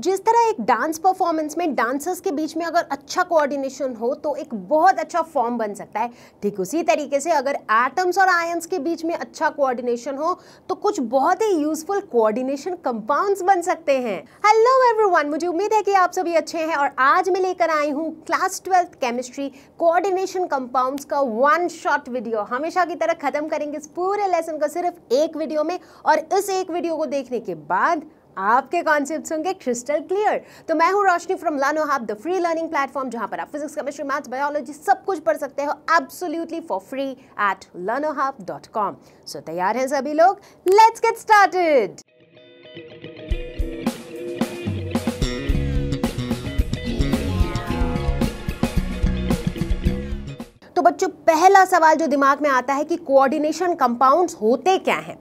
जिस तरह एक डांस परफॉर्मेंस में डांसर्स के बीच में अगर अच्छा कोऑर्डिनेशन हो तो एक बहुत अच्छा फॉर्म बन सकता है ठीक उसी तरीके से अगर एटम्स और आयंस के बीच में अच्छा कोऑर्डिनेशन हो तो कुछ बहुत ही यूजफुल कोऑर्डिनेशन कंपाउंड्स बन सकते हैं हेलो एवरीवन मुझे उम्मीद है कि आप सभी अच्छे हैं और आज मैं लेकर आई हूँ class twelfth chemistry coordination compound का वन शॉर्ट वीडियो हमेशा की तरह खत्म करेंगे इस पूरे लेसन को सिर्फ एक वीडियो में और इस एक वीडियो को देखने के बाद आपके कॉन्सेप्ट होंगे क्रिस्टल क्लियर तो मैं हूं रोशनी फ्रॉम लानो हाब द फ्री लर्निंग प्लेटफॉर्म जहां पर आप फिजिक्स केमिस्ट्री मैथ्स बायोलॉजी सब कुछ पढ़ सकते हो absolutely for free at Learno Hub dot com so तैयार हैं सभी लोग लेट्स गेट स्टार्टेड तो बच्चों पहला सवाल जो दिमाग में आता है कि कोऑर्डिनेशन कंपाउंड्स होते क्या हैं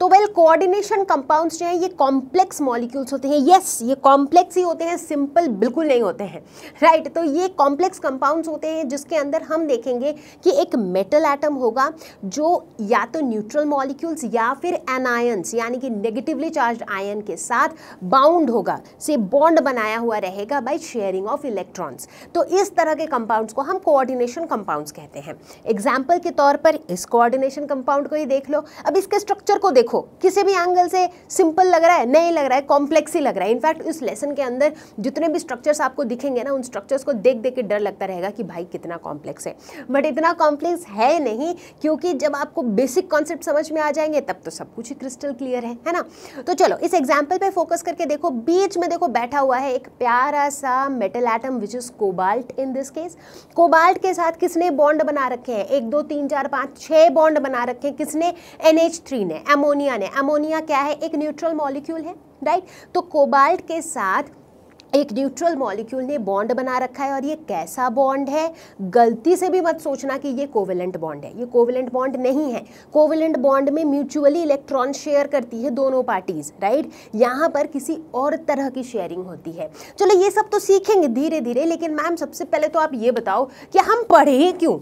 तो वेल कोऑर्डिनेशन कंपाउंड्स जो हैं ये कॉम्प्लेक्स मॉलिक्यूल्स होते हैं येस ये कॉम्प्लेक्स ही होते हैं सिंपल बिल्कुल नहीं होते हैं राइट right, तो ये कॉम्प्लेक्स कंपाउंड्स होते हैं जिसके अंदर हम देखेंगे कि एक मेटल एटम होगा जो या तो न्यूट्रल मॉलिक्यूल्स या फिर एनायंस यानी कि नेगेटिवली चार्ज आयन के साथ बाउंड होगा से बॉन्ड बनाया हुआ रहेगा बाई शेयरिंग ऑफ इलेक्ट्रॉन्स तो इस तरह के कंपाउंड्स को हम कोऑर्डिनेशन कंपाउंड्स कहते हैं एग्जाम्पल के तौर पर इस कोऑर्डिनेशन कंपाउंड को ही देख लो अब इसके स्ट्रक्चर को देख देखो किसी भी एंगल से सिंपल लग रहा है नहीं लग रहा है कॉम्प्लेक्स ही लग रहा है इनफैक्ट उस लेसन के अंदर जितने भी स्ट्रक्चर्स आपको दिखेंगे ना उन स्ट्रक्चर्स को देख देख के डर लगता रहेगा कि भाई कितना कॉम्प्लेक्स है बट इतना कॉम्प्लेक्स है नहीं क्योंकि जब आपको बेसिक कॉन्सेप्ट समझ में आ जाएंगे तब तो सब कुछ ही क्रिस्टल क्लियर है है ना तो चलो इस एग्जाम्पल पर फोकस करके देखो बीच में देखो बैठा हुआ है एक प्यारा सा metal atom which is cobalt in this case cobalt के साथ किसने बॉन्ड बना रखे हैं एक दो तीन चार पाँच छः बॉन्ड बना रखे हैं किसने एन ने एमो अमोनिया ने अमोनिया क्या है एक न्यूट्रल मॉलिक्यूल है राइट तो कोबाल्ट के साथ एक न्यूट्रल मॉलिक्यूल ने बॉन्ड बना रखा है और ये कैसा बॉन्ड है गलती से भी मत सोचना कि ये कोवेलेंट बॉन्ड है ये कोवेलेंट बॉन्ड नहीं है कोवेलेंट बॉन्ड में म्यूचुअली इलेक्ट्रॉन शेयर करती है दोनों पार्टीज राइट यहाँ पर किसी और तरह की शेयरिंग होती है चलो ये सब तो सीखेंगे धीरे धीरे लेकिन मैम सबसे पहले तो आप ये बताओ कि हम पढ़ें क्यों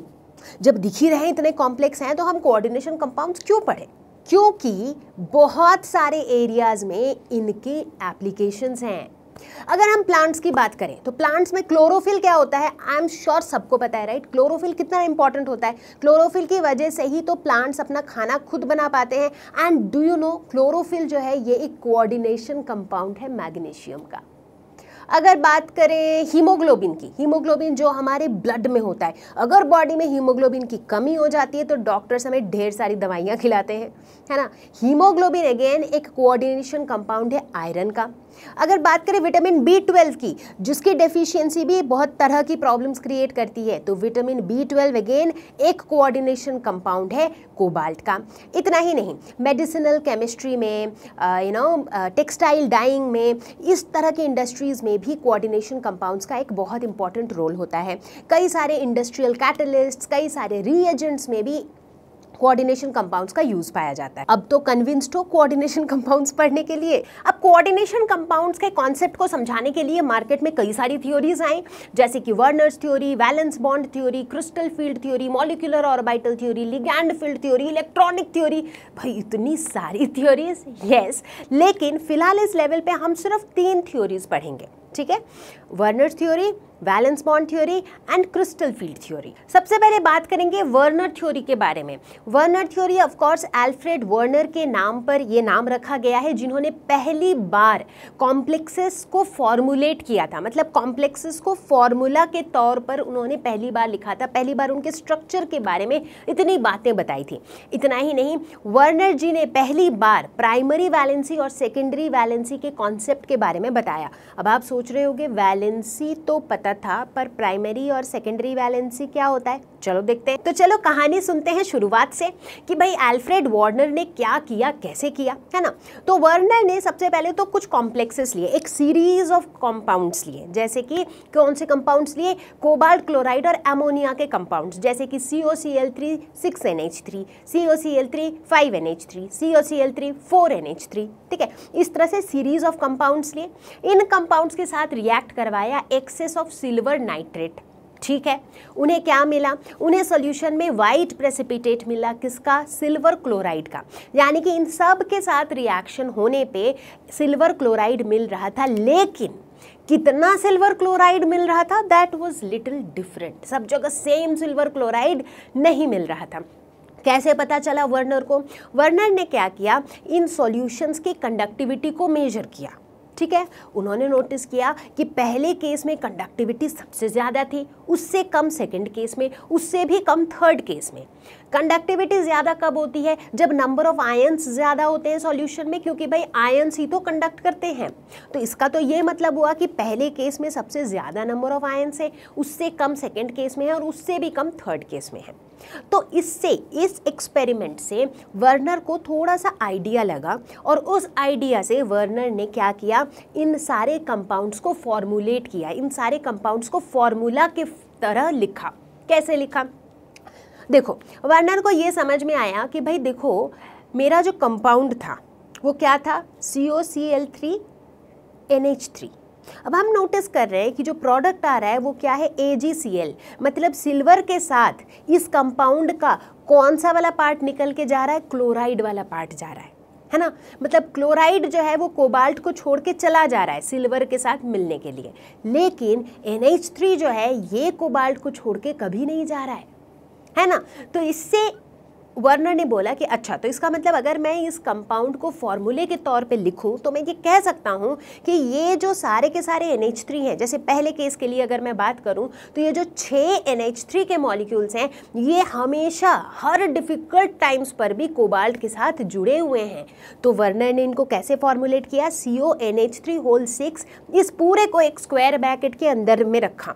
जब दिख ही रहे इतने कॉम्प्लेक्स हैं तो हम कोऑर्डिनेशन कंपाउंड्स क्यों पढ़ें क्योंकि बहुत सारे एरियाज में इनके एप्लीकेशंस हैं अगर हम प्लांट्स की बात करें तो प्लांट्स में क्लोरोफिल क्या होता है आई एम श्योर सबको पता है राइट क्लोरोफिल कितना इंपॉर्टेंट होता है क्लोरोफिल की वजह से ही तो प्लांट्स अपना खाना खुद बना पाते हैं and do you know chlorophyll जो है ये एक कोऑर्डिनेशन कंपाउंड है मैग्नीशियम का अगर बात करें हीमोग्लोबिन की हीमोग्लोबिन जो हमारे ब्लड में होता है अगर बॉडी में हीमोग्लोबिन की कमी हो जाती है तो डॉक्टर्स हमें ढेर सारी दवाइयाँ खिलाते हैं है ना हीमोग्लोबिन अगेन एक कोऑर्डिनेशन कंपाउंड है आयरन का अगर बात करें विटामिन बी ट्वेल्व की जिसकी डेफिशिएंसी भी बहुत तरह की प्रॉब्लम्स क्रिएट करती है तो विटामिन बी ट्वेल्व अगेन एक कोऑर्डिनेशन कंपाउंड है कोबाल्ट का इतना ही नहीं मेडिसिनल केमिस्ट्री में यू नो टेक्सटाइल डाइंग में इस तरह के इंडस्ट्रीज़ में भी कोऑर्डिनेशन कंपाउंड्स का एक बहुत इंपॉर्टेंट रोल होता है कई सारे इंडस्ट्रियल कैटलिस्ट कई सारे रीएजेंट्स में भी कोऑर्डिनेशन कंपाउंड्स का यूज पाया जाता है अब तो कन्विंस्ड हो कोऑर्डिनेशन कंपाउंड्स पढ़ने के लिए अब कोऑर्डिनेशन कंपाउंड्स के कॉन्सेप्ट को समझाने के लिए मार्केट में कई सारी थ्योरीज आई जैसे कि Werner's theory valence bond theory crystal field theory molecular orbital theory ligand field theory electronic theory भाई इतनी सारी थ्योरीज यस लेकिन फिलहाल इस लेवल पे हम सिर्फ तीन थ्योरीज पढ़ेंगे ठीक है Werner's theory valence bond theory and crystal field theory सबसे पहले बात करेंगे वर्नर थ्योरी के बारे में Werner theory of course Alfred Werner के नाम पर यह नाम रखा गया है जिन्होंने पहली बार कॉम्प्लेक्सेस को फॉर्मुलेट किया था मतलब कॉम्प्लेक्सेस को फॉर्मूला के तौर पर उन्होंने पहली बार लिखा था पहली बार उनके स्ट्रक्चर के बारे में इतनी बातें बताई थी इतना ही नहीं वर्नर जी ने पहली बार प्राइमरी वैलेंसी और सेकेंडरी वैलेंसी के कॉन्सेप्ट के बारे में बताया अब आप सोच रहे होगे वैलेंसी तो पता होता था पर प्राइमरी और सेकेंडरी वैलेंसी क्या होता है चलो देखते हैं तो चलो कहानी सुनते हैं शुरुआत से कि भाई एल्फ्रेड वार्नर ने क्या किया कैसे किया है ना तो वार्नर ने सबसे पहले तो कुछ कॉम्प्लेक्सेस लिए एक सीरीज ऑफ कंपाउंड्स लिए जैसे कि कौन से कंपाउंड्स लिए कोबाल्ट क्लोराइड और एमोनिया के कंपाउंड्स जैसे कि C O C L three six N H three C O C L three five N H three C O C L three four N H three ठीक है इस तरह से series of compounds लिए इन compounds के साथ react करवाया access of silver nitrate ठीक है उन्हें क्या मिला उन्हें सॉल्यूशन में वाइट प्रेसिपिटेट मिला किसका सिल्वर क्लोराइड का यानी कि इन सब के साथ रिएक्शन होने पे सिल्वर क्लोराइड मिल रहा था लेकिन कितना सिल्वर क्लोराइड मिल रहा था दैट वॉज लिटिल डिफरेंट सब जगह सेम सिल्वर क्लोराइड नहीं मिल रहा था कैसे पता चला वर्नर को वर्नर ने क्या किया इन सॉल्यूशंस की कंडक्टिविटी को मेजर किया ठीक है उन्होंने नोटिस किया कि पहले केस में कंडक्टिविटी सबसे ज़्यादा थी उससे कम सेकंड केस में उससे भी कम थर्ड केस में कंडक्टिविटी ज़्यादा कब होती है जब नंबर ऑफ आयंस ज़्यादा होते हैं सॉल्यूशन में क्योंकि भाई आयंस ही तो कंडक्ट करते हैं तो इसका तो ये मतलब हुआ कि पहले केस में सबसे ज़्यादा नंबर ऑफ आयंस है उससे कम सेकेंड केस में है और उससे भी कम थर्ड केस में है तो इससे इस एक्सपेरिमेंट से वर्नर को थोड़ा सा आइडिया लगा और उस आइडिया से वर्नर ने क्या किया इन सारे कंपाउंड्स को फॉर्मूलेट किया इन सारे कंपाउंड्स को फॉर्मूला के तरह लिखा कैसे लिखा देखो वर्नर को ये समझ में आया कि भाई देखो मेरा जो कंपाउंड था वो क्या था C O C L three N H three अब हम नोटिस कर रहे हैं कि जो प्रोडक्ट आ रहा है वो क्या है ए जी सी एल मतलब सिल्वर के साथ इस कंपाउंड का कौन सा वाला पार्ट निकल के जा रहा है क्लोराइड वाला पार्ट जा रहा है है ना मतलब क्लोराइड जो है वो कोबाल्ट को छोड़ के चला जा रहा है सिल्वर के साथ मिलने के लिए लेकिन एन जो है ये कोबाल्ट को छोड़ के कभी नहीं जा रहा है है ना तो इससे वर्नर ने बोला कि अच्छा तो इसका मतलब अगर मैं इस कंपाउंड को फॉर्मूले के तौर पे लिखूं तो मैं ये कह सकता हूँ कि ये जो सारे के सारे एन एच थ्री हैं जैसे पहले केस के लिए अगर मैं बात करूँ तो ये जो छः एन एच थ्री के मॉलिक्यूल्स हैं ये हमेशा हर डिफ़िकल्ट टाइम्स पर भी कोबाल्ट के साथ जुड़े हुए हैं तो वर्नर ने इनको कैसे फॉर्मूलेट किया C O N H three whole six इस पूरे को एक स्क्वायर बैकेट के अंदर में रखा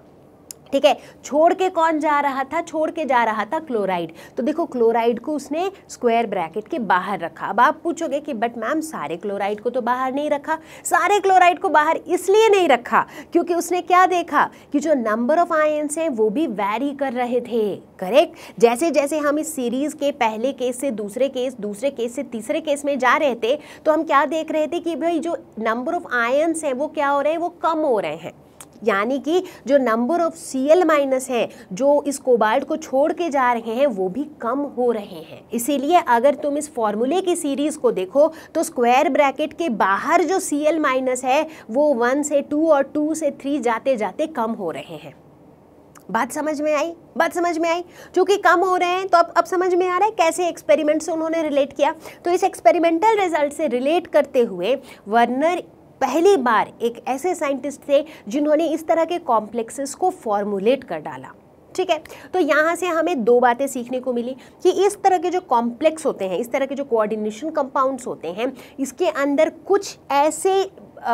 ठीक है छोड़ के कौन जा रहा था छोड़ के जा रहा था क्लोराइड तो देखो क्लोराइड को उसने स्क्वायर ब्रैकेट के बाहर रखा अब आप पूछोगे कि बट मैम सारे क्लोराइड को तो बाहर नहीं रखा सारे क्लोराइड को बाहर इसलिए नहीं रखा क्योंकि उसने क्या देखा कि जो नंबर ऑफ आयंस हैं वो भी वैरी कर रहे थे करेक्ट जैसे जैसे हम इस सीरीज के पहले केस से दूसरे केस दूसरे केस से तीसरे केस में जा रहे थे तो हम क्या देख रहे थे कि भाई जो नंबर ऑफ आयंस हैं वो क्या हो रहे हैं वो कम हो रहे हैं यानी कि जो number of C L minus है जो इस कोबाल्ट को छोड़ के जा रहे हैं वो भी कम हो रहे हैं इसीलिए अगर तुम इस फॉर्मूले की सीरीज़ को देखो तो स्क्वायर ब्रैकेट के बाहर जो सी एल माइनस है वो वन से टू और टू से थ्री जाते जाते कम हो रहे हैं बात समझ में आई बात समझ में आई चूंकि कम हो रहे हैं तो अब अब समझ में आ रहा है कैसे एक्सपेरिमेंट से उन्होंने रिलेट किया तो इस एक्सपेरिमेंटल रिजल्ट से रिलेट करते हुए वर्नर पहली बार एक ऐसे साइंटिस्ट थे जिन्होंने इस तरह के कॉम्प्लेक्सेस को फॉर्मुलेट कर डाला ठीक है तो यहाँ से हमें दो बातें सीखने को मिली कि इस तरह के जो कॉम्प्लेक्स होते हैं इस तरह के जो कोऑर्डिनेशन कंपाउंड्स होते हैं इसके अंदर कुछ ऐसे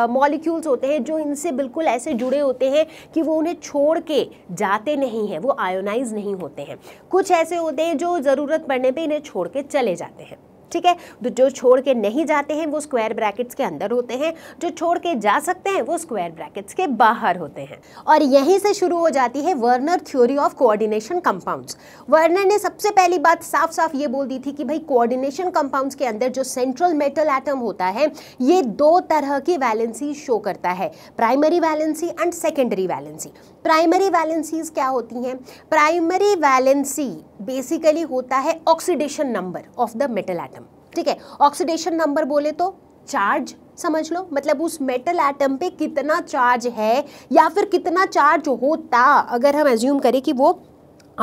मॉलिक्यूल्स uh, होते हैं जो इनसे बिल्कुल ऐसे जुड़े होते हैं कि वो उन्हें छोड़ के जाते नहीं हैं वो आयोनाइज नहीं होते हैं कुछ ऐसे होते हैं जो ज़रूरत पड़ने पे इन्हें छोड़ के चले जाते हैं ठीक है तो जो छोड़ के नहीं जाते हैं वो स्क्वायर ब्रैकेट्स के अंदर होते हैं जो छोड़ के जा सकते हैं वो स्क्वायर ब्रैकेट्स के बाहर होते हैं और यहीं से शुरू हो जाती है Werner theory of coordination compounds Werner ने सबसे पहली बात साफ साफ ये बोल दी थी कि भाई कोऑर्डिनेशन कंपाउंड्स के अंदर जो सेंट्रल मेटल एटम होता है ये दो तरह की वैलेंसी शो करता है primary valency and secondary valency primary valencies क्या होती हैं प्राइमरी वैलेंसी बेसिकली होता है oxidation number of the metal atom ठीक है ऑक्सीडेशन नंबर बोले तो चार्ज समझ लो मतलब उस मेटल एटम पे कितना चार्ज है या फिर कितना चार्ज होता अगर हम एज्यूम करें कि वो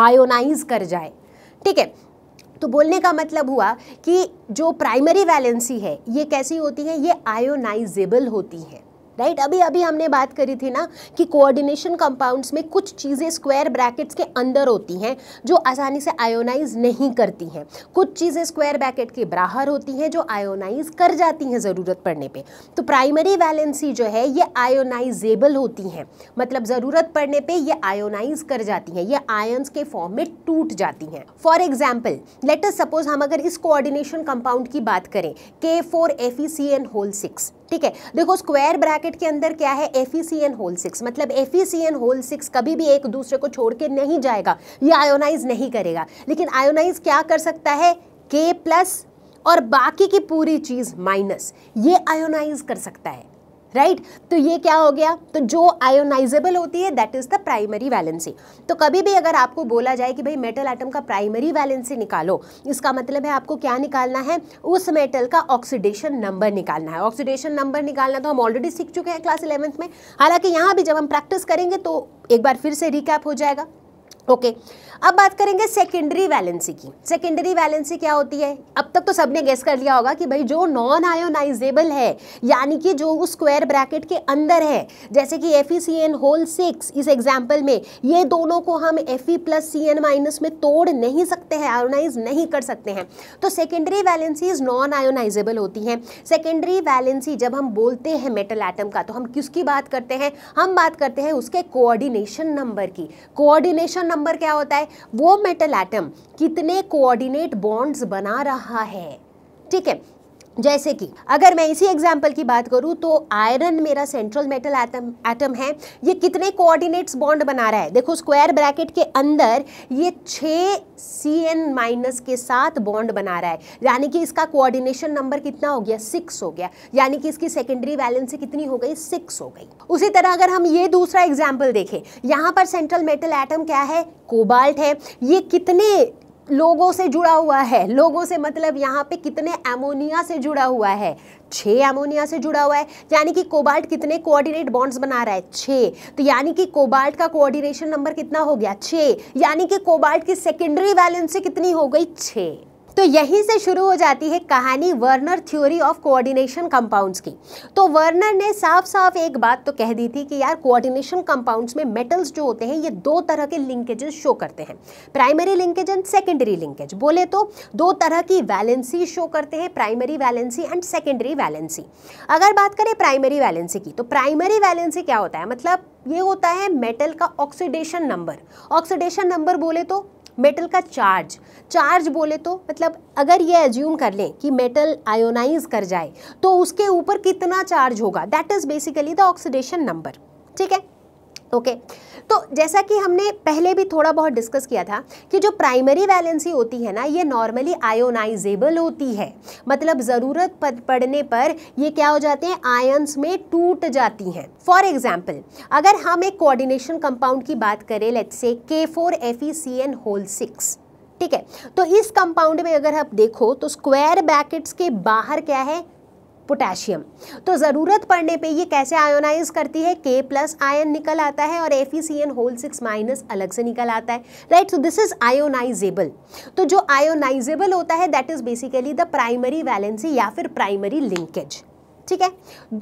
आयोनाइज कर जाए ठीक है तो बोलने का मतलब हुआ कि जो प्राइमरी वैलेंसी है ये कैसी होती है ये आयोनाइजेबल होती है राइट right? अभी अभी हमने बात करी थी ना कि कोऑर्डिनेशन कंपाउंड्स में कुछ चीज़ें स्क्वायर ब्रैकेट्स के अंदर होती हैं जो आसानी से आयोनाइज नहीं करती हैं कुछ चीज़ें स्क्वायर ब्रैकेट के बाहर होती हैं जो आयोनाइज कर जाती हैं ज़रूरत पड़ने पे तो प्राइमरी वैलेंसी जो है ये आयोनाइजेबल होती हैं मतलब ज़रूरत पड़ने पर यह आयोनाइज कर जाती हैं ये आयन्स के फॉर्म में टूट जाती हैं फॉर एग्जाम्पल लेटर सपोज हम अगर इस कोऑर्डिनेशन कंपाउंड की बात करें K four F E C N whole six ठीक है देखो स्क्वायर ब्रैकेट के अंदर क्या है एफिसियन होल सिक्स मतलब एफिसियन होल सिक्स कभी भी एक दूसरे को छोड़ के नहीं जाएगा ये आयोनाइज नहीं करेगा लेकिन आयोनाइज क्या कर सकता है के प्लस और बाकी की पूरी चीज़ माइनस ये आयोनाइज कर सकता है राइट right? तो ये क्या हो गया तो जो आयोनाइजेबल होती है that is the primary valency तो कभी भी अगर आपको बोला जाए कि भाई मेटल आइटम का प्राइमरी वैलेंसी निकालो इसका मतलब है आपको क्या निकालना है उस मेटल का ऑक्सीडेशन नंबर निकालना है ऑक्सीडेशन नंबर निकालना तो हम ऑलरेडी सीख चुके हैं क्लास इलेवंथ में हालांकि यहाँ भी जब हम प्रैक्टिस करेंगे तो एक बार फिर से रिकैप हो जाएगा ओके okay. अब बात करेंगे सेकेंडरी वैलेंसी की सेकेंडरी वैलेंसी क्या होती है अब तक तो सबने गेस कर लिया होगा कि भाई जो नॉन आयोनाइजेबल है यानी कि जो उस स्क्वायर ब्रैकेट के अंदर है जैसे कि F E C N whole six इस एग्जाम्पल में ये दोनों को हम F E plus C N minus में तोड़ नहीं सकते हैं आयोनाइज नहीं कर सकते हैं तो सेकेंडरी वैलेंसीज नॉन आयोनाइजेबल होती हैं सेकेंडरी वैलेंसी जब हम बोलते हैं मेटल एटम का तो हम किसकी बात करते हैं हम बात करते हैं उसके कोऑर्डिनेशन नंबर की कोऑर्डिनेशन नंबर क्या होता है वो मेटल एटम कितने कोऑर्डिनेट बॉन्ड्स बना रहा है ठीक है जैसे कि अगर मैं इसी एग्जाम्पल की बात करूँ तो आयरन मेरा सेंट्रल मेटल एटम एटम है ये कितने कोऑर्डिनेट्स बॉन्ड बना रहा है देखो स्क्वायर ब्रैकेट के अंदर ये छः सी एन माइनस के साथ बॉन्ड बना रहा है यानी कि इसका कोऑर्डिनेशन नंबर कितना हो गया सिक्स हो गया यानी कि इसकी सेकेंडरी वैलेंस कितनी हो गई सिक्स हो गई उसी तरह अगर हम ये दूसरा एग्जाम्पल देखें यहाँ पर सेंट्रल मेटल एटम क्या है कोबाल्ट है ये कितने लोगों से जुड़ा हुआ है लोगों से मतलब यहाँ पे कितने एमोनिया से जुड़ा हुआ है छः एमोनिया से जुड़ा हुआ है यानी कि कोबाल्ट कितने कोऑर्डिनेट बॉन्ड्स बना रहा है छः तो यानी कि कोबाल्ट का कोऑर्डिनेशन नंबर कितना हो गया छः यानी कि कोबाल्ट की सेकेंडरी वैलेंस से कितनी हो गई छः तो यहीं से शुरू हो जाती है कहानी Werner theory of coordination compounds की तो वर्नर ने साफ साफ एक बात तो कह दी थी कि यार कोऑर्डिनेशन कंपाउंड्स में मेटल्स जो होते हैं ये दो तरह के लिंकेजेस शो करते हैं primary linkage and secondary linkage बोले तो दो तरह की वैलेंसी शो करते हैं primary valency and secondary valency अगर बात करें प्राइमरी वैलेंसी की तो प्राइमरी वैलेंसी क्या होता है मतलब ये होता है मेटल का ऑक्सीडेशन नंबर ऑक्सीडेशन नंबर बोले तो मेटल का चार्ज चार्ज बोले तो मतलब अगर ये एज्यूम कर लें कि मेटल आयोनाइज कर जाए तो उसके ऊपर कितना चार्ज होगा that is basically the oxidation number ठीक है ओके okay. तो जैसा कि हमने पहले भी थोड़ा बहुत डिस्कस किया था कि जो प्राइमरी वैलेंसी होती है ना ये नॉर्मली आयोनाइजेबल होती है मतलब ज़रूरत पड़ने पर ये क्या हो जाते हैं आयंस में टूट जाती हैं फॉर एग्जाम्पल अगर हम एक कोऑर्डिनेशन कंपाउंड की बात करें let's say K four F E C N whole six ठीक है तो इस कंपाउंड में अगर आप देखो तो स्क्वायर ब्रैकेट्स के बाहर क्या है पोटेशियम तो ज़रूरत पड़ने पे ये कैसे आयोनाइज करती है के प्लस आयन निकल आता है और एफ होल सिक्स माइनस अलग से निकल आता है right so this is ionizable तो जो आयोनाइजेबल होता है that is basically the primary valency या फिर प्राइमरी लिंकेज ठीक है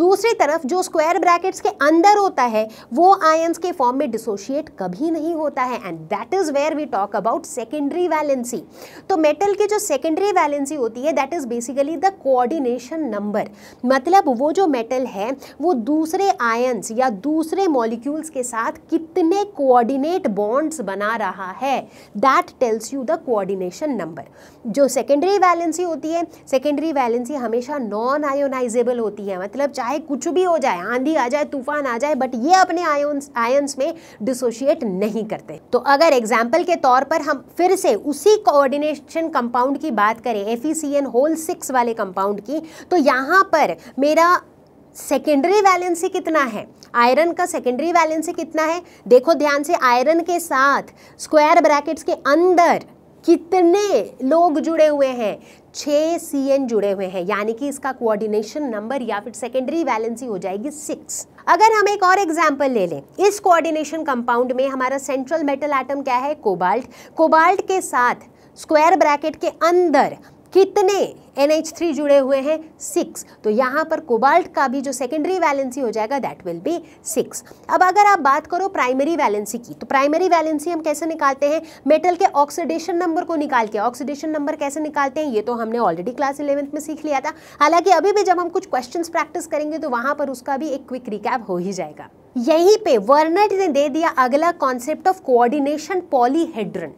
दूसरी तरफ जो स्क्वायर ब्रैकेट्स के अंदर होता है वो आयंस के फॉर्म में डिसोशिएट कभी नहीं होता है and that is where we talk about secondary valency तो मेटल की जो सेकेंडरी वैलेंसी होती है that is basically the coordination number मतलब वो जो मेटल है वो दूसरे आयंस या दूसरे मॉलिक्यूल्स के साथ कितने कोऑर्डिनेट बॉन्ड्स बना रहा है that tells you the coordination number जो सेकेंडरी वैलेंसी होती है सेकेंडरी वैलेंसी हमेशा नॉन आयोनाइजेबल होती है होती है मतलब चाहे कुछ भी हो जाए आंधी आ जाए तूफान आ जाए बट ये अपने आयन्स आयन्स में डिसोशिएट नहीं करते तो अगर एग्जाम्पल के तौर पर हम फिर से उसी कोऑर्डिनेशन कंपाउंड की बात करें एफ होल सिक्स वाले कंपाउंड की तो यहाँ पर मेरा सेकेंडरी वैलेंसी कितना है आयरन का सेकेंडरी वैलेंसी कितना है देखो ध्यान से आयरन के साथ स्क्वायर ब्रैकेट्स के अंदर कितने लोग जुड़े हुए हैं छः सी जुड़े हुए हैं यानी कि इसका कोऑर्डिनेशन नंबर या फिर सेकेंडरी वैलेंसी हो जाएगी सिक्स अगर हम एक और एग्जाम्पल ले लें इस कोऑर्डिनेशन कंपाउंड में हमारा सेंट्रल मेटल एटम क्या है कोबाल्ट कोबाल्ट के साथ स्क्वायर ब्रैकेट के अंदर कितने NH3 जुड़े हुए हैं सिक्स तो यहाँ पर कोबाल्ट का भी जो सेकेंडरी वैलेंसी हो जाएगा दैट विल बी सिक्स अब अगर आप बात करो प्राइमरी वैलेंसी की तो प्राइमरी वैलेंसी हम कैसे निकालते हैं मेटल के ऑक्सीडेशन नंबर को निकाल के ऑक्सीडेशन नंबर कैसे निकालते हैं ये तो हमने ऑलरेडी क्लास इलेवंथ में सीख लिया था हालांकि अभी भी जब हम कुछ क्वेश्चन प्रैक्टिस करेंगे तो वहाँ पर उसका भी एक क्विक रिकैप हो ही जाएगा यहीं पे वर्नर ने दे दिया अगला concept of coordination polyhedron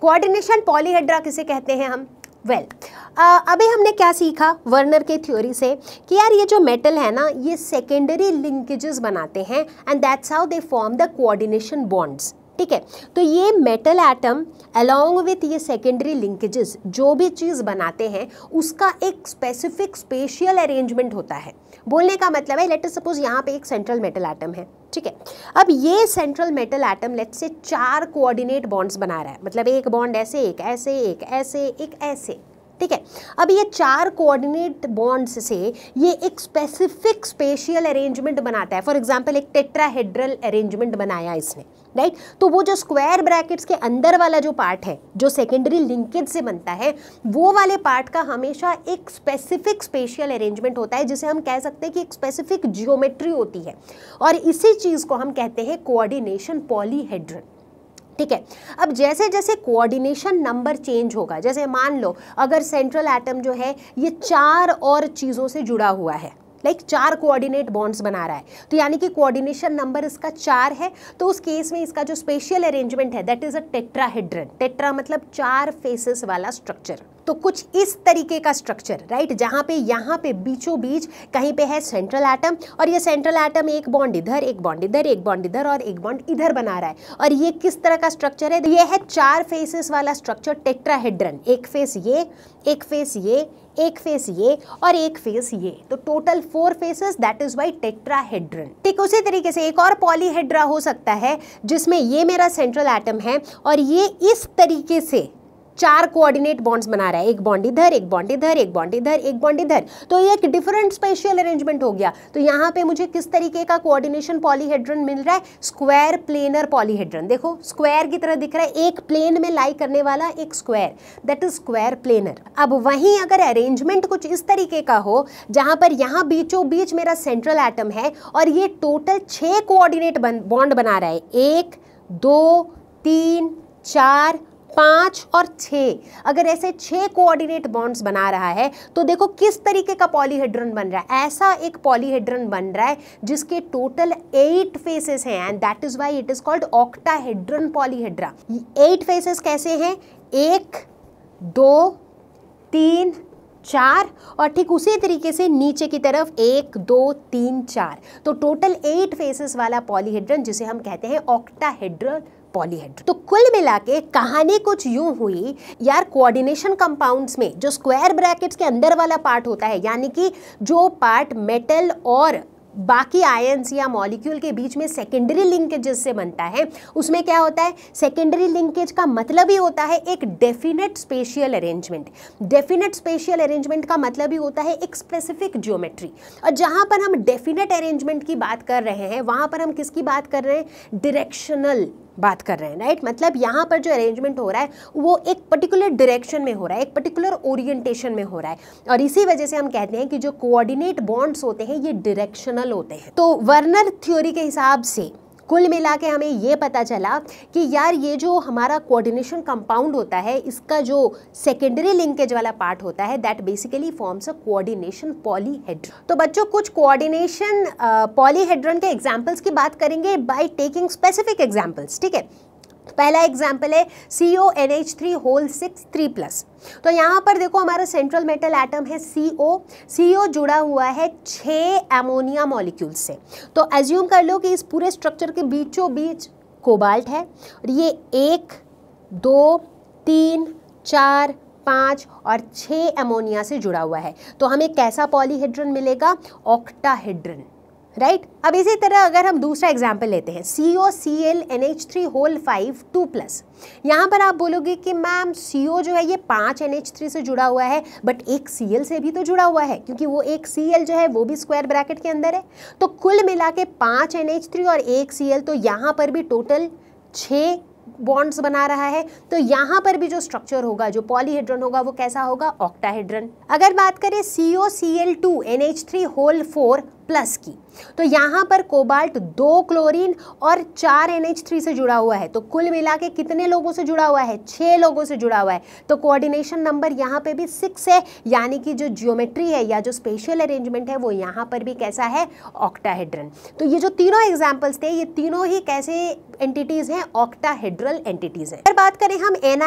coordination polyhedra किसे कहते हैं हम वेल well, अभी हमने क्या सीखा वर्नर के थ्योरी से कि यार ये जो मेटल है ना ये सेकेंडरी लिंकेजेस बनाते हैं and that's how they form the coordination bonds ठीक है तो ये मेटल एटम अलोंग विथ ये सेकेंडरी लिंकेजेस जो भी चीज़ बनाते हैं उसका एक स्पेसिफिक स्पेशियल अरेंजमेंट होता है बोलने का मतलब है लेट सपोज यहाँ पे एक सेंट्रल मेटल आइटम है ठीक है अब ये सेंट्रल मेटल एटम लेट से चार कोऑर्डिनेट बॉन्ड्स बना रहा है मतलब एक बॉन्ड ऐसे एक ऐसे एक ऐसे एक ऐसे ठीक है अब ये चार कोऑर्डिनेट बॉन्ड्स से ये एक स्पेसिफिक स्पेशियल अरेंजमेंट बनाता है फॉर एग्जांपल एक टेट्राहेड्रल अरेंजमेंट बनाया इसने राइट तो वो जो स्क्वायर ब्रैकेट्स के अंदर वाला जो पार्ट है जो सेकेंडरी लिंकेज से बनता है वो वाले पार्ट का हमेशा एक स्पेसिफिक स्पेशियल अरेंजमेंट होता है जिसे हम कह सकते हैं कि एक स्पेसिफिक जियोमेट्री होती है और इसी चीज़ को हम कहते हैं कोऑर्डिनेशन पॉलीहेड्रन ठीक है अब जैसे जैसे कोऑर्डिनेशन नंबर चेंज होगा जैसे मान लो अगर सेंट्रल एटम जो है ये चार और चीज़ों से जुड़ा हुआ है लाइक चार कोऑर्डिनेट बॉन्ड्स बना रहा है तो यानी कि कोऑर्डिनेशन नंबर इसका चार है तो उस केस में इसका जो स्पेशल अरेंजमेंट है that is a tetrahedron tetra मतलब चार फेसेस वाला स्ट्रक्चर तो कुछ इस तरीके का स्ट्रक्चर राइट जहाँ पे यहाँ पे बीचों बीच कहीं पे है सेंट्रल एटम और ये सेंट्रल एटम एक बॉन्ड इधर एक बॉन्ड इधर एक बॉन्ड इधर और एक बॉन्ड इधर बना रहा है और ये किस तरह का स्ट्रक्चर है तो ये है चार फेसेस वाला स्ट्रक्चर टेट्राहेड्रन एक फेस ये एक फेस ये एक फेस ये और एक फेस ये तो total four faces that is why tetrahedron ठीक उसी तरीके से एक और पॉलीहेड्रा हो सकता है जिसमें ये मेरा सेंट्रल एटम है और ये इस तरीके से चार कोऑर्डिनेट बॉन्ड्स बना रहा है एक बॉन्ड इधर एक बॉन्ड इधर एक बॉन्ड इधर एक बॉन्ड इधर तो ये एक डिफरेंट स्पेशियल अरेंजमेंट हो गया तो यहाँ पे मुझे किस तरीके का कोऑर्डिनेशन पॉलीहेड्रन मिल रहा है स्क्वायर प्लेनर पॉलीहेड्रन देखो स्क्वायर की तरह दिख रहा है एक प्लेन में लाई करने वाला एक square that is square planar अब वहीं अगर अरेंजमेंट कुछ इस तरीके का हो जहाँ पर यहाँ बीचों बीच मेरा सेंट्रल एटम है और ये टोटल छः कोऑर्डिनेट बॉन्ड बना रहा है एक दो तीन चार पाँच और छः अगर ऐसे छः कोऑर्डिनेट बॉन्ड्स बना रहा है तो देखो किस तरीके का पॉलीहेड्रन बन रहा है ऐसा एक पॉलीहेड्रन बन रहा है जिसके टोटल एट फेसेस हैं and that is why it is called octahedron polyhedra eight faces कैसे हैं एक दो तीन चार और ठीक उसी तरीके से नीचे की तरफ एक दो तीन चार तो टोटल एट फेसेस वाला पॉलीहेड्रन जिसे हम कहते हैं ऑक्टाहेड्रल पॉलीहेड तो कुल मिला के कहानी कुछ यूं हुई यार कोऑर्डिनेशन कंपाउंड्स में जो स्क्वायर ब्रैकेट्स के अंदर वाला पार्ट होता है यानी कि जो पार्ट मेटल और बाकी आयंस या मॉलिक्यूल के बीच में सेकेंडरी लिंकेज से बनता है उसमें क्या होता है सेकेंडरी लिंकेज का मतलब ही होता है एक definite spatial arrangement definite spatial arrangement का मतलब ही होता है एक स्पेसिफिक ज्योमेट्री और जहाँ पर हम डेफिनेट अरेंजमेंट की बात कर रहे हैं वहाँ पर हम किसकी बात कर रहे हैं डिरेक्शनल बात कर रहे हैं राइट मतलब यहाँ पर जो अरेंजमेंट हो रहा है वो एक पर्टिकुलर डायरेक्शन में हो रहा है एक पर्टिकुलर ओरिएंटेशन में हो रहा है और इसी वजह से हम कहते हैं कि जो कोऑर्डिनेट बॉन्ड्स होते हैं ये डायरेक्शनल होते हैं तो वर्नर थ्योरी के हिसाब से कुल मिला के हमें ये पता चला कि यार ये जो हमारा कोऑर्डिनेशन कंपाउंड होता है इसका जो सेकेंडरी लिंकेज वाला पार्ट होता है that basically forms a coordination polyhedron तो बच्चों कुछ कोऑर्डिनेशन पॉलीहेड्रन के एग्जाम्पल्स की बात करेंगे बाई टेकिंग स्पेसिफिक एग्जाम्पल्स ठीक है पहला एग्जाम्पल है C O N H three whole six three plus तो यहाँ पर देखो हमारा सेंट्रल मेटल एटम है सी ओ सी ओ जुड़ा हुआ है छः एमोनिया मॉलिक्यूल से तो एज्यूम कर लो कि इस पूरे स्ट्रक्चर के बीचों बीच कोबाल्ट है और ये एक दो तीन चार पाँच और छः एमोनिया से जुड़ा हुआ है तो हमें कैसा पॉलीहेड्रन मिलेगा ऑक्टाहेड्रन राइट right? अब इसी तरह अगर हम दूसरा एग्जाम्पल लेते हैं C O C L N H three whole five two plus यहाँ पर आप बोलोगे कि मैम सी ओ जो है ये पाँच एन एच थ्री से जुड़ा हुआ है बट एक सी एल से भी तो जुड़ा हुआ है क्योंकि वो एक सी एल जो है वो भी स्क्वायर ब्रैकेट के अंदर है तो कुल मिला के पाँच एन एच थ्री और एक सी एल तो यहाँ पर भी टोटल छः बॉन्ड्स बना रहा है तो यहाँ पर भी जो स्ट्रक्चर होगा जो पॉलीहेड्रन होगा वो कैसा होगा ऑक्टाहेड्रन अगर बात करें C O C L two N H three whole four plus की तो यहाँ पर कोबाल्ट दो क्लोरीन और चार एन से जुड़ा हुआ है तो कुल मिला के कितने लोगों से जुड़ा हुआ है छः लोगों से जुड़ा हुआ है तो कोऑर्डिनेशन नंबर यहाँ पे भी सिक्स है यानी कि जो ज्योमेट्री है या जो स्पेशल अरेंजमेंट है वो यहाँ पर भी कैसा है ऑक्टाहेड्रन तो ये जो तीनों एग्जाम्पल्स थे ये तीनों ही कैसे एंटिटीज़ हैं ऑक्टाहेड्रल एंटिटीज़ हैं अगर बात करें हम एन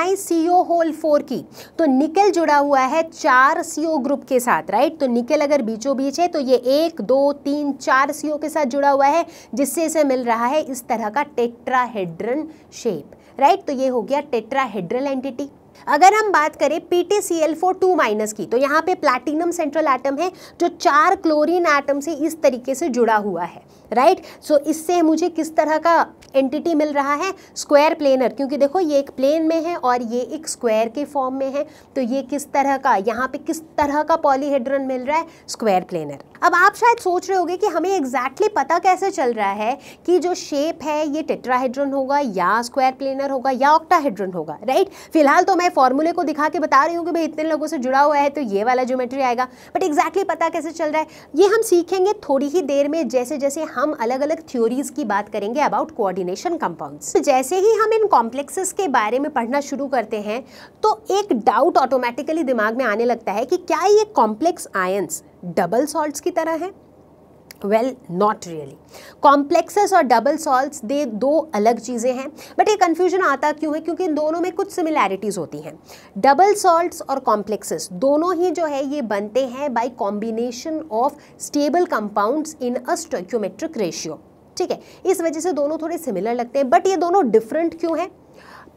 होल फोर की तो निकल जुड़ा हुआ है चार सी ग्रुप के साथ राइट तो निकल अगर बीचों बीच है तो ये एक दो तीन चार सीओ के साथ जुड़ा हुआ है जिससे इसे मिल रहा है इस तरह का टेट्राहेड्रन शेप राइट तो ये हो गया टेट्राहेड्रल एंटिटी अगर हम बात करें पीटीसीएल फोर टू माइनस की तो यहाँ पे प्लैटिनम सेंट्रल आइटम है जो चार क्लोरीन आइटम से इस तरीके से जुड़ा हुआ है राइट right? सो so, इससे मुझे किस तरह का एंटिटी मिल रहा है स्क्वायर प्लेनर क्योंकि देखो ये एक प्लेन में है और ये एक स्क्वायर के फॉर्म में है तो ये किस तरह का यहाँ पे किस तरह का पॉलीहेड्रन मिल रहा है स्क्वायर प्लेनर अब आप शायद सोच रहे होगे कि हमें एग्जैक्टली exactly पता कैसे चल रहा है कि जो शेप है ये टेट्राहेड्रन होगा या स्क्वायर प्लेनर होगा या ऑक्टाहेड्रन होगा राइट फिलहाल तो मैं फॉर्मूले को दिखा के बता रही हूँ कि भाई इतने लोगों से जुड़ा हुआ है तो ये वाला ज्योमेट्री आएगा बट एग्जैक्टली exactly पता कैसे चल रहा है ये हम सीखेंगे थोड़ी ही देर में जैसे जैसे हम अलग अलग थ्योरीज की बात करेंगे अबाउट कोऑर्डिनेशन कंपाउंड्स जैसे ही हम इन कॉम्प्लेक्सेस के बारे में पढ़ना शुरू करते हैं तो एक डाउट ऑटोमेटिकली दिमाग में आने लगता है कि क्या ये कॉम्प्लेक्स आयंस डबल सॉल्ट्स की तरह है वेल नॉट रियली कॉम्प्लेक्सेस और डबल सॉल्ट दे दो अलग चीज़ें हैं बट ये कन्फ्यूजन आता क्यों है क्योंकि इन दोनों में कुछ सिमिलैरिटीज़ होती हैं डबल सॉल्ट्स और कॉम्प्लेक्सेस दोनों ही जो है ये बनते हैं by combination of stable compounds in a stoichiometric ratio ठीक है इस वजह से दोनों थोड़े सिमिलर लगते हैं बट ये दोनों डिफरेंट क्यों हैं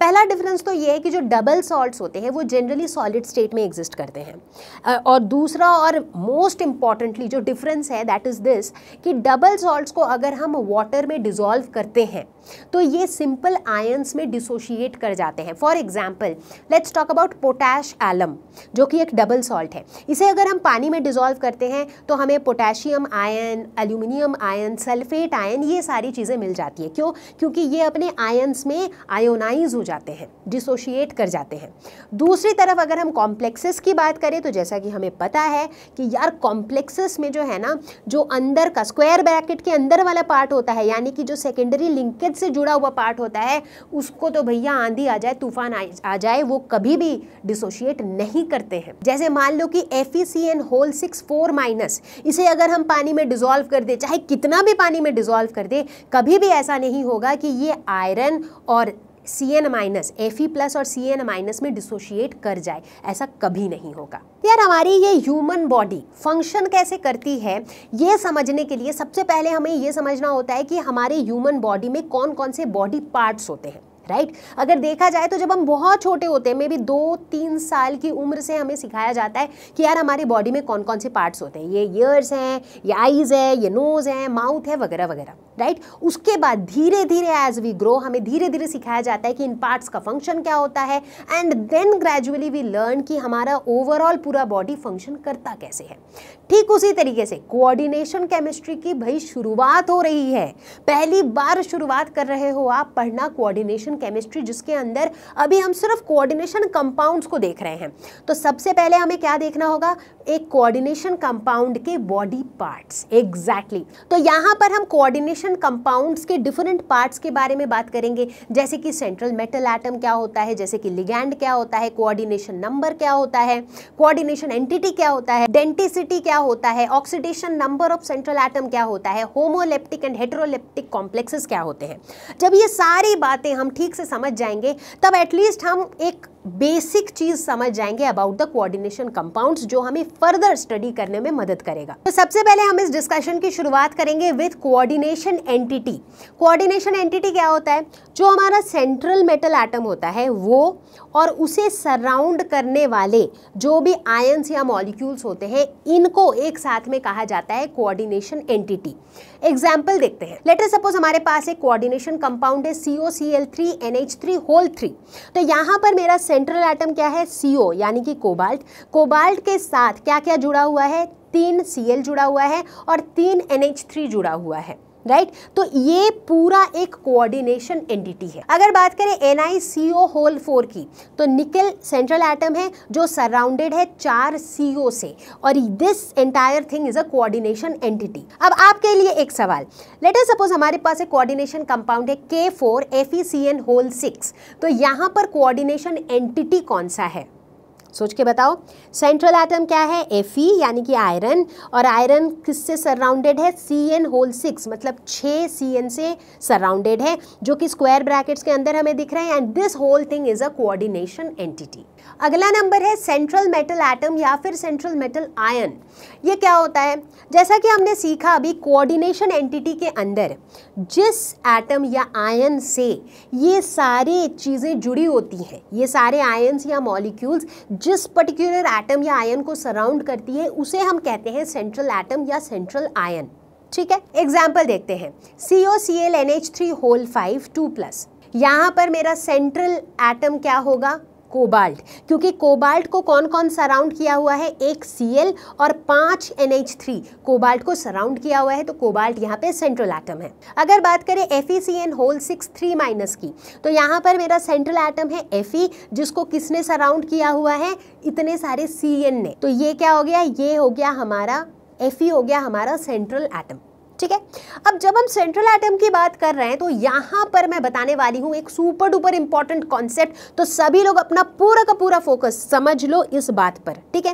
पहला डिफरेंस तो ये है कि जो डबल सॉल्ट्स होते हैं वो जनरली सॉलिड स्टेट में एग्जिस्ट करते हैं और दूसरा और मोस्ट इम्पॉर्टेंटली जो डिफरेंस है दैट इज़ दिस कि डबल सॉल्ट्स को अगर हम वाटर में डिज़ोल्व करते हैं तो ये सिंपल आयंस में डिसोशिएट कर जाते हैं for example let's talk about potash alum जो कि एक डबल सॉल्ट है इसे अगर हम पानी में डिजोल्व करते हैं तो हमें potassium ion aluminium ion sulphate ion ये सारी चीज़ें मिल जाती है क्यों क्योंकि ये अपने आयन्स में आयोनाइज हो जाते हैं डिसोशिएट कर जाते हैं दूसरी तरफ अगर हम कॉम्प्लेक्सेस की बात करें तो जैसा कि हमें पता है कि यार कॉम्प्लेक्सेस में जो है ना जो अंदर का स्क्वायर ब्रैकेट के अंदर वाला पार्ट होता है यानी कि जो सेकेंडरी लिंकेज से जुड़ा हुआ पार्ट होता है उसको तो भैया आंधी आ जाए तूफान आ जाए वो कभी भी डिसोशिएट नहीं करते हैं जैसे मान लो कि F whole six four minus इसे अगर हम पानी में डिजोल्व कर दे चाहे कितना भी पानी में डिजोल्व कर दे कभी भी ऐसा नहीं होगा कि ये आयरन और C N minus F E plus और सी एन माइनस में डिसोशिएट कर जाए ऐसा कभी नहीं होगा यार हमारी ये ह्यूमन बॉडी फंक्शन कैसे करती है ये समझने के लिए सबसे पहले हमें ये समझना होता है कि हमारे ह्यूमन बॉडी में कौन कौन से बॉडी पार्ट्स होते हैं राइट अगर देखा जाए तो जब हम बहुत छोटे होते हैं मे बी दो तीन साल की उम्र से हमें सिखाया जाता है कि यार हमारी बॉडी में कौन कौन से पार्ट्स होते हैं ये ईयर्स हैं ये आईज़ है ये नोज़ है माउथ है वगैरह वगैरह राइट उसके बाद धीरे धीरे एज वी ग्रो हमें धीरे धीरे सिखाया जाता है कि इन पार्ट्स का फंक्शन क्या होता है and then gradually we learn कि हमारा ओवरऑल पूरा बॉडी फंक्शन करता कैसे है ठीक उसी तरीके से कोऑर्डिनेशन केमिस्ट्री की भाई शुरुआत हो रही है पहली बार शुरुआत कर रहे हो आप पढ़ना कोऑर्डिनेशन केमिस्ट्री जिसके अंदर अभी हम सिर्फ कोऑर्डिनेशन कंपाउंड्स को देख रहे हैं तो सबसे पहले हमें क्या देखना होगा एक कोऑर्डिनेशन कंपाउंड के बॉडी पार्ट्स एग्जैक्टली तो यहाँ पर हम कोऑर्डिनेशन कंपाउंड्स के डिफरेंट पार्ट्स के बारे में बात करेंगे जैसे कि सेंट्रल मेटल एटम क्या होता है जैसे कि लिगैंड क्या होता है कोऑर्डिनेशन नंबर क्या होता है कोऑर्डिनेशन एंटिटी क्या होता है डेंटिसिटी क्या होता है oxidation number of central atom क्या होता है होमोलेप्टिक एंड हेट्रोलेप्टिक कॉम्प्लेक्सेस क्या होते हैं जब ये सारी बातें हम ठीक से समझ जाएंगे तब एटलीस्ट हम एक बेसिक चीज़ समझ जाएंगे अबाउट द कोऑर्डिनेशन कंपाउंड्स जो हमें फर्दर स्टडी करने में मदद करेगा तो सबसे पहले हम इस डिस्कशन की शुरुआत करेंगे with coordination entity coordination entity क्या होता है जो हमारा सेंट्रल मेटल एटम होता है वो और उसे सराउंड करने वाले जो भी आयंस या मॉलिक्यूल्स होते हैं इनको एक साथ में कहा जाता है कोऑर्डिनेशन एंटिटी एग्जाम्पल देखते हैं लेटर सपोज हमारे पास एक कोऑर्डिनेशन कंपाउंड है C O C L three N H three whole three तो यहाँ पर मेरा सेंट्रल एटम क्या है सीओ यानी कि कोबाल्ट कोबाल्ट के साथ क्या क्या जुड़ा हुआ है तीन सीएल जुड़ा हुआ है और तीन एनएच थ्री जुड़ा हुआ है राइट तो ये पूरा एक कोऑर्डिनेशन एंटिटी है अगर बात करें एन आई होल फोर की तो निकल सेंट्रल एटम है जो सराउंडेड है चार सीओ से और this entire thing is a coordination entity अब आपके लिए एक सवाल लेट अस सपोज हमारे पास एक कोऑर्डिनेशन कंपाउंड है के फोर एफ होल सिक्स तो यहाँ पर कोऑर्डिनेशन एंटिटी कौन सा है सोच के बताओ सेंट्रल एटम क्या है एफ यानी कि आयरन और आयरन किससे सराउंडेड है सी एन होल सिक्स मतलब छः सी एन से सराउंडेड है जो कि स्क्वायर ब्रैकेट्स के अंदर हमें दिख रहे हैं and this whole thing is a coordination entity अगला नंबर है सेंट्रल मेटल एटम या फिर सेंट्रल मेटल आयन ये क्या होता है जैसा कि हमने सीखा अभी कोऑर्डिनेशन एंटिटी के अंदर जिस एटम या आयन से ये सारे चीज़ें जुड़ी होती हैं ये सारे आयन्स या मॉलिक्यूल्स जिस पर्टिकुलर एटम या आयन को सराउंड करती है उसे हम कहते हैं सेंट्रल एटम या सेंट्रल आयन ठीक है एग्जाम्पल देखते हैं C O C L N H three whole five two plus यहाँ पर मेरा सेंट्रल एटम क्या होगा कोबाल्ट क्योंकि कोबाल्ट को कौन कौन सराउंड किया हुआ है एक सी और पांच एन थ्री कोबाल्ट को सराउंड किया हुआ है तो कोबाल्ट यहाँ पे सेंट्रल एटम है अगर बात करें F whole six three minus की तो यहाँ पर मेरा सेंट्रल एटम है एफ जिसको किसने सराउंड किया हुआ है इतने सारे सी ने तो ये क्या हो गया ये हो गया हमारा एफ हो गया हमारा सेंट्रल एटम ठीक है अब जब हम सेंट्रल एटम की बात कर रहे हैं तो यहां पर मैं बताने वाली हूँ एक सुपर डुपर इंपॉर्टेंट कॉन्सेप्ट तो सभी लोग अपना पूरा का पूरा फोकस समझ लो इस बात पर ठीक है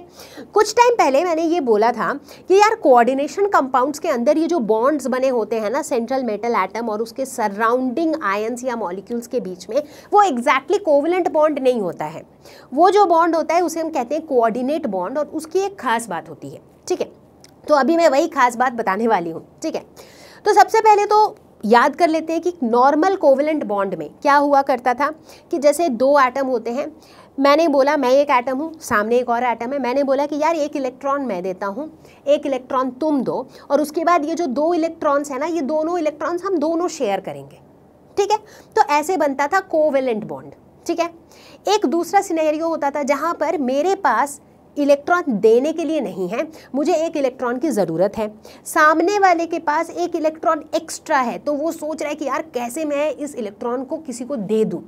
कुछ टाइम पहले मैंने ये बोला था कि यार कोऑर्डिनेशन कंपाउंड्स के अंदर ये जो बॉन्ड्स बने होते हैं ना सेंट्रल मेटल एटम और उसके सराउंडिंग आयन्स या मॉलिक्यूल्स के बीच में वो एग्जैक्टली कोविलेंट बॉन्ड नहीं होता है वो जो बॉन्ड होता है उसे हम कहते हैं कोऑर्डिनेट बॉन्ड और उसकी एक खास बात होती है ठीक है तो अभी मैं वही खास बात बताने वाली हूँ ठीक है तो सबसे पहले तो याद कर लेते हैं कि नॉर्मल कोवलेंट बॉन्ड में क्या हुआ करता था कि जैसे दो एटम होते हैं मैंने बोला मैं एक एटम हूँ सामने एक और एटम है मैंने बोला कि यार एक इलेक्ट्रॉन मैं देता हूँ एक इलेक्ट्रॉन तुम दो और उसके बाद ये जो दो इलेक्ट्रॉन्स हैं ना ये दोनों इलेक्ट्रॉन्स हम दोनों शेयर करेंगे ठीक है तो ऐसे बनता था कोवेलेंट बॉन्ड ठीक है एक दूसरा सिनेरियो होता था जहाँ पर मेरे पास इलेक्ट्रॉन देने के लिए नहीं है मुझे एक इलेक्ट्रॉन की ज़रूरत है सामने वाले के पास एक इलेक्ट्रॉन एक्स्ट्रा है तो वो सोच रहा है कि यार कैसे मैं इस इलेक्ट्रॉन को किसी को दे दूँ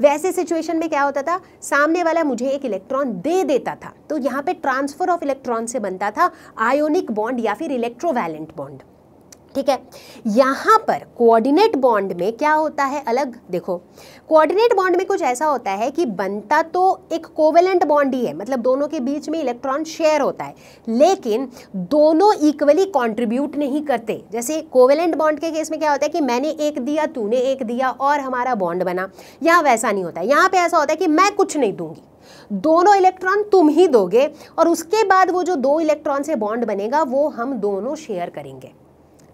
वैसे सिचुएशन में क्या होता था सामने वाला मुझे एक इलेक्ट्रॉन दे देता था तो यहाँ पे ट्रांसफर ऑफ इलेक्ट्रॉन से बनता था आयोनिक बॉन्ड या फिर इलेक्ट्रोवैलेंट बॉन्ड ठीक है यहाँ पर कोऑर्डिनेट बॉन्ड में क्या होता है अलग देखो कोऑर्डिनेट बॉन्ड में कुछ ऐसा होता है कि बनता तो एक कोवेलेंट बॉन्ड ही है मतलब दोनों के बीच में इलेक्ट्रॉन शेयर होता है लेकिन दोनों इक्वली कंट्रीब्यूट नहीं करते जैसे कोवेलेंट बॉन्ड के केस में क्या होता है कि मैंने एक दिया तूने एक दिया और हमारा बॉन्ड बना यहाँ वैसा नहीं होता यहाँ पर ऐसा होता है कि मैं कुछ नहीं दूंगी दोनों इलेक्ट्रॉन तुम ही दोगे और उसके बाद वो जो दो इलेक्ट्रॉन से बॉन्ड बनेगा वो हम दोनों शेयर करेंगे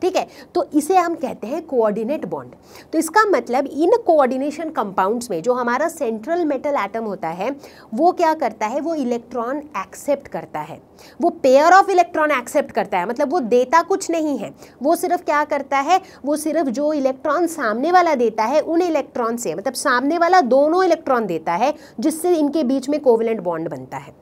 ठीक है तो इसे हम कहते हैं कोऑर्डिनेट बॉन्ड तो इसका मतलब इन कोऑर्डिनेशन कंपाउंड्स में जो हमारा सेंट्रल मेटल एटम होता है वो क्या करता है वो इलेक्ट्रॉन एक्सेप्ट करता है वो पेयर ऑफ इलेक्ट्रॉन एक्सेप्ट करता है मतलब वो देता कुछ नहीं है वो सिर्फ क्या करता है वो सिर्फ जो इलेक्ट्रॉन सामने वाला देता है उन इलेक्ट्रॉन से मतलब सामने वाला दोनों इलेक्ट्रॉन देता है जिससे इनके बीच में कोविलेंट बॉन्ड बनता है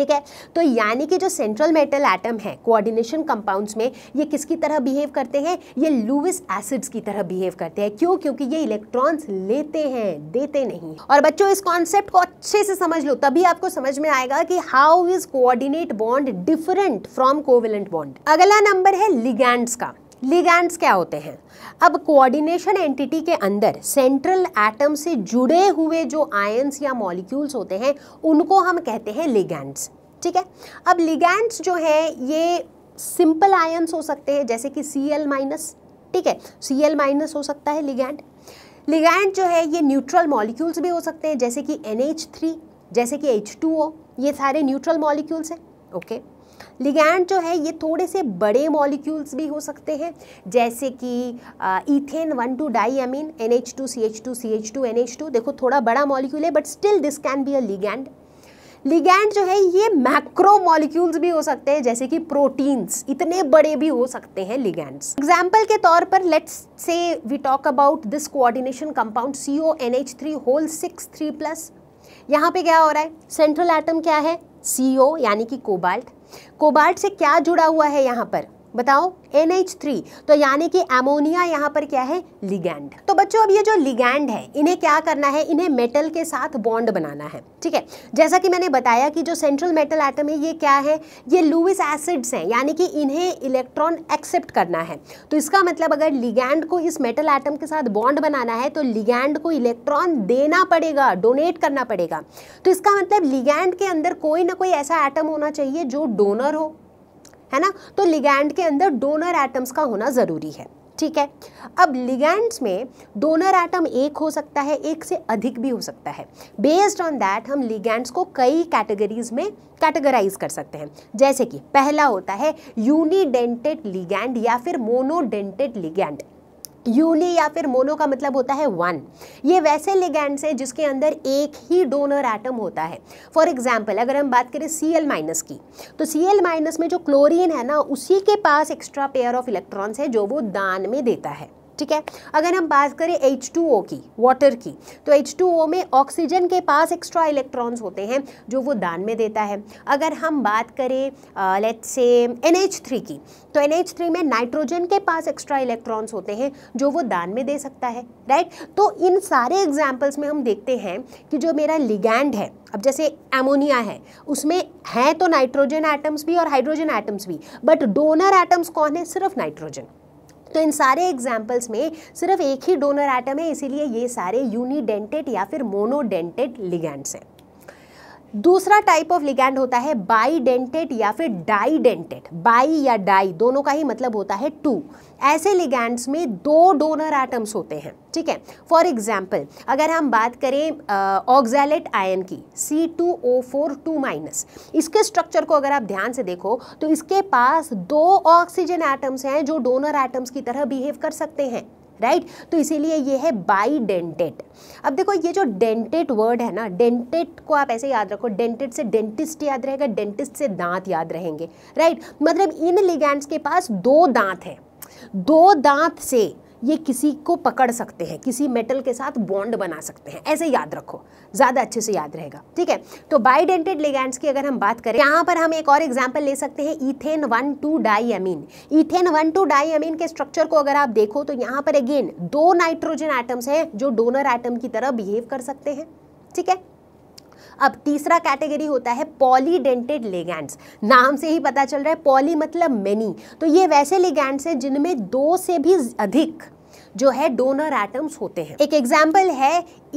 ठीक है तो यानी कि जो सेंट्रल मेटल एटम है कोऑर्डिनेशन कंपाउंड्स में ये किसकी तरह बिहेव करते हैं ये लूविस एसिड्स की तरह बिहेव करते हैं क्यों क्योंकि ये इलेक्ट्रॉन्स लेते हैं देते नहीं और बच्चों इस कॉन्सेप्ट को अच्छे से समझ लो तभी आपको समझ में आएगा कि how is coordinate bond different from covalent bond अगला नंबर है लिगैंड्स का लिगैंड्स क्या होते हैं अब कोऑर्डिनेशन एंटिटी के अंदर सेंट्रल एटम से जुड़े हुए जो आयंस या मॉलिक्यूल्स होते हैं उनको हम कहते हैं लिगैंड्स ठीक है अब लिगैंड्स जो है ये सिंपल आयंस हो सकते हैं जैसे कि सी एल माइनस ठीक है सी एल माइनस हो सकता है लिगैंड लिगैंड जो है ये न्यूट्रल मॉलिक्यूल्स भी हो सकते हैं जैसे कि एन एच थ्री जैसे कि एच टू ओ ये सारे न्यूट्रल मॉलिक्यूल्स हैं ओके okay. लिगैंड जो है ये थोड़े से बड़े मॉलिक्यूल्स भी हो सकते हैं जैसे कि ethane one two diamine N H two C H two C H two N H two देखो थोड़ा बड़ा मॉलिक्यूल है but still this can be a ligand ligand जो है ये मैक्रो मॉलिक्यूल्स भी हो सकते हैं जैसे कि प्रोटीन्स इतने बड़े भी हो सकते हैं लिगैंड्स एग्जाम्पल के तौर पर let's say we talk about this coordination compound C O N H three whole six three plus यहाँ पे क्या हो रहा है सेंट्रल एटम क्या है सी ओ यानी कि कोबाल्ट कोबाल्ट से क्या जुड़ा हुआ है यहाँ पर बताओ NH3 तो यानी कि एमोनिया यहाँ पर क्या है लिगैंड तो बच्चों अब ये जो लिगैंड है इन्हें क्या करना है इन्हें मेटल के साथ बॉन्ड बनाना है ठीक है जैसा कि मैंने बताया कि जो सेंट्रल मेटल एटम है ये क्या है ये लुइस एसिड्स हैं यानी कि इन्हें इलेक्ट्रॉन एक्सेप्ट करना है तो इसका मतलब अगर लिगैंड को इस मेटल आइटम के साथ बॉन्ड बनाना है तो लिगैंड को इलेक्ट्रॉन देना पड़ेगा डोनेट करना पड़ेगा तो इसका मतलब लिगैंड के अंदर कोई ना कोई ऐसा आइटम होना चाहिए जो डोनर हो है ना तो लिगैंड के अंदर डोनर एटम्स का होना ज़रूरी है ठीक है अब लिगैंड्स में डोनर एटम एक हो सकता है एक से अधिक भी हो सकता है बेस्ड ऑन दैट हम लिगैंड्स को कई कैटेगरीज में कैटेगराइज कर सकते हैं जैसे कि पहला होता है यूनिडेंटेड लिगैंड या फिर मोनोडेंटेड लिगैंड यूली या फिर मोनो का मतलब होता है वन ये वैसे लिगेंड्स हैं जिसके अंदर एक ही डोनर एटम होता है फॉर एग्जाम्पल अगर हम बात करें सी एल माइनस की तो सी एल माइनस में जो क्लोरीन है ना उसी के पास एक्स्ट्रा पेयर ऑफ इलेक्ट्रॉन्स है जो वो दान में देता है ठीक है अगर हम बात करें एच की वाटर की तो एच में ऑक्सीजन के पास एक्स्ट्रा इलेक्ट्रॉन्स होते हैं जो वो दान में देता है अगर हम बात करें लेट से एन की तो एन में नाइट्रोजन के पास एक्स्ट्रा इलेक्ट्रॉन्स होते हैं जो वो दान में दे सकता है राइट तो इन सारे एग्जाम्पल्स में हम देखते हैं कि जो मेरा लिगैंड है अब जैसे एमोनिया है उसमें हैं तो नाइट्रोजन एटम्स भी और हाइड्रोजन एटम्स भी बट डोनर एटम्स कौन है सिर्फ नाइट्रोजन तो इन सारे एग्जाम्पल्स में सिर्फ एक ही डोनर आइटम है इसीलिए ये सारे यूनिडेंटेड या फिर मोनोडेंटेड लिगेंड्स हैं दूसरा टाइप ऑफ लिगैंड होता है बाईडेंटेड या फिर डाईडेंटेड बाई या डाई दोनों का ही मतलब होता है टू ऐसे लिगैंड्स में दो डोनर एटम्स होते हैं ठीक है फॉर एग्जाम्पल अगर हम बात करें ऑक्जैलेट आयन की C two O four two minus इसके स्ट्रक्चर को अगर आप ध्यान से देखो तो इसके पास दो ऑक्सीजन एटम्स हैं जो डोनर एटम्स की तरह बिहेव कर सकते हैं राइट right? तो इसीलिए ये है बाई डेंटेट अब देखो ये जो डेंटेट वर्ड है ना डेंटेड को आप ऐसे याद रखो डेंटेड से डेंटिस्ट याद रहेगा डेंटिस्ट से दांत याद रहेंगे राइट right? मतलब इन लिगैंड्स के पास दो दांत हैं दो दांत से ये किसी को पकड़ सकते हैं किसी मेटल के साथ बॉन्ड बना सकते हैं ऐसे याद रखो ज़्यादा अच्छे से याद रहेगा ठीक है तो बाइडेंटेड लेगैंड्स की अगर हम बात करें यहाँ पर हम एक और एग्जाम्पल ले सकते हैं ethane one two diamine ethane one two diamine के स्ट्रक्चर को अगर आप देखो तो यहाँ पर अगेन दो नाइट्रोजन आइटम्स हैं जो डोनर आइटम की तरह बिहेव कर सकते हैं ठीक है अब तीसरा कैटेगरी होता है पॉलीडेंटेड लेगैंड्स नाम से ही पता चल रहा है पॉली मतलब मेनी तो ये वैसे लेगैंड्स हैं जिनमें दो से भी अधिक जो है डोनर एटम्स होते हैं एक एग्जाम्पल है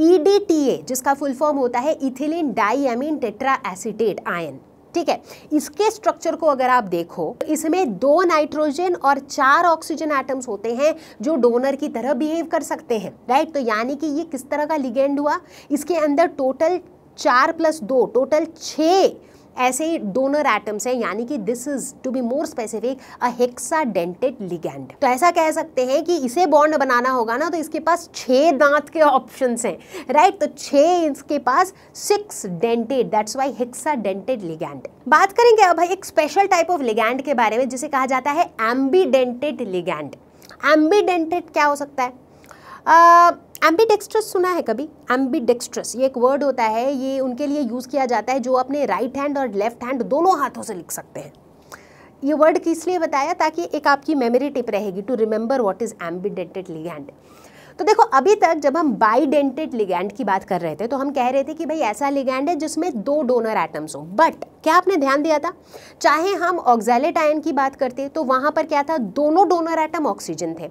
ईडीटीए e जिसका फुल फॉर्म होता है ethylene diamine tetra acetate ion ठीक है इसके स्ट्रक्चर को अगर आप देखो तो इसमें दो नाइट्रोजन और चार ऑक्सीजन एटम्स होते हैं जो डोनर की तरह बिहेव कर सकते हैं राइट तो यानी कि ये किस तरह का लिगेंड हुआ इसके अंदर टोटल चार प्लस दो टोटल छः ऐसे डोनर एटम्स हैं यानी कि this is to be more specific a hexadentate ligand तो ऐसा कह सकते हैं कि इसे बॉन्ड बनाना होगा ना तो इसके पास छः दांत के ऑप्शंस हैं राइट तो छः इसके पास six dentate that's why hexadentate ligand बात करेंगे अब एक स्पेशल टाइप ऑफ लिगेंड के बारे में जिसे कहा जाता है एम्बीडेंटेड लिगेंड एम्बीडेंटेड क्या हो सकता है uh, एम्बीडेक्स्ट्रस सुना है कभी एम्बीडेक्स्ट्रस ये एक वर्ड होता है ये उनके लिए यूज़ किया जाता है जो अपने राइट हैंड और लेफ्ट हैंड दोनों हाथों से लिख सकते हैं ये वर्ड किस लिए बताया ताकि एक आपकी मेमोरी टिप रहेगी to remember what is ambidentate ligand तो देखो अभी तक जब हम बाईडेंटेड लिगैंड की बात कर रहे थे तो हम कह रहे थे कि भाई ऐसा लिगैंड है जिसमें दो डोनर एटम्स हो बट क्या आपने ध्यान दिया था चाहे हम ऑक्जैलेट आयन की बात करते तो वहाँ पर क्या था दोनों डोनर एटम ऑक्सीजन थे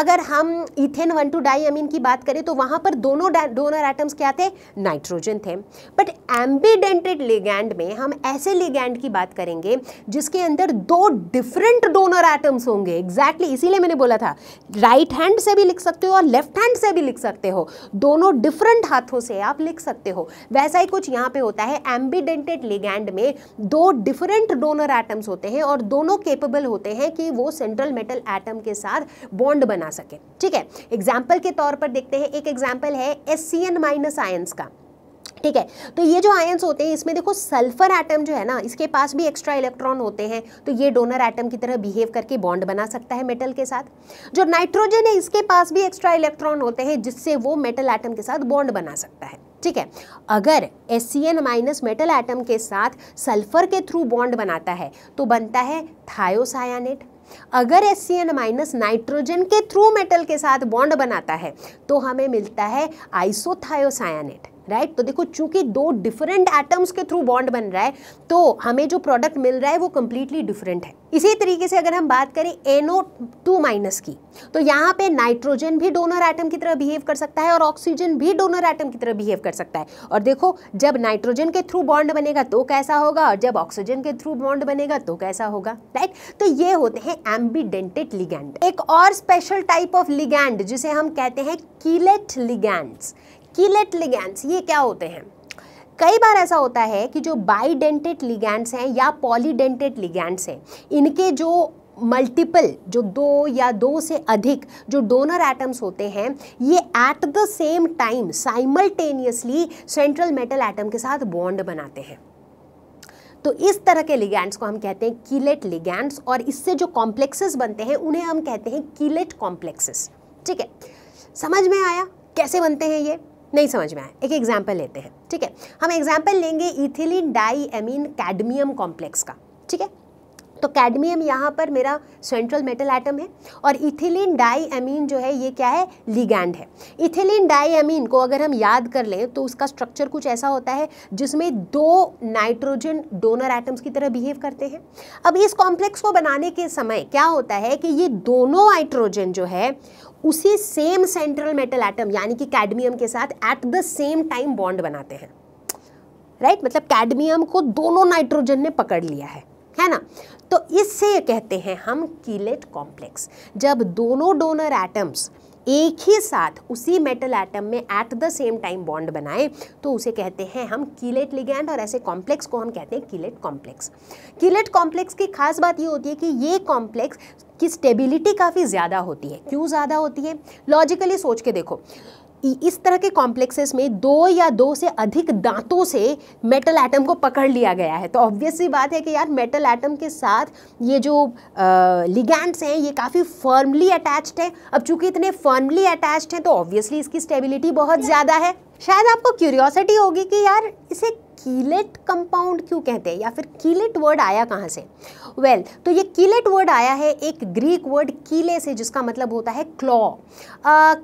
अगर हम ethane one two diamine की बात करें तो वहाँ पर दोनों डोनर एटम्स क्या थे नाइट्रोजन थे बट एम्बीडेंटेड लिगैंड में हम ऐसे लिगैंड की बात करेंगे जिसके अंदर दो डिफरेंट डोनर एटम्स होंगे एग्जैक्टली exactly, इसीलिए मैंने बोला था राइट right हैंड से भी लिख सकते हो और लेफ्ट लेफ्ट हैंड से भी लिख सकते हो दोनों डिफरेंट हाथों से आप लिख सकते हो वैसा ही कुछ यहाँ पे होता है एम्बीडेंटेड लिगैंड में दो डिफरेंट डोनर एटम्स होते हैं और दोनों केपेबल होते हैं कि वो सेंट्रल मेटल एटम के साथ बॉन्ड बना सके ठीक है एग्जाम्पल के तौर पर देखते हैं एक एग्जाम्पल है S C N minus ions का ठीक है तो ये जो आयंस होते हैं इसमें देखो सल्फर एटम जो है ना इसके पास भी एक्स्ट्रा इलेक्ट्रॉन होते हैं तो ये डोनर एटम की तरह बिहेव करके बॉन्ड बना सकता है मेटल के साथ जो नाइट्रोजन है इसके पास भी एक्स्ट्रा इलेक्ट्रॉन होते हैं जिससे वो मेटल एटम के साथ बॉन्ड बना सकता है ठीक है अगर S C N minus metal atom के साथ सल्फर के थ्रू बॉन्ड बनाता है तो बनता है थायोसायानेट अगर S C N minus nitrogen के थ्रू मेटल के साथ बॉन्ड बनाता है तो हमें मिलता है आइसोथायोसायानेट राइट तो देखो चूंकि दो डिफरेंट एटम्स के थ्रू बॉन्ड बन रहा है तो हमें जो प्रोडक्ट मिल रहा है वो कंप्लीटली डिफरेंट है इसी तरीके से अगर हम बात करें एनो टू माइनस की तो यहाँ पे नाइट्रोजन भी डोनर आइटम की तरह बिहेव कर सकता है और ऑक्सीजन भी डोनर आइटम की तरह बिहेव कर सकता है और देखो जब नाइट्रोजन के थ्रू बॉन्ड बनेगा तो कैसा होगा और जब ऑक्सीजन के थ्रू बॉन्ड बनेगा तो कैसा होगा राइट तो ये होते हैं एम्बीडेंटेड लिगैंड एक और स्पेशल टाइप ऑफ लिगैंड जिसे हम कहते हैं कीलेट लिगैंड्स कीलेट लिगेंड्स ये क्या होते हैं कई बार ऐसा होता है कि जो बाईडेंटेड लिगेंड्स हैं या पॉलीडेंटेड लिगेंड्स हैं इनके जो मल्टीपल जो दो या दो से अधिक जो डोनर एटम्स होते हैं ये at the same time simultaneously central metal atom के साथ बॉन्ड बनाते हैं तो इस तरह के लिगेंड्स को हम कहते हैं कीलेट लिगेंड्स और इससे जो कॉम्प्लेक्सेस बनते हैं उन्हें हम कहते हैं कीलेट कॉम्प्लेक्सेस ठीक है समझ में आया कैसे बनते हैं ये नहीं समझ में आए एक एग्जाम्पल लेते हैं ठीक है हम एग्जाम्पल लेंगे ethylene diamine cadmium complex का ठीक है तो कैडमियम यहाँ पर मेरा सेंट्रल मेटल एटम है और इथिलीन डाई एमीन जो है ये क्या है लिगैंड है इथिलीन डाई एमीन को अगर हम याद कर लें तो उसका स्ट्रक्चर कुछ ऐसा होता है जिसमें दो नाइट्रोजन डोनर एटम्स की तरह बिहेव करते हैं अब इस कॉम्प्लेक्स को बनाने के समय क्या होता है कि ये दोनों नाइट्रोजन जो है उसी सेम सेंट्रल मेटल एटम यानी कि कैडमियम के साथ at the same time bond बनाते हैं राइट right? मतलब कैडमियम को दोनों नाइट्रोजन ने पकड़ लिया है है ना तो इससे कहते हैं हम कीलेट कॉम्प्लेक्स जब दोनों डोनर एटम्स एक ही साथ उसी मेटल एटम में at the same time bond बनाए तो उसे कहते हैं हम कीलेट लिगैंड और ऐसे कॉम्प्लेक्स को हम कहते हैं कीलेट कॉम्प्लेक्स कीलेट कॉम्प्लेक्स की खास बात ये होती है कि ये कॉम्प्लेक्स कि स्टेबिलिटी काफ़ी ज़्यादा होती है क्यों ज़्यादा होती है लॉजिकली सोच के देखो इस तरह के कॉम्प्लेक्सेस में दो या दो से अधिक दांतों से मेटल एटम को पकड़ लिया गया है तो ऑब्वियसली बात है कि यार मेटल एटम के साथ ये जो लिगैंड्स हैं ये काफ़ी फर्मली अटैच्ड हैं अब चूंकि इतने फर्मली अटैच्ड हैं तो ऑब्वियसली इसकी स्टेबिलिटी बहुत ज़्यादा है शायद आपको क्यूरियोसिटी होगी कि यार इसे कीलेट कंपाउंड क्यों कहते हैं या फिर कीलेट वर्ड आया कहाँ से वेल well, तो ये कीलेट वर्ड आया है एक ग्रीक वर्ड कीले से जिसका मतलब होता है क्लॉ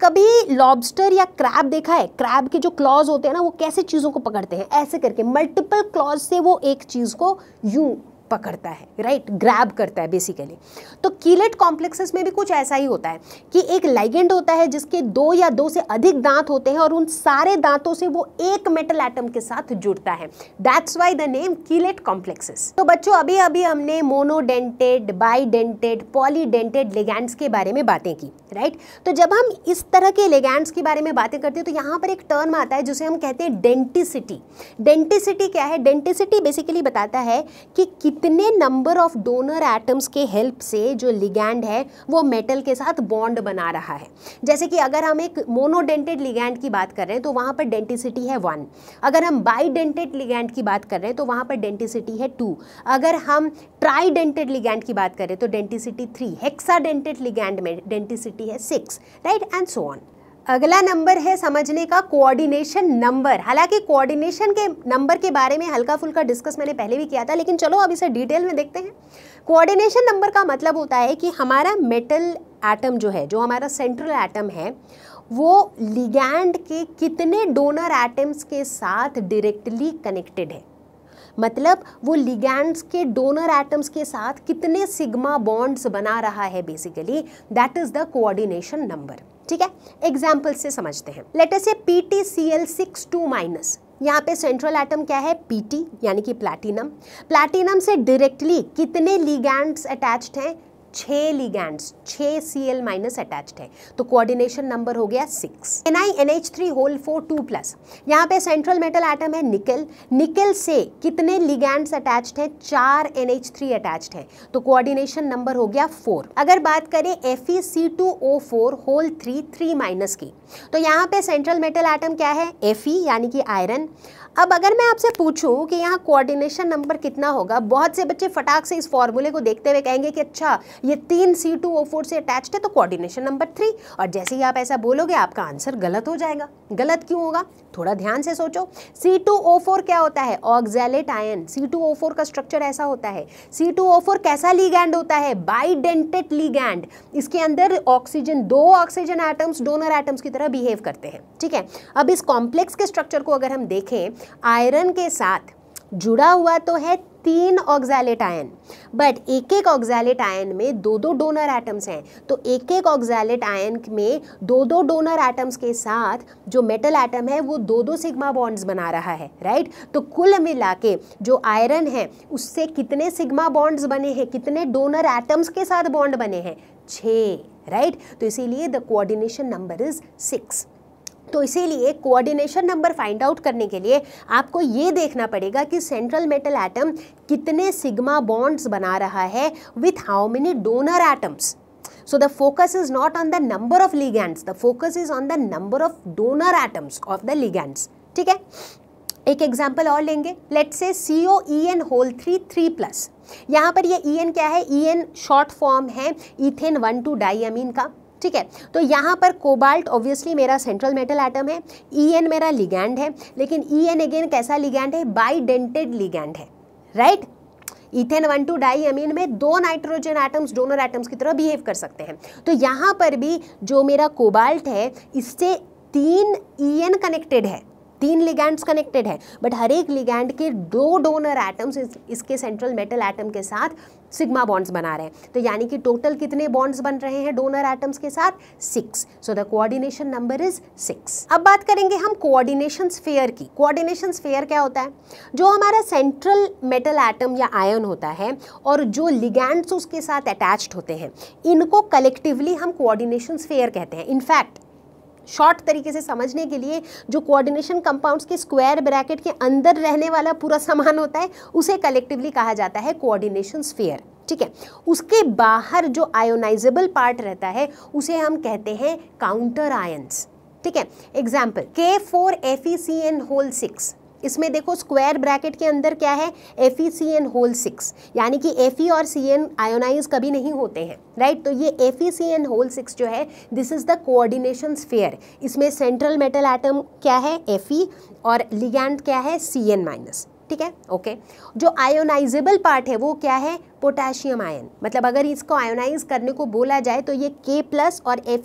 कभी लॉबस्टर या क्रैब देखा है क्रैब के जो क्लॉज होते हैं ना वो कैसे चीज़ों को पकड़ते हैं ऐसे करके मल्टीपल क्लॉज से वो एक चीज़ को यूँ पकड़ता है राइट ग्रैब करता है बेसिकली तो कीलेट कॉम्प्लेक्सेस में भी कुछ ऐसा ही होता है कि एक लाइगेंड होता है जिसके दो या दो से अधिक दांत होते हैं और उन सारे दांतों से वो एक मेटल एटम के साथ जुड़ता है that's why the name chelate complexes तो बच्चों अभी अभी हमने मोनोडेंटेड बाईडेंटेड पॉलीडेंटेड लेगैंड के बारे में बातें की राइट तो जब हम इस तरह के लेगैंड के बारे में बातें करते हैं तो यहाँ पर एक टर्म आता है जिसे हम कहते हैं डेंटिसिटी डेंटिसिटी क्या है डेंटिसिटी बेसिकली बताता है कि इतने नंबर ऑफ डोनर एटम्स के हेल्प से जो लिगैंड है वो मेटल के साथ बॉन्ड बना रहा है जैसे कि अगर हम एक मोनोडेंटेड लिगैंड की बात कर रहे हैं तो वहाँ पर डेंटिसिटी है वन अगर हम बाईडेंटेड लिगैंड की बात कर रहे हैं तो वहाँ पर डेंटिसिटी है टू अगर हम ट्राईडेंटेड लिगैंड की बात करें तो डेंटिसिटी थ्री हेक्साडेंटेड लिगैंड में डेंटिसिटी है six right and so on अगला नंबर है समझने का कोऑर्डिनेशन नंबर हालांकि कोऑर्डिनेशन के नंबर के बारे में हल्का फुल्का डिस्कस मैंने पहले भी किया था लेकिन चलो अब इसे डिटेल में देखते हैं कोऑर्डिनेशन नंबर का मतलब होता है कि हमारा मेटल एटम जो है जो हमारा सेंट्रल एटम है वो लिगैंड के कितने डोनर एटम्स के साथ डायरेक्टली कनेक्टेड है मतलब वो लिगैंड्स के डोनर एटम्स के साथ कितने सिग्मा बॉन्ड्स बना रहा है basically that is the coordination number ठीक है एग्जाम्पल से समझते हैं लेटर से P T C L six two minus यहाँ पे सेंट्रल एटम क्या है पीटी यानी कि प्लैटिनम प्लैटिनम से डायरेक्टली कितने लीगैंड्स अटैच्ड हैं छह लिगैंड्स छह सी एल माइनस अटैच्ड है तो कोऑर्डिनेशन नंबर हो गया six N I N H three whole four two plus यहाँ पे सेंट्रल मेटल आइटम है निकल निकल से कितने लिगैंड्स अटैच्ड हैं चार एन एच थ्री अटैच्ड है तो कोऑर्डिनेशन नंबर हो गया फोर अगर बात करें F E C two O four whole three three minus की तो यहाँ पे सेंट्रल मेटल आइटम क्या है एफ ई यानी कि आयरन अब अगर मैं आपसे पूछूं कि यहाँ कोऑर्डिनेशन नंबर कितना होगा बहुत से बच्चे फटाक से इस फॉर्मूले को देखते हुए कहेंगे कि अच्छा ये तीन सी टू ओ फोर से अटैच है तो कोऑर्डिनेशन नंबर थ्री और जैसे ही आप ऐसा बोलोगे आपका आंसर गलत हो जाएगा गलत क्यों होगा थोड़ा ध्यान से सोचो सी टू ओ फोर क्या होता है oxalate ion C two O four का स्ट्रक्चर ऐसा होता है सी टू ओ फोर कैसा लीगैंड होता है बाईडेंटेड लीगैंड इसके अंदर ऑक्सीजन दो ऑक्सीजन एटम्स डोनर एटम्स की तरह बिहेव करते हैं ठीक है अब इस कॉम्प्लेक्स के स्ट्रक्चर को अगर हम देखें आयरन के साथ जुड़ा हुआ तो है तीन ऑक्जैलेट आयन बट एक एक ऑक्जैलेट आयन में दो दो डोनर एटम्स हैं तो एक एक ऑक्जैलेट आयन में दो दो डोनर एटम्स के साथ जो मेटल एटम है वो दो दो सिग्मा बॉन्ड्स बना रहा है राइट तो कुल मिला के जो आयरन है उससे कितने सिग्मा बॉन्ड्स बने हैं कितने डोनर एटम्स के साथ बॉन्ड बने हैं छ राइट right? तो इसीलिए the coordination number is six तो इसीलिए कोऑर्डिनेशन नंबर फाइंड आउट करने के लिए आपको ये देखना पड़ेगा कि सेंट्रल मेटल एटम कितने सिग्मा बॉन्ड्स बना रहा है with how many donor atoms so the focus is not on the number of ligands the focus is on the number of donor atoms of the ligands ठीक है एक example और लेंगे let's say C O E N whole three three plus यहाँ पर ये E e N क्या है ई एन शॉर्ट फॉर्म है ethane one two diamine ठीक है तो यहाँ पर कोबाल्ट ऑब्वियसली मेरा सेंट्रल मेटल आइटम है ई एन मेरा लिगैंड है लेकिन ई एन अगेन कैसा लिगैंड है बाईडेंटेड लिगैंड है right ethane one two diamine में दो नाइट्रोजन आइटम्स डोनर आइटम्स की तरह बिहेव कर सकते हैं तो यहाँ पर भी जो मेरा कोबाल्ट है इससे तीन ई एन कनेक्टेड है तीन लिगैंड्स कनेक्टेड हैं बट हर एक लिगैंड के दो डोनर एटम्स इसके सेंट्रल मेटल एटम के साथ सिग्मा बॉन्ड्स बना रहे हैं तो यानी कि टोटल कितने बॉन्ड्स बन रहे हैं डोनर एटम्स के साथ six so the coordination number is six अब बात करेंगे हम कोऑर्डिनेशन स्फेयर की कोऑर्डिनेशन स्फेयर क्या होता है जो हमारा सेंट्रल मेटल एटम या आयन होता है और जो लिगैंड्स उसके साथ अटैच्ड होते हैं इनको कलेक्टिवली हम कोऑर्डिनेशन स्फेयर कहते हैं इनफैक्ट शॉर्ट तरीके से समझने के लिए जो कोऑर्डिनेशन कंपाउंड्स के स्क्वायर ब्रैकेट के अंदर रहने वाला पूरा सामान होता है उसे कलेक्टिवली कहा जाता है कोऑर्डिनेशन स्फीयर ठीक है उसके बाहर जो आयोनाइजेबल पार्ट रहता है उसे हम कहते हैं काउंटर आयंस ठीक है example K four F E C N whole six इसमें देखो स्क्वायर ब्रैकेट के अंदर क्या है F C N whole six यानी कि एफ ई और सी एन आयोनाइज कभी नहीं होते हैं राइट तो ये F C N whole six जो है this is the coordination sphere इसमें सेंट्रल मेटल एटम क्या है एफ और लिगैंड क्या है सी एन माइनस ठीक है ओके जो आयोनाइजेबल पार्ट है वो क्या है पोटेशियम आयन मतलब अगर इसको आयोनाइज करने को बोला जाए तो ये के प्लस और एफ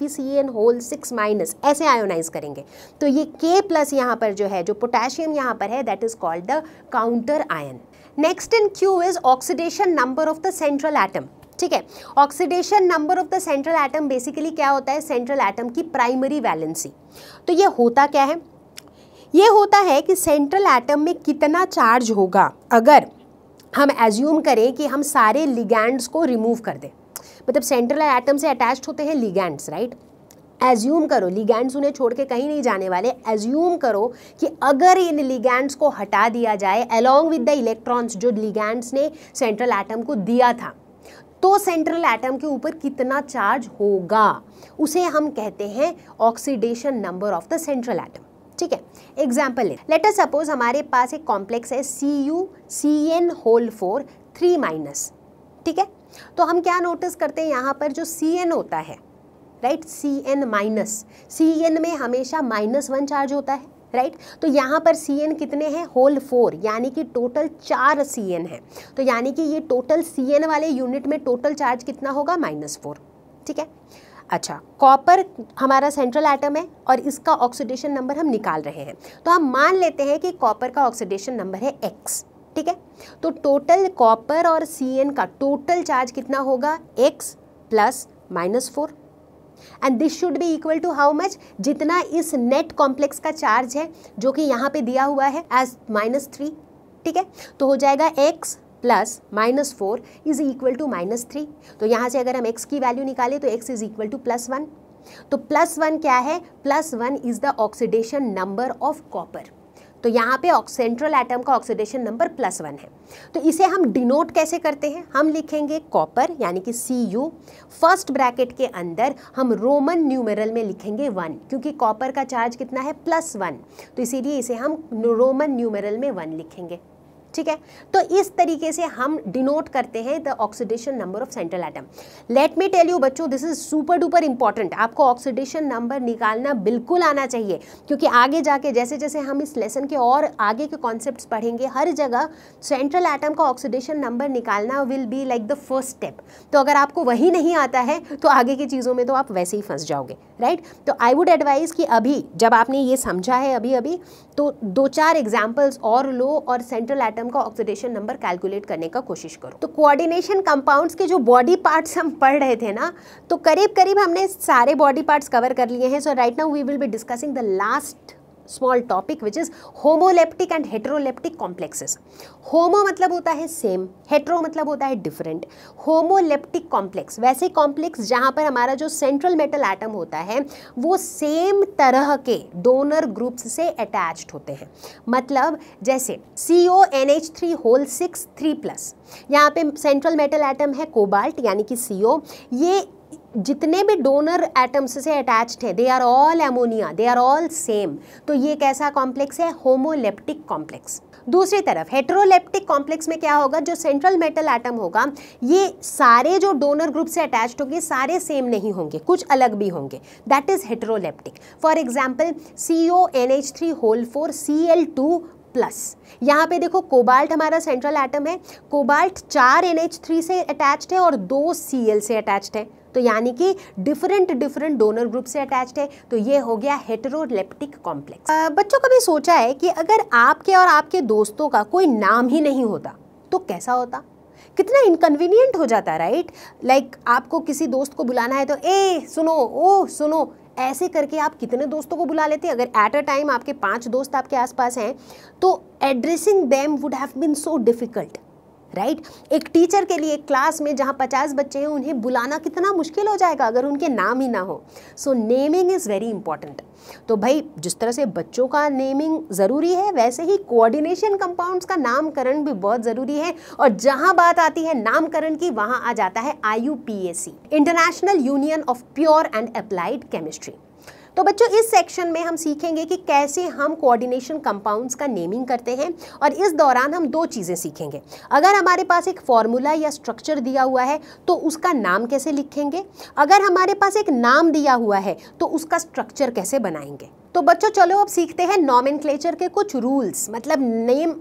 होल सिक्स माइनस ऐसे आयोनाइज करेंगे तो ये के प्लस यहाँ पर जो है जो पोटेशियम यहाँ पर है that is called the counter ion next in queue is oxidation number of the central atom ठीक है oxidation number of the central atom basically क्या होता है सेंट्रल एटम की प्राइमरी वैलेंसी तो ये होता क्या है ये होता है कि सेंट्रल एटम में कितना चार्ज होगा अगर हम एज्यूम करें कि हम सारे लिगैंड्स को रिमूव कर दें मतलब सेंट्रल एटम से अटैच्ड होते हैं लिगैंड्स राइट एज्यूम करो लिगैंड्स उन्हें छोड़ के कहीं नहीं जाने वाले एज्यूम करो कि अगर इन लिगैंड्स को हटा दिया जाए अलॉन्ग विद द इलेक्ट्रॉन्स जो लिगैंड्स ने सेंट्रल एटम को दिया था तो सेंट्रल एटम के ऊपर कितना चार्ज होगा उसे हम कहते हैं oxidation number of the central atom ठीक है एग्जाम्पल लेटर सपोज हमारे पास एक कॉम्प्लेक्स है C U C N whole four three minus ठीक है तो हम क्या नोटिस करते हैं यहाँ पर जो सी एन होता है right C N minus C N में हमेशा माइनस वन चार्ज होता है राइट right? तो यहाँ पर सी एन कितने हैं होल फोर यानी कि टोटल चार सी एन है तो यानी कि ये टोटल सी एन वाले यूनिट में टोटल चार्ज कितना होगा माइनस फोर ठीक है अच्छा कॉपर हमारा सेंट्रल एटम है और इसका ऑक्सीडेशन नंबर हम निकाल रहे हैं तो हम मान लेते हैं कि कॉपर का ऑक्सीडेशन नंबर है एक्स ठीक है तो टोटल कॉपर और सी का टोटल चार्ज कितना होगा X plus minus four and this should be equal to how much जितना इस नेट कॉम्प्लेक्स का चार्ज है जो कि यहाँ पे दिया हुआ है एज माइनस थ्री ठीक है तो हो जाएगा X plus minus four is equal to minus three तो यहाँ से अगर हम एक्स की वैल्यू निकालें तो X is equal to plus one तो प्लस वन क्या है plus one is the oxidation number of copper तो यहाँ पे सेंट्रल एटम का ऑक्सीडेशन नंबर प्लस वन है तो इसे हम डिनोट कैसे करते हैं हम लिखेंगे कॉपर यानी कि सी यू फर्स्ट ब्रैकेट के अंदर हम रोमन न्यूमेरल में लिखेंगे वन क्योंकि कॉपर का चार्ज कितना है प्लस वन तो इसीलिए इसे हम रोमन न्यूमेरल में वन लिखेंगे ठीक है तो इस तरीके से हम डिनोट करते हैं the oxidation number of central atom let me tell you बच्चों this is super duper important आपको ऑक्सीडेशन नंबर निकालना बिल्कुल आना चाहिए क्योंकि आगे जाके जैसे जैसे हम इस लेसन के और आगे के कॉन्सेप्ट पढ़ेंगे हर जगह सेंट्रल एटम का ऑक्सीडेशन नंबर निकालना will be like the first step तो अगर आपको वही नहीं आता है तो आगे की चीज़ों में तो आप वैसे ही फंस जाओगे राइट तो आई वुड एडवाइज़ कि अभी जब आपने ये समझा है अभी अभी तो दो चार एग्जाम्पल्स और लो और सेंट्रल एटम एटम का ऑक्सीडेशन नंबर कैलकुलेट करने का कोशिश करो तो कोऑर्डिनेशन कंपाउंड्स के जो बॉडी पार्ट्स हम पढ़ रहे थे ना तो करीब करीब हमने सारे बॉडी पार्ट्स कवर कर लिए हैं so right now we will be discussing the last small topic which is homoleptic and heteroleptic complexes homo मतलब होता है सेम हेट्रो मतलब होता है डिफरेंट होमोलेप्टिक कॉम्प्लेक्स वैसे कॉम्प्लेक्स जहाँ पर हमारा जो सेंट्रल मेटल एटम होता है वो सेम तरह के डोनर ग्रुप्स से अटैच होते हैं मतलब जैसे C O N H three whole six three plus यहाँ पे सेंट्रल मेटल एटम है कोबाल्ट यानी कि सी ओ ये जितने भी डोनर एटम्स से अटैच्ड है they are all ammonia they are all same तो ये कैसा कॉम्प्लेक्स है होमोलेप्टिक कॉम्प्लेक्स दूसरी तरफ हेट्रोलेप्टिक कॉम्प्लेक्स में क्या होगा जो सेंट्रल मेटल एटम होगा ये सारे जो डोनर ग्रुप से अटैच्ड होंगे सारे सेम नहीं होंगे कुछ अलग भी होंगे that is heteroleptic for example C O N H three whole four C L two plus यहाँ पे देखो कोबाल्ट हमारा सेंट्रल एटम है कोबाल्ट चार एन एच थ्री से अटैच्ड है और दो सी एल से अटैच्ड है तो यानी कि डिफरेंट डिफरेंट डोनर ग्रुप से अटैच्ड है तो ये हो गया हेटरोलेप्टिक कॉम्प्लेक्स बच्चों कभी सोचा है कि अगर आपके और आपके दोस्तों का कोई नाम ही नहीं होता तो कैसा होता कितना इनकन्वीनियंट हो जाता राइट लाइक like, आपको किसी दोस्त को बुलाना है तो ए सुनो ओ सुनो ऐसे करके आप कितने दोस्तों को बुला लेते अगर एट अ टाइम आपके पांच दोस्त आपके आसपास हैं तो addressing them would have been so difficult right एक टीचर के लिए क्लास में जहाँ पचास बच्चे हैं उन्हें बुलाना कितना मुश्किल हो जाएगा अगर उनके नाम ही ना हो so naming is very important तो भाई जिस तरह से बच्चों का नेमिंग ज़रूरी है वैसे ही कोऑर्डिनेशन कंपाउंड्स का नामकरण भी बहुत ज़रूरी है और जहाँ बात आती है नामकरण की वहाँ आ जाता है I international union of pure and applied chemistry तो बच्चों इस सेक्शन में हम सीखेंगे कि कैसे हम कोऑर्डिनेशन कंपाउंड्स का नेमिंग करते हैं और इस दौरान हम दो चीज़ें सीखेंगे अगर हमारे पास एक फॉर्मूला या स्ट्रक्चर दिया हुआ है तो उसका नाम कैसे लिखेंगे अगर हमारे पास एक नाम दिया हुआ है तो उसका स्ट्रक्चर कैसे बनाएंगे तो बच्चों चलो अब सीखते हैं नॉमिन के कुछ रूल्स मतलब नेम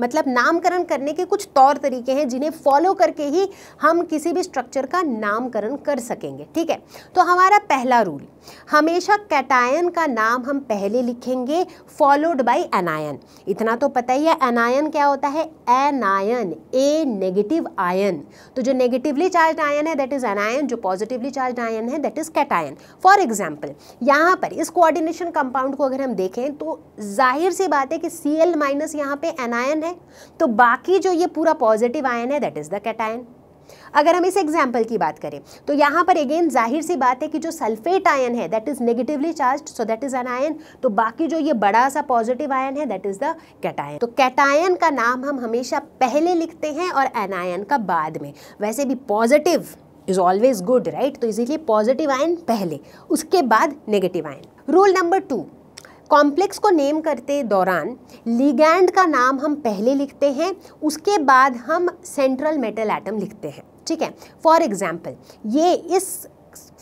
मतलब नामकरण करने के कुछ तौर तरीके हैं जिन्हें फॉलो करके ही हम किसी भी स्ट्रक्चर का नामकरण कर सकेंगे ठीक है तो हमारा पहला रूल हमेशा कैटायन का नाम हम पहले लिखेंगे फॉलोड बाय एनायन इतना तो पता ही है एनायन क्या होता है एनायन ए नेगेटिव आयन तो जो नेगेटिवली चार्ज आयन है दैट इज एनायन जो पॉजिटिवली चार्ज आयन है that is cation for example यहाँ पर इस कोऑर्डिनेशन कंपाउंड कंपाउंड को अगर हम देखें तो जाहिर सी बात है कि सी एल माइनस यहाँ पे एनायन है तो बाकी जो ये पूरा पॉजिटिव आयन है दैट इज़ द कैटायन अगर हम इस एग्जाम्पल की बात करें तो यहाँ पर अगेन जाहिर सी बात है कि जो सल्फेट आयन है that is negatively charge so that is anion तो बाकी जो ये बड़ा सा पॉजिटिव आयन है दैट इज़ द कैटायन तो कैटायन का नाम हम हमेशा पहले लिखते हैं और एनायन का बाद में वैसे भी positive is always good right तो इसीलिए पॉजिटिव आयन पहले उसके बाद negative ion rule number two complex को नेम करते दौरान लीगैंड का नाम हम पहले लिखते हैं उसके बाद हम सेंट्रल मेटल एटम लिखते हैं ठीक है फॉर एग्जाम्पल ये इस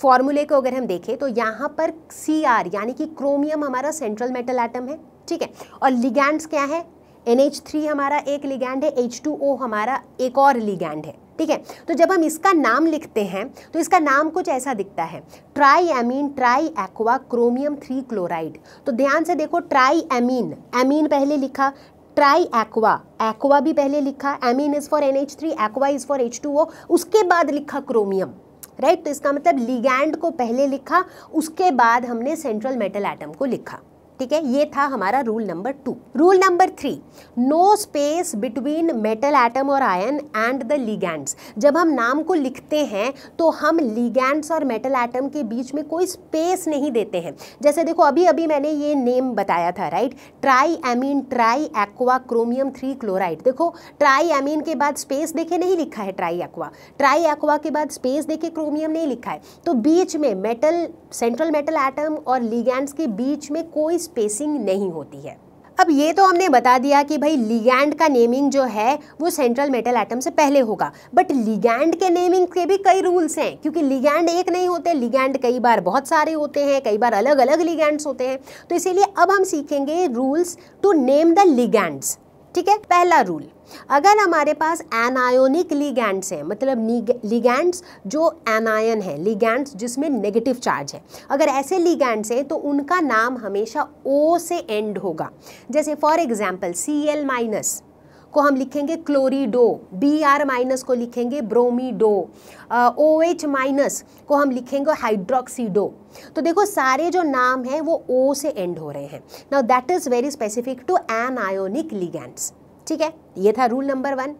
फॉर्मूले को अगर हम देखें तो यहाँ पर सी आर यानी कि क्रोमियम हमारा सेंट्रल मेटल एटम है ठीक है और लिगैंड्स क्या है एन एच थ्री हमारा एक लिगैंड है एच टू ओ हमारा एक और लिगैंड है ठीक है तो जब हम इसका नाम लिखते हैं तो इसका नाम कुछ ऐसा दिखता है tri amine try aqua chromium three chloride तो ध्यान से देखो ट्राई एमीन एमीन पहले लिखा ट्राई एक्वा एक्वा भी पहले लिखा ammine is for N H three aqua is for H two O उसके बाद लिखा क्रोमियम राइट तो इसका मतलब लिगैंड को पहले लिखा उसके बाद हमने सेंट्रल मेटल एटम को लिखा ठीक है ये था हमारा rule number two rule number three no space between metal atom और आयन एंड द लिगैंड्स जब हम नाम को लिखते हैं तो हम लिगैंड्स और मेटल एटम के बीच में कोई स्पेस नहीं देते हैं जैसे देखो अभी अभी मैंने ये नेम बताया था right tri amine try aqua chromium three chloride देखो ट्राई एमीन के बाद स्पेस देखे नहीं लिखा है ट्राई एक्वा ट्राई एक्वा के बाद स्पेस देखे क्रोमियम नहीं लिखा है तो बीच में मेटल सेंट्रल मेटल एटम और लिगैंड्स के बीच में कोई स्पेसिंग नहीं होती है अब ये तो हमने बता दिया कि भाई लीगैंड का नेमिंग जो है वो सेंट्रल मेटल एटम से पहले होगा बट लीगैंड के नेमिंग के भी कई रूल्स हैं क्योंकि लीगैंड एक नहीं होते लीगैंड कई बार बहुत सारे होते हैं कई बार अलग अलग लीगैंड्स होते हैं तो इसीलिए अब हम सीखेंगे rules to name the ligands ठीक है पहला रूल अगर हमारे पास एनायोनिक लिगेंड्स हैं मतलब लिगेंड्स जो एनायन है लिगेंड्स जिसमें नेगेटिव चार्ज है अगर ऐसे लिगेंड्स हैं तो उनका नाम हमेशा ओ से एंड होगा जैसे for example C L minus को हम लिखेंगे क्लोरीडो बी आर माइनस को लिखेंगे ब्रोमीडो ओ एच माइनस को हम लिखेंगे हाइड्रोक्सीडो तो देखो सारे जो नाम हैं वो ओ से एंड हो रहे हैं now that is very specific to anionic ligands ठीक है ये था rule number one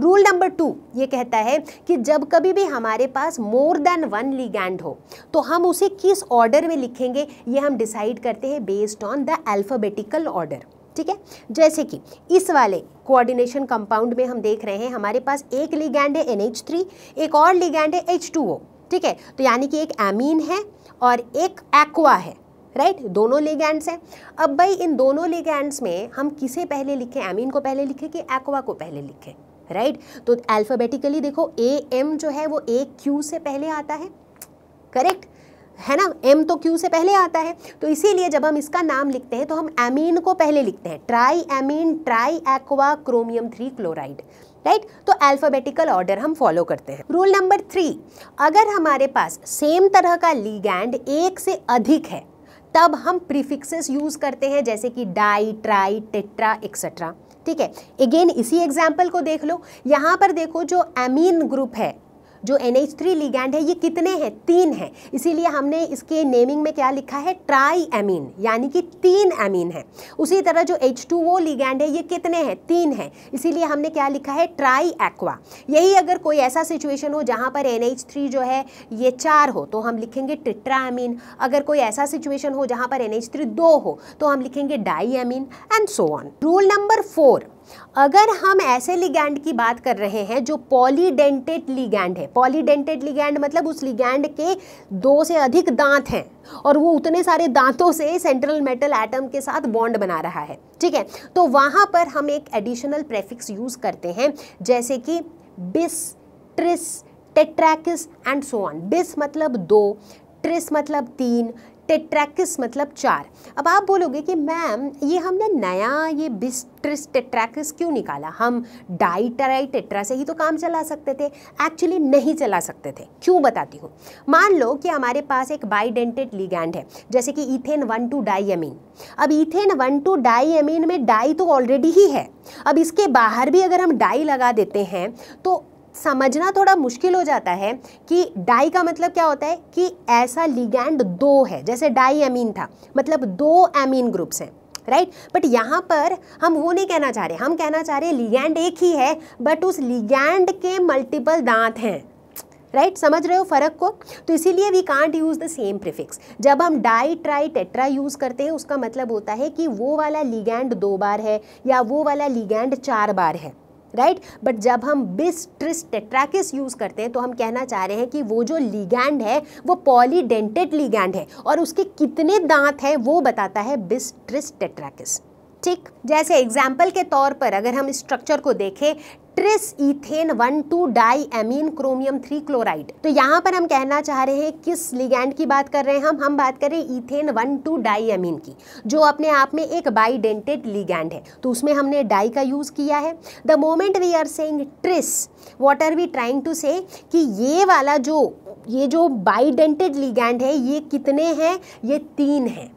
rule number two ये कहता है कि जब कभी भी हमारे पास मोर देन वन लीगैंड हो तो हम उसे किस ऑर्डर में लिखेंगे ये हम डिसाइड करते हैं based on the alphabetical order ठीक है जैसे कि इस वाले कोऑर्डिनेशन कंपाउंड में हम देख रहे हैं हमारे पास एक लीगैंड है एन एक और लीगैंड है एच ठीक है तो यानी कि एक एमीन है और एक एक्वा है राइट right? दोनों लिगैंड्स हैं अब भाई इन दोनों लिगैंड्स में हम किसे पहले लिखें एमीन को पहले लिखें कि एक्वा को पहले लिखें राइट right? तो अल्फ़ाबेटिकली देखो ए एम जो है वो ए क्यू से पहले आता है करेक्ट है ना एम तो क्यू से पहले आता है तो इसीलिए जब हम इसका नाम लिखते हैं तो हम एमीन को पहले लिखते हैं tri amine try aqua chromium three chloride right तो अल्फ़ाबेटिकल ऑर्डर हम फॉलो करते हैं रूल नंबर थ्री अगर हमारे पास सेम तरह का लीगैंड एक से अधिक है तब हम प्रीफिक्सेस यूज़ करते हैं जैसे कि डाई ट्राई टेट्रा एक्सेट्रा ठीक है अगेन इसी एग्जाम्पल को देख लो यहाँ पर देखो जो एमीन ग्रुप है जो एन एच थ्री लीगैंड है ये कितने हैं तीन हैं इसीलिए हमने इसके नेमिंग में क्या लिखा है ट्राई एमीन यानी कि तीन एमीन है उसी तरह जो एच टू ओ लीगैंड है ये कितने हैं तीन हैं इसीलिए हमने क्या लिखा है ट्राई एक्वा यही अगर कोई ऐसा सिचुएशन हो जहाँ पर एन एच थ्री जो है ये चार हो तो हम लिखेंगे एमीन अगर कोई ऐसा सिचुएशन हो जहाँ पर एन एच थ्री दो हो तो हम लिखेंगे di ammine and so on rule number four अगर हम ऐसे लिगैंड की बात कर रहे हैं जो पॉलीडेंटेड लिगैंड है पॉलीडेंटेड लिगैंड मतलब उस लिगैंड के दो से अधिक दांत हैं और वो उतने सारे दांतों से सेंट्रल मेटल एटम के साथ बॉन्ड बना रहा है ठीक है तो वहाँ पर हम एक एडिशनल प्रेफिक्स यूज़ करते हैं जैसे कि bis tris tetrakis and so on bis मतलब दो ट्रिस मतलब तीन टेट्रैकिस मतलब चार अब आप बोलोगे कि मैम ये हमने नया ये बिस्ट्रिस टेट्रैकिस क्यों निकाला हम डाइटराइ टेट्रा से ही तो काम चला सकते थे एक्चुअली नहीं चला सकते थे क्यों बताती हूँ मान लो कि हमारे पास एक बाइडेंटेड लिगैंड है जैसे कि ईथेन वन टू डाईएमीन अब ईथेन वन टू डाईएमीन में डाई तो ऑलरेडी ही है अब इसके बाहर भी अगर हम डाई लगा देते हैं तो समझना थोड़ा मुश्किल हो जाता है कि डाई का मतलब क्या होता है कि ऐसा लिगैंड दो है जैसे डाई एमीन था मतलब दो एमीन ग्रुप्स हैं राइट बट यहाँ पर हम वो नहीं कहना चाह रहे हम कहना चाह रहे लिगैंड एक ही है बट उस लिगैंड के मल्टीपल दांत हैं राइट right? समझ रहे हो फ़र्क को तो इसीलिए we can't use the same prefix जब हम डाई ट्राई टेट्रा यूज़ करते हैं उसका मतलब होता है कि वो वाला लिगैंड दो बार है या वो वाला लिगैंड चार बार है राइट बट जब हम बिस ट्रिस टेट्राकिस यूज़ करते हैं तो हम कहना चाह रहे हैं कि वो जो लीगैंड है वो पॉलीडेंटेड लीगैंड है और उसके कितने दांत हैं वो बताता है बिस ट्रिस टेट्राकिस ठीक जैसे एग्जाम्पल के तौर पर अगर हम स्ट्रक्चर को देखें tris ethane one two diamine chromium three chloride तो यहाँ पर हम कहना चाह रहे हैं किस लिगेंड की बात कर रहे हैं हम हम बात करें ethane one two diamine की जो अपने आप में एक बाईडेंटेड लिगेंड है तो उसमें हमने डाई का यूज़ किया है the moment we are saying tris what are we trying to say कि ये वाला जो ये जो बाईडेंटेड लिगेंड है ये कितने हैं ये तीन हैं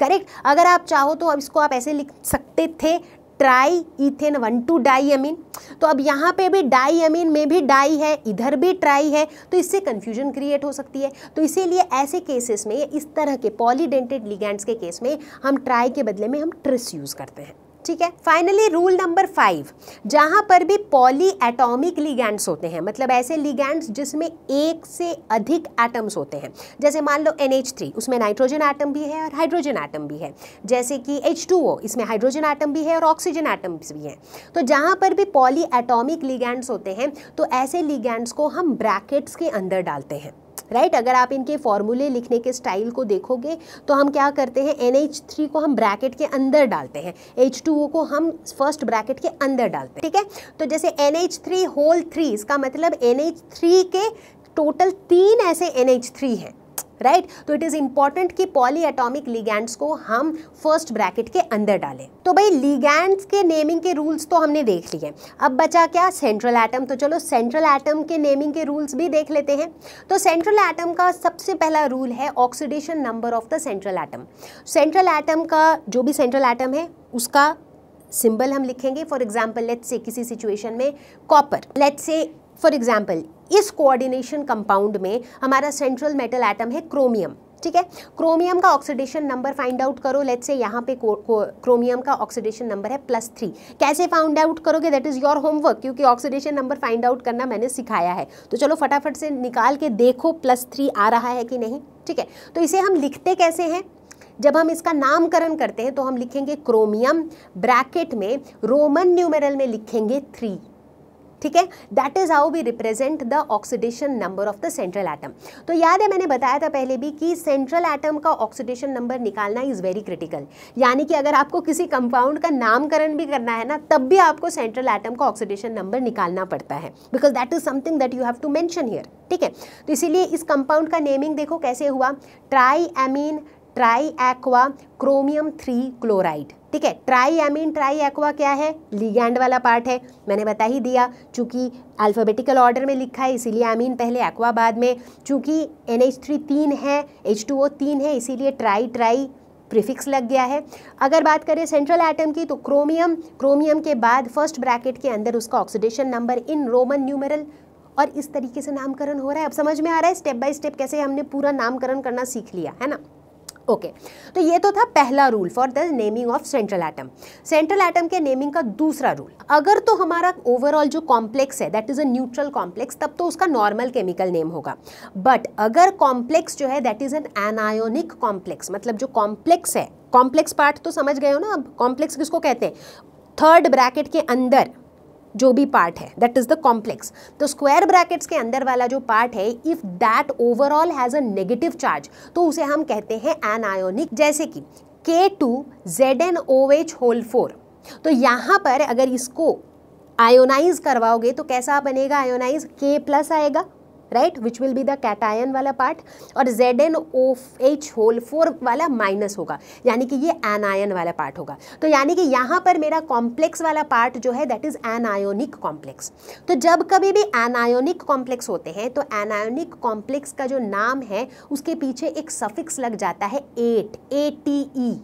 करेक्ट अगर आप चाहो तो अब इसको आप ऐसे लिख सकते थे tri ethane one two amine तो अब यहाँ पे भी अमीन में भी डाई है इधर भी ट्राई है तो इससे कन्फ्यूजन क्रिएट हो सकती है तो इसीलिए ऐसे केसेस में इस तरह के पॉलीडेंटेड लिगेंड्स के केस में हम ट्राई के बदले में हम ट्रिस यूज़ करते हैं ठीक है फाइनली रूल नंबर फाइव जहाँ पर भी पॉली एटॉमिक लिगैंड्स होते हैं मतलब ऐसे लिगैंड्स जिसमें एक से अधिक एटम्स होते हैं जैसे मान लो NH3 उसमें नाइट्रोजन एटम भी है और हाइड्रोजन एटम भी है जैसे कि H2O इसमें हाइड्रोजन एटम भी है और ऑक्सीजन एटम्स भी हैं तो जहाँ पर भी पॉली एटॉमिक लिगैंड्स होते हैं तो ऐसे लिगैंड्स को हम ब्रैकेट्स के अंदर डालते हैं राइट right? अगर आप इनके फॉर्मूले लिखने के स्टाइल को देखोगे तो हम क्या करते हैं एन एच थ्री को हम ब्रैकेट के अंदर डालते हैं एच टू ओ को हम फर्स्ट ब्रैकेट के अंदर डालते हैं ठीक है तो जैसे N H three whole three इसका मतलब एन एच थ्री के टोटल तीन ऐसे एन एच थ्री हैं राइट right? तो इट इज़ इंपॉर्टेंट कि पॉली एटॉमिक लीगैंड्स को हम फर्स्ट ब्रैकेट के अंदर डालें तो भाई लीगैंड्स के नेमिंग के रूल्स तो हमने देख लिए अब बचा क्या सेंट्रल एटम तो चलो सेंट्रल एटम के नेमिंग के रूल्स भी देख लेते हैं तो सेंट्रल एटम का सबसे पहला रूल है oxidation number of the central atom central atom का जो भी सेंट्रल एटम है उसका सिंबल हम लिखेंगे फॉर एग्जाम्पल लेट्स से किसी सिचुएशन में copper let's say for example इस कोऑर्डिनेशन कंपाउंड में हमारा सेंट्रल मेटल एटम है क्रोमियम ठीक है क्रोमियम का ऑक्सीडेशन नंबर फाइंड आउट करो लेट से यहाँ पे क्रोमियम का ऑक्सीडेशन नंबर है प्लस थ्री कैसे फाउंड आउट करोगे दैट इज़ योर होमवर्क क्योंकि ऑक्सीडेशन नंबर फाइंड आउट करना मैंने सिखाया है तो चलो फटाफट से निकाल के देखो प्लस थ्री आ रहा है कि नहीं ठीक है तो इसे हम लिखते कैसे हैं जब हम इसका नामकरण करते हैं तो हम लिखेंगे क्रोमियम ब्रैकेट में रोमन न्यूमेरल में लिखेंगे थ्री ठीक है that is how we represent the oxidation number of the central atom तो याद है मैंने बताया था पहले भी कि सेंट्रल एटम का ऑक्सीडेशन नंबर निकालना इज वेरी क्रिटिकल यानी कि अगर आपको किसी कंपाउंड का नामकरण भी करना है ना तब भी आपको सेंट्रल एटम का ऑक्सीडेशन नंबर निकालना पड़ता है because that is something that you have to mention here ठीक है तो इसीलिए इस कंपाउंड का नेमिंग देखो कैसे हुआ try amine try aqua chromium three chloride ठीक है ट्राई एमिन ट्राई एक्वा क्या है लिगैंड वाला पार्ट है मैंने बता ही दिया चूँकि अल्फ़ाबेटिकल ऑर्डर में लिखा है इसीलिए एमिन पहले एक्वा बाद में चूँकि एन एच थ्री तीन है एच टू ओ तीन है इसीलिए ट्राई ट्राई प्रीफिक्स लग गया है अगर बात करें सेंट्रल एटम की तो क्रोमियम क्रोमियम के बाद फर्स्ट ब्रैकेट के अंदर उसका oxidation number in Roman numeral और इस तरीके से नामकरण हो रहा है अब समझ में आ रहा है स्टेप बाय स्टेप कैसे हमने पूरा नामकरण करना सीख लिया है ना ओके okay. तो ये तो था पहला rule for the naming of central atom central atom के नेमिंग का दूसरा रूल अगर तो हमारा ओवरऑल जो कॉम्प्लेक्स है that is a neutral complex तब तो उसका नॉर्मल केमिकल नेम होगा बट अगर कॉम्प्लेक्स जो है that is an anionic complex मतलब जो कॉम्प्लेक्स है कॉम्प्लेक्स पार्ट तो समझ गए हो ना अब कॉम्प्लेक्स किसको कहते हैं थर्ड ब्रैकेट के अंदर जो भी पार्ट है दैट इज द कॉम्प्लेक्स तो स्क्वायर ब्रैकेट्स के अंदर वाला जो पार्ट है if that overall has a negative charge तो उसे हम कहते हैं एनायोनिक जैसे कि K two Z N O H whole four तो यहाँ पर अगर इसको आयोनाइज करवाओगे तो कैसा बनेगा आयोनाइज के प्लस आएगा right which will be the cation वाला पार्ट और Z N O H whole four वाला माइनस होगा यानी कि ये एनायन वाला पार्ट होगा तो यानी कि यहाँ पर मेरा कॉम्प्लेक्स वाला पार्ट जो है दैट इज एनायोनिक कॉम्प्लेक्स तो जब कभी भी एनायोनिक कॉम्प्लेक्स होते हैं तो एनायोनिक कॉम्प्लेक्स का जो नाम है उसके पीछे एक सफिक्स लग जाता है एट ए टी ई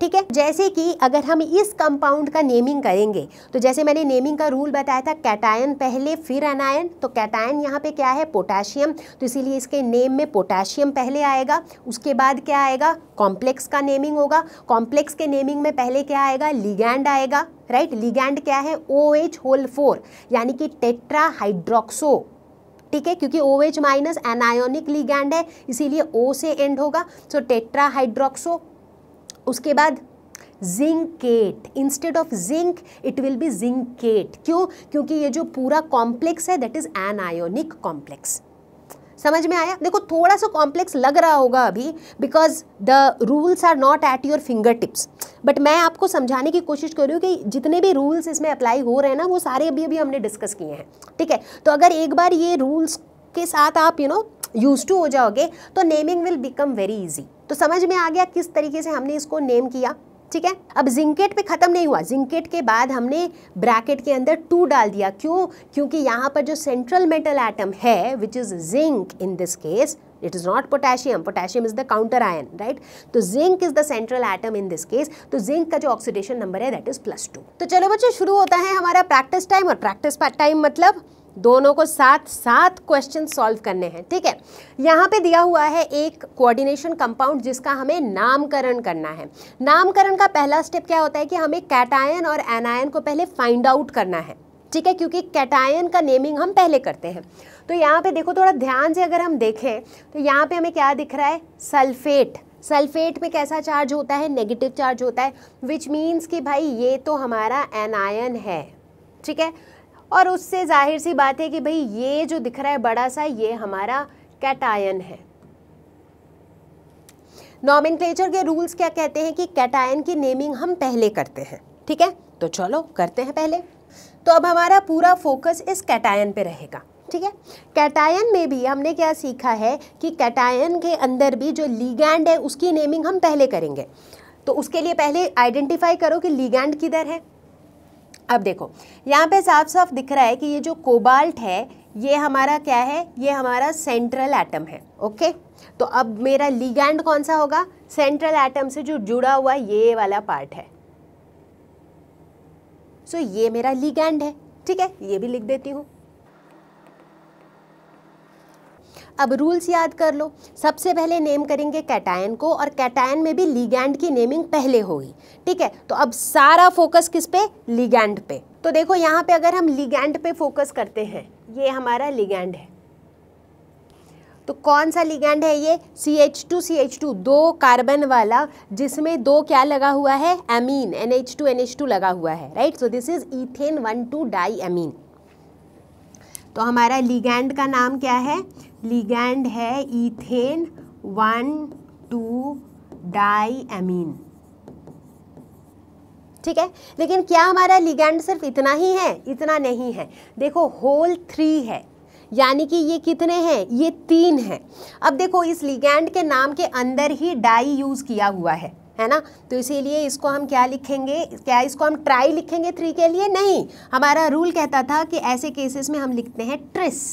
ठीक है जैसे कि अगर हम इस कंपाउंड का नेमिंग करेंगे तो जैसे मैंने नेमिंग का रूल बताया था कैटायन पहले फिर अनायन तो कैटायन यहाँ पे क्या है पोटाशियम तो इसीलिए इसके नेम में पोटाशियम पहले आएगा उसके बाद क्या आएगा कॉम्प्लेक्स का नेमिंग होगा कॉम्प्लेक्स के नेमिंग में पहले क्या आएगा लिगैंड आएगा राइट लिगैंड क्या है ओ एच होल फोर यानी कि टेट्राहाइड्रोक्सो ठीक है क्योंकि O H minus anionic ligand है इसीलिए ओ से एंड होगा सो टेट्राहाइड्रोक्सो उसके बाद zincate instead of zinc it will be zincate क्यों क्योंकि ये जो पूरा कॉम्प्लेक्स है दैट इज एनायोनिक कॉम्प्लेक्स समझ में आया देखो थोड़ा सा कॉम्प्लेक्स लग रहा होगा अभी because the rules are not at your finger tips but मैं आपको समझाने की कोशिश कर रही हूँ कि जितने भी रूल्स इसमें अप्लाई हो रहे हैं ना वो सारे अभी अभी हमने डिस्कस किए हैं ठीक है तो अगर एक बार ये रूल्स के साथ आप यू नो यूज टू हो जाओगे तो naming will become very easy तो समझ में आ गया किस तरीके से हमने इसको नेम किया ठीक है अब जिंकेट पे ख़त्म नहीं हुआ जिंकेट के बाद हमने ब्रैकेट के अंदर टू डाल दिया क्यों क्योंकि यहाँ पर जो सेंट्रल मेटल एटम है which is zinc in this case it is not potassium potassium is the counter ion right तो zinc is the central atom in this case तो जिंक का जो ऑक्सीडेशन नंबर है दैट इज़ प्लस टू तो चलो बच्चों शुरू होता है हमारा प्रैक्टिस टाइम और प्रैक्टिस टाइम मतलब दोनों को साथ साथ क्वेश्चन सॉल्व करने हैं ठीक है यहाँ पे दिया हुआ है एक कोऑर्डिनेशन कंपाउंड जिसका हमें नामकरण करना है नामकरण का पहला स्टेप क्या होता है कि हमें कैटायन और एनायन को पहले फाइंड आउट करना है ठीक है क्योंकि कैटायन का नेमिंग हम पहले करते हैं तो यहाँ पे देखो थोड़ा ध्यान से अगर हम देखें तो यहाँ पे हमें क्या दिख रहा है सल्फेट सल्फेट में कैसा चार्ज होता है नेगेटिव चार्ज होता है विच मीन्स कि भाई ये तो हमारा एनायन है ठीक है और उससे जाहिर सी बात है कि भाई ये जो दिख रहा है बड़ा सा ये हमारा कैटायन है नॉमिन के रूल्स क्या कहते हैं कि कैटायन की नेमिंग हम पहले करते हैं ठीक है तो चलो करते हैं पहले तो अब हमारा पूरा फोकस इस कैटायन पे रहेगा ठीक है कैटायन में भी हमने क्या सीखा है कि कैटायन के अंदर भी जो लीगैंड है उसकी नेमिंग हम पहले करेंगे तो उसके लिए पहले आइडेंटिफाई करो कि लीगैंड किधर है अब देखो यहाँ पे साफ साफ दिख रहा है कि ये जो कोबाल्ट है ये हमारा क्या है ये हमारा सेंट्रल एटम है ओके तो अब मेरा लीगैंड कौन सा होगा सेंट्रल एटम से जो जुड़ा हुआ ये वाला पार्ट है सो so, ये मेरा लीगैंड है ठीक है ये भी लिख देती हूँ अब रूल्स याद कर लो सबसे पहले नेम करेंगे कैटायन को और कैटायन में भी लीगैंड की नेमिंग पहले होगी ठीक है तो अब सारा फोकस किस पे लीगैंड पे तो देखो यहाँ पे अगर हम लीगैंड पे फोकस करते हैं ये हमारा लीगैंड है तो कौन सा लिगैंड है ये C H two C H two दो कार्बन वाला जिसमें दो क्या लगा हुआ है amine N H two N H two लगा हुआ है right so this is ethane one two diamine तो हमारा लिगैंड का नाम क्या है लिगैंड है ethane one two diamine ठीक है लेकिन क्या हमारा लिगैंड सिर्फ इतना ही है इतना नहीं है देखो होल थ्री है यानी कि ये कितने हैं ये तीन हैं अब देखो इस लिगैंड के नाम के अंदर ही डाई यूज़ किया हुआ है है ना तो इसीलिए इसको हम क्या लिखेंगे क्या इसको हम ट्राई लिखेंगे थ्री के लिए नहीं हमारा रूल कहता था कि ऐसे केसेस में हम लिखते हैं ट्रिस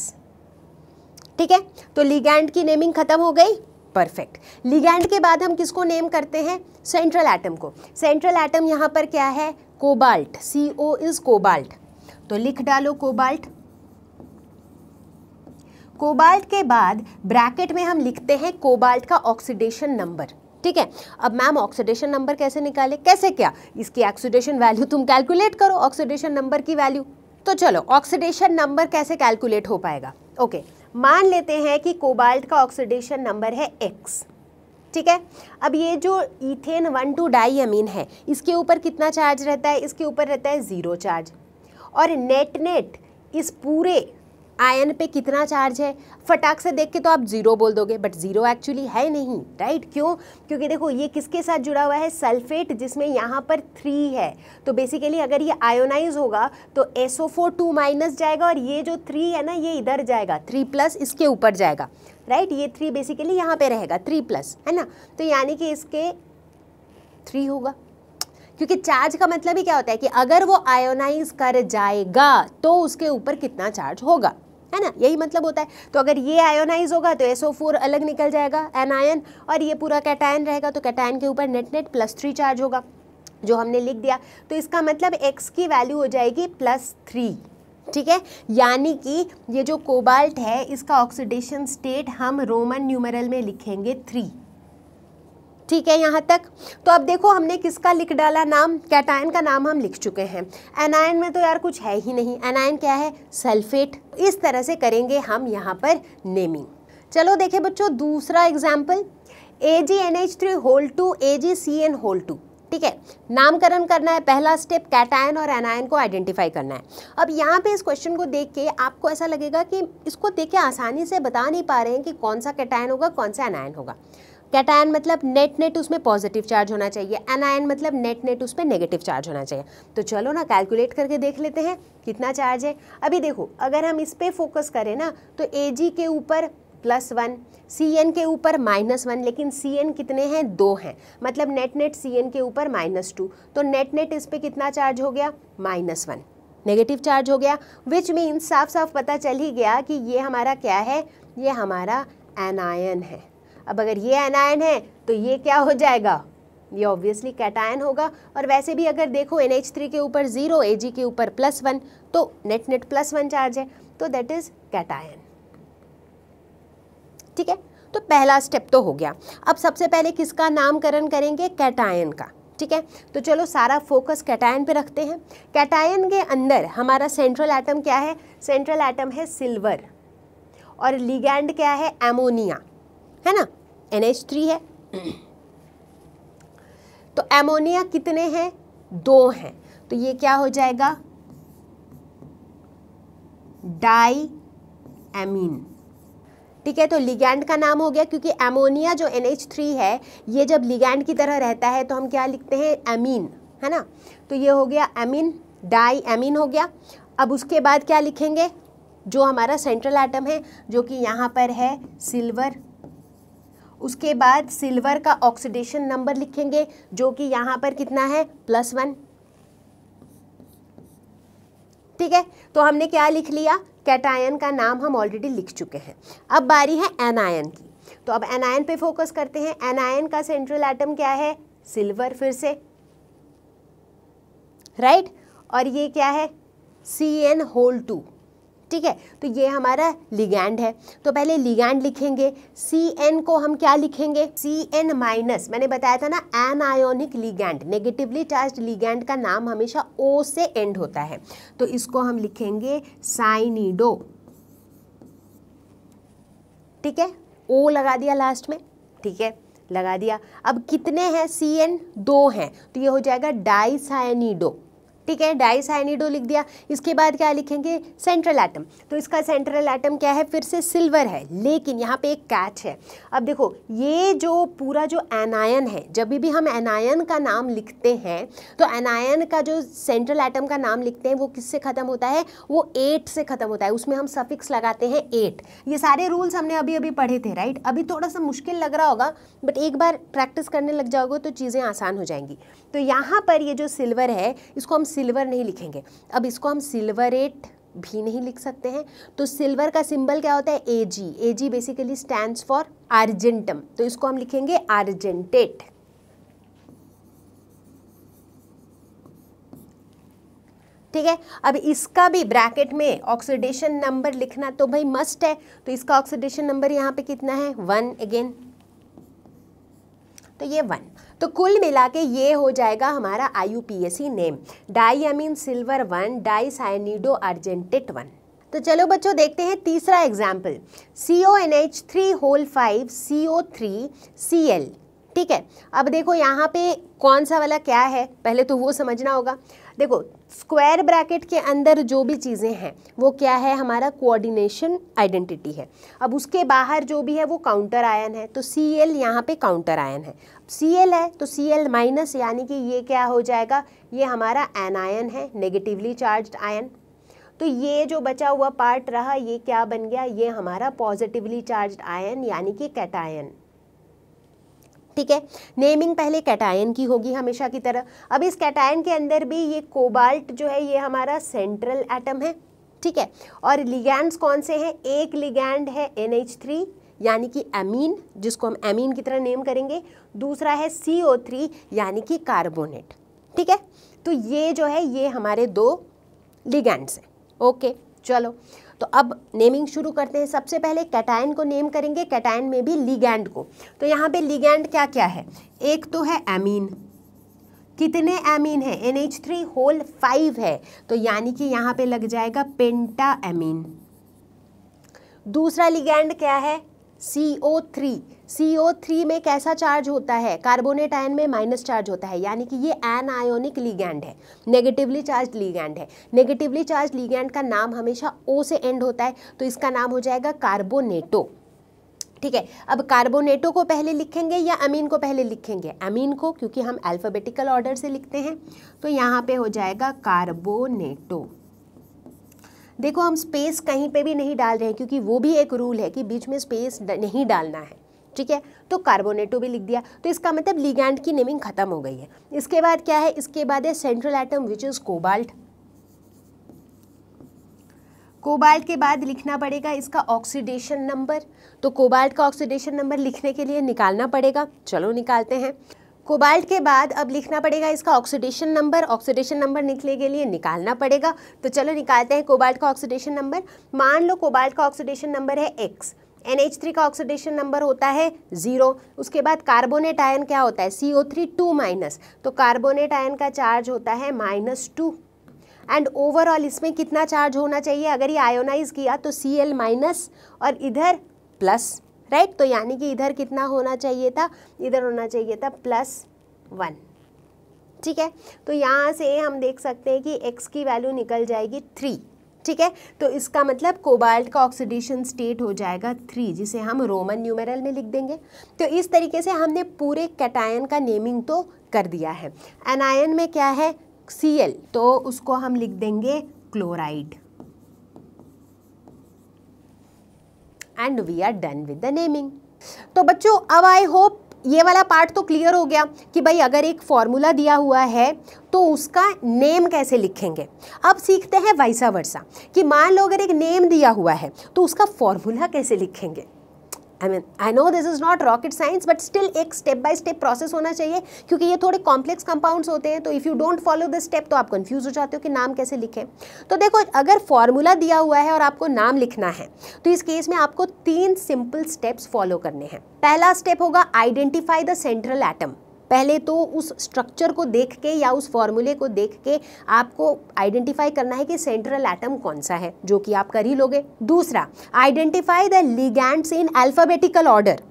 ठीक है तो लिगैंड की नेमिंग खत्म हो गई परफेक्ट लिगैंड के बाद हम किसको नेम करते हैं सेंट्रल एटम को सेंट्रल एटम यहाँ पर क्या है cobalt C O is cobalt तो लिख डालो कोबाल्ट कोबाल्ट के बाद ब्रैकेट में हम लिखते हैं कोबाल्ट का ऑक्सीडेशन नंबर ठीक है अब मैम ऑक्सीडेशन नंबर कैसे निकाले कैसे क्या इसकी ऑक्सीडेशन वैल्यू तुम कैलकुलेट करो ऑक्सीडेशन नंबर की वैल्यू तो चलो ऑक्सीडेशन नंबर कैसे कैलकुलेट हो पाएगा ओके okay. मान लेते हैं कि कोबाल्ट का ऑक्सीडेशन नंबर है एक्स ठीक है अब ये जो ethane one two diamine है इसके ऊपर कितना चार्ज रहता है इसके ऊपर रहता है ज़ीरो चार्ज और नेट नेट इस पूरे आयन पे कितना चार्ज है फटाक से देख के तो आप ज़ीरो बोल दोगे बट ज़ीरो एक्चुअली है नहीं राइट क्यों क्योंकि देखो ये किसके साथ जुड़ा हुआ है सल्फेट जिसमें यहाँ पर थ्री है तो बेसिकली अगर ये आयोनाइज होगा तो S O four two minus जाएगा और ये जो थ्री है ना ये इधर जाएगा थ्री प्लस इसके ऊपर जाएगा राइट ये थ्री बेसिकली यहाँ पर रहेगा थ्री प्लस है ना तो यानी कि इसके थ्री होगा क्योंकि चार्ज का मतलब ही क्या होता है कि अगर वो आयोनाइज कर जाएगा तो उसके ऊपर कितना चार्ज होगा है ना यही मतलब होता है तो अगर ये आयोनाइज होगा तो ओ फोर अलग निकल जाएगा आयन और ये पूरा कैटायन रहेगा तो कैटायन के ऊपर net net plus three charge होगा जो हमने लिख दिया तो इसका मतलब एक्स की वैल्यू हो जाएगी प्लस थ्री ठीक है यानी कि ये जो कोबाल्ट है इसका ऑक्सीडेशन स्टेट हम रोमन न्यूमरल में लिखेंगे थ्री ठीक है यहाँ तक तो अब देखो हमने किसका लिख डाला नाम कैटायन का नाम हम लिख चुके हैं एनायन में तो यार कुछ है ही नहीं एनायन क्या है सल्फेट इस तरह से करेंगे हम यहाँ पर नेमिंग चलो देखें बच्चों दूसरा example A G N H three whole two A G C N whole two ठीक है नामकरण करना है पहला स्टेप कैटायन और एनायन को आइडेंटिफाई करना है अब यहाँ पे इस क्वेश्चन को देख के आपको ऐसा लगेगा कि इसको देख के आसानी से बता नहीं पा रहे हैं कि कौन सा कैटायन होगा कौन सा एनायन होगा कैटायन मतलब नेट नेट उसमें पॉजिटिव चार्ज होना चाहिए एनायन मतलब नेट नेट उस पर नेगेटिव चार्ज होना चाहिए तो चलो ना कैलकुलेट करके देख लेते हैं कितना चार्ज है अभी देखो अगर हम इस पर फोकस करें ना तो ए के ऊपर प्लस वन सी एन के ऊपर माइनस वन लेकिन सी एन कितने हैं दो हैं मतलब नेट नेट सी एन के ऊपर माइनस टू तो नेट नेट इस पर कितना चार्ज हो गया माइनस वन नेगेटिव चार्ज हो गया विच मीन्स साफ साफ पता चल ही गया कि ये हमारा क्या है ये हमारा एनायन है अब अगर ये एनायन है तो ये क्या हो जाएगा ये ऑब्वियसली कैटायन होगा और वैसे भी अगर देखो एन के ऊपर जीरो ए के ऊपर प्लस वन तो net net plus one charge है तो दैट इज़ कैटायन ठीक है तो पहला स्टेप तो हो गया अब सबसे पहले किसका नामकरण करेंगे कैटायन का ठीक है तो चलो सारा फोकस कैटायन पे रखते हैं कैटायन के अंदर हमारा सेंट्रल एटम क्या है सेंट्रल एटम है सिल्वर और लिगैंड क्या है एमोनिया है ना एन थ्री है तो एमोनिया कितने हैं दो हैं तो ये क्या हो जाएगा डाई एमीन ठीक है तो लिगैंड का नाम हो गया क्योंकि एमोनिया जो NH3 है ये जब लिगैंड की तरह रहता है तो हम क्या लिखते हैं एमीन है ना तो ये हो गया एमीन डाई एमीन हो गया अब उसके बाद क्या लिखेंगे जो हमारा सेंट्रल आइटम है जो कि यहाँ पर है सिल्वर उसके बाद सिल्वर का ऑक्सीडेशन नंबर लिखेंगे जो कि यहाँ पर कितना है प्लस वन ठीक है तो हमने क्या लिख लिया कैटायन का नाम हम ऑलरेडी लिख चुके हैं अब बारी है एनायन की तो अब एनायन पे फोकस करते हैं एनायन का सेंट्रल एटम क्या है सिल्वर फिर से राइट right? और ये क्या है सी एन होल टू ठीक है तो ये हमारा लिगैंड है तो पहले लिगैंड लिखेंगे सी एन को हम क्या लिखेंगे सी एन माइनस मैंने बताया था ना an ionic ligand negatively charged ligand का नाम हमेशा ओ से एंड होता है तो इसको हम लिखेंगे साइनिडो ठीक है ओ लगा दिया लास्ट में ठीक है लगा दिया अब कितने हैं सी एन दो हैं तो ये हो जाएगा डाई ठीक है डाइस आइनिडो लिख दिया इसके बाद क्या लिखेंगे सेंट्रल एटम तो इसका सेंट्रल एटम क्या है फिर से सिल्वर है लेकिन यहाँ पे एक कैच है अब देखो ये जो पूरा जो एनायन है जब भी हम एनायन का नाम लिखते हैं तो एनायन का जो सेंट्रल एटम का नाम लिखते हैं वो किससे ख़त्म होता है वो एट से ख़त्म होता है उसमें हम सफिक्स लगाते हैं एट ये सारे रूल्स हमने अभी अभी पढ़े थे राइट अभी थोड़ा सा मुश्किल लग रहा होगा बट एक बार प्रैक्टिस करने लग जाओगे तो चीज़ें आसान हो जाएंगी तो यहाँ पर ये जो सिल्वर है इसको हम सिल्वर नहीं लिखेंगे अब इसको हम सिल्वरेट भी नहीं लिख सकते हैं तो सिल्वर का सिंबल क्या होता है A G A G basically stand for argentum तो इसको हम लिखेंगे आर्जेंटेट ठीक है अब इसका भी ब्रैकेट में ऑक्सीडेशन नंबर लिखना तो भाई मस्ट है तो इसका ऑक्सीडेशन नंबर यहां पे कितना है वन अगेन तो ये वन तो कुल मिला के ये हो जाएगा हमारा I name diammine silver one dicyanido argentate one तो चलो बच्चों देखते हैं तीसरा example C O N H three whole five C O three C L ठीक है अब देखो यहाँ पे कौन सा वाला क्या है पहले तो वो समझना होगा देखो स्क्वायर ब्रैकेट के अंदर जो भी चीज़ें हैं वो क्या है हमारा कोऑर्डिनेशन आइडेंटिटी है अब उसके बाहर जो भी है वो काउंटर आयन है तो सी एल यहाँ पर काउंटर आयन है सी एल है तो सी एल माइनस यानी कि ये क्या हो जाएगा ये हमारा एन आयन है नेगेटिवली चार्ज आयन तो ये जो बचा हुआ पार्ट रहा ये क्या बन गया ये हमारा पॉजिटिवली चार्ज आयन यानी कि कैटायन ठीक है नेमिंग पहले कैटायन की होगी हमेशा की तरह अब इस कैटायन के अंदर भी ये कोबाल्ट जो है ये हमारा सेंट्रल एटम है ठीक है और लिगैंड्स कौन से हैं एक लिगैंड है एन थ्री यानी कि एमीन जिसको हम एमीन की तरह नेम करेंगे दूसरा है सी ओ थ्री यानी कि कार्बोनेट ठीक है तो ये जो है ये हमारे दो लिगैंड्स हैं ओके चलो तो अब नेमिंग शुरू करते हैं सबसे पहले कैटायन को नेम करेंगे कैटायन में भी लिगैंड को तो यहाँ पे लिगैंड क्या क्या है एक तो है एमीन कितने एमीन है N H three whole five है तो यानी कि यहाँ पे लग जाएगा पेंटा एमीन दूसरा लिगैंड क्या है CO3 CO3 में कैसा चार्ज होता है कार्बोनेट आयन में माइनस चार्ज होता है यानी कि ये एन आयोनिक लीगैंड है नेगेटिवली चार्ज लीगैंड है नेगेटिवली चार्ज लीगैंड का नाम हमेशा ओ से एंड होता है तो इसका नाम हो जाएगा कार्बोनेटो ठीक है अब कार्बोनेटो को पहले लिखेंगे या अमीन को पहले लिखेंगे अमीन को क्योंकि हम अल्फ़ाबेटिकल ऑर्डर से लिखते हैं तो यहाँ पे हो जाएगा कार्बोनेटो देखो हम स्पेस कहीं पे भी नहीं डाल रहे हैं क्योंकि वो भी एक रूल है कि बीच में स्पेस नहीं डालना है ठीक है तो कार्बोनेटो तो भी लिख दिया तो इसका मतलब लिगैंड की नेमिंग खत्म हो गई है इसके बाद क्या है इसके बाद है central atom which is cobalt cobalt के बाद लिखना पड़ेगा इसका ऑक्सीडेशन नंबर तो कोबाल्ट का ऑक्सीडेशन नंबर लिखने के लिए निकालना पड़ेगा चलो निकालते हैं कोबाल्ट के बाद अब लिखना पड़ेगा इसका ऑक्सीडेशन नंबर ऑक्सीडेशन नंबर निकले के लिए निकालना पड़ेगा तो चलो निकालते हैं कोबाल्ट का ऑक्सीडेशन नंबर मान लो कोबाल्ट का ऑक्सीडेशन नंबर है एक्स एन एच थ्री का ऑक्सीडेशन नंबर होता है ज़ीरो उसके बाद कार्बोनेट आयन क्या होता है C O three two minus तो कार्बोनेट आयन का चार्ज होता है माइनस टू एंड ओवरऑल इसमें कितना चार्ज होना चाहिए अगर ये आयोनाइज किया तो सी एल माइनस और इधर प्लस राइट तो यानी कि इधर कितना होना चाहिए था इधर होना चाहिए था प्लस वन ठीक है तो यहाँ से हम देख सकते हैं कि x की वैल्यू निकल जाएगी थ्री ठीक है तो इसका मतलब कोबाल्ट का ऑक्सीडेशन स्टेट हो जाएगा थ्री जिसे हम रोमन न्यूमेरल में लिख देंगे तो इस तरीके से हमने पूरे कैटायन का नेमिंग तो कर दिया है एनायन में क्या है सी तो उसको हम लिख देंगे chloride and we are done with the naming तो बच्चों अब आई होप ये वाला पार्ट तो क्लियर हो गया कि भाई अगर एक फॉर्मूला दिया हुआ है तो उसका नेम कैसे लिखेंगे अब सीखते हैं वाइसा वर्सा कि मान लो अगर एक नेम दिया हुआ है तो उसका फॉर्मूला कैसे लिखेंगे I mean I know this is not rocket science but still एक स्टेप बाय स्टेप प्रोसेस होना चाहिए क्योंकि ये थोड़े कॉम्प्लेक्स कंपाउंड्स होते हैं तो if you don't follow this step तो आप कंफ्यूज हो जाते हो कि नाम कैसे लिखें तो देखो अगर फॉर्मूला दिया हुआ है और आपको नाम लिखना है तो इस केस में आपको तीन सिंपल स्टेप्स फॉलो करने हैं पहला स्टेप होगा आइडेंटिफाई द सेंट्रल एटम पहले तो उस स्ट्रक्चर को देख के या उस फॉर्मूले को देख के आपको आइडेंटिफाई करना है कि सेंट्रल एटम कौन सा है जो कि आप कर ही लोगे दूसरा identify the ligands in alphabetical order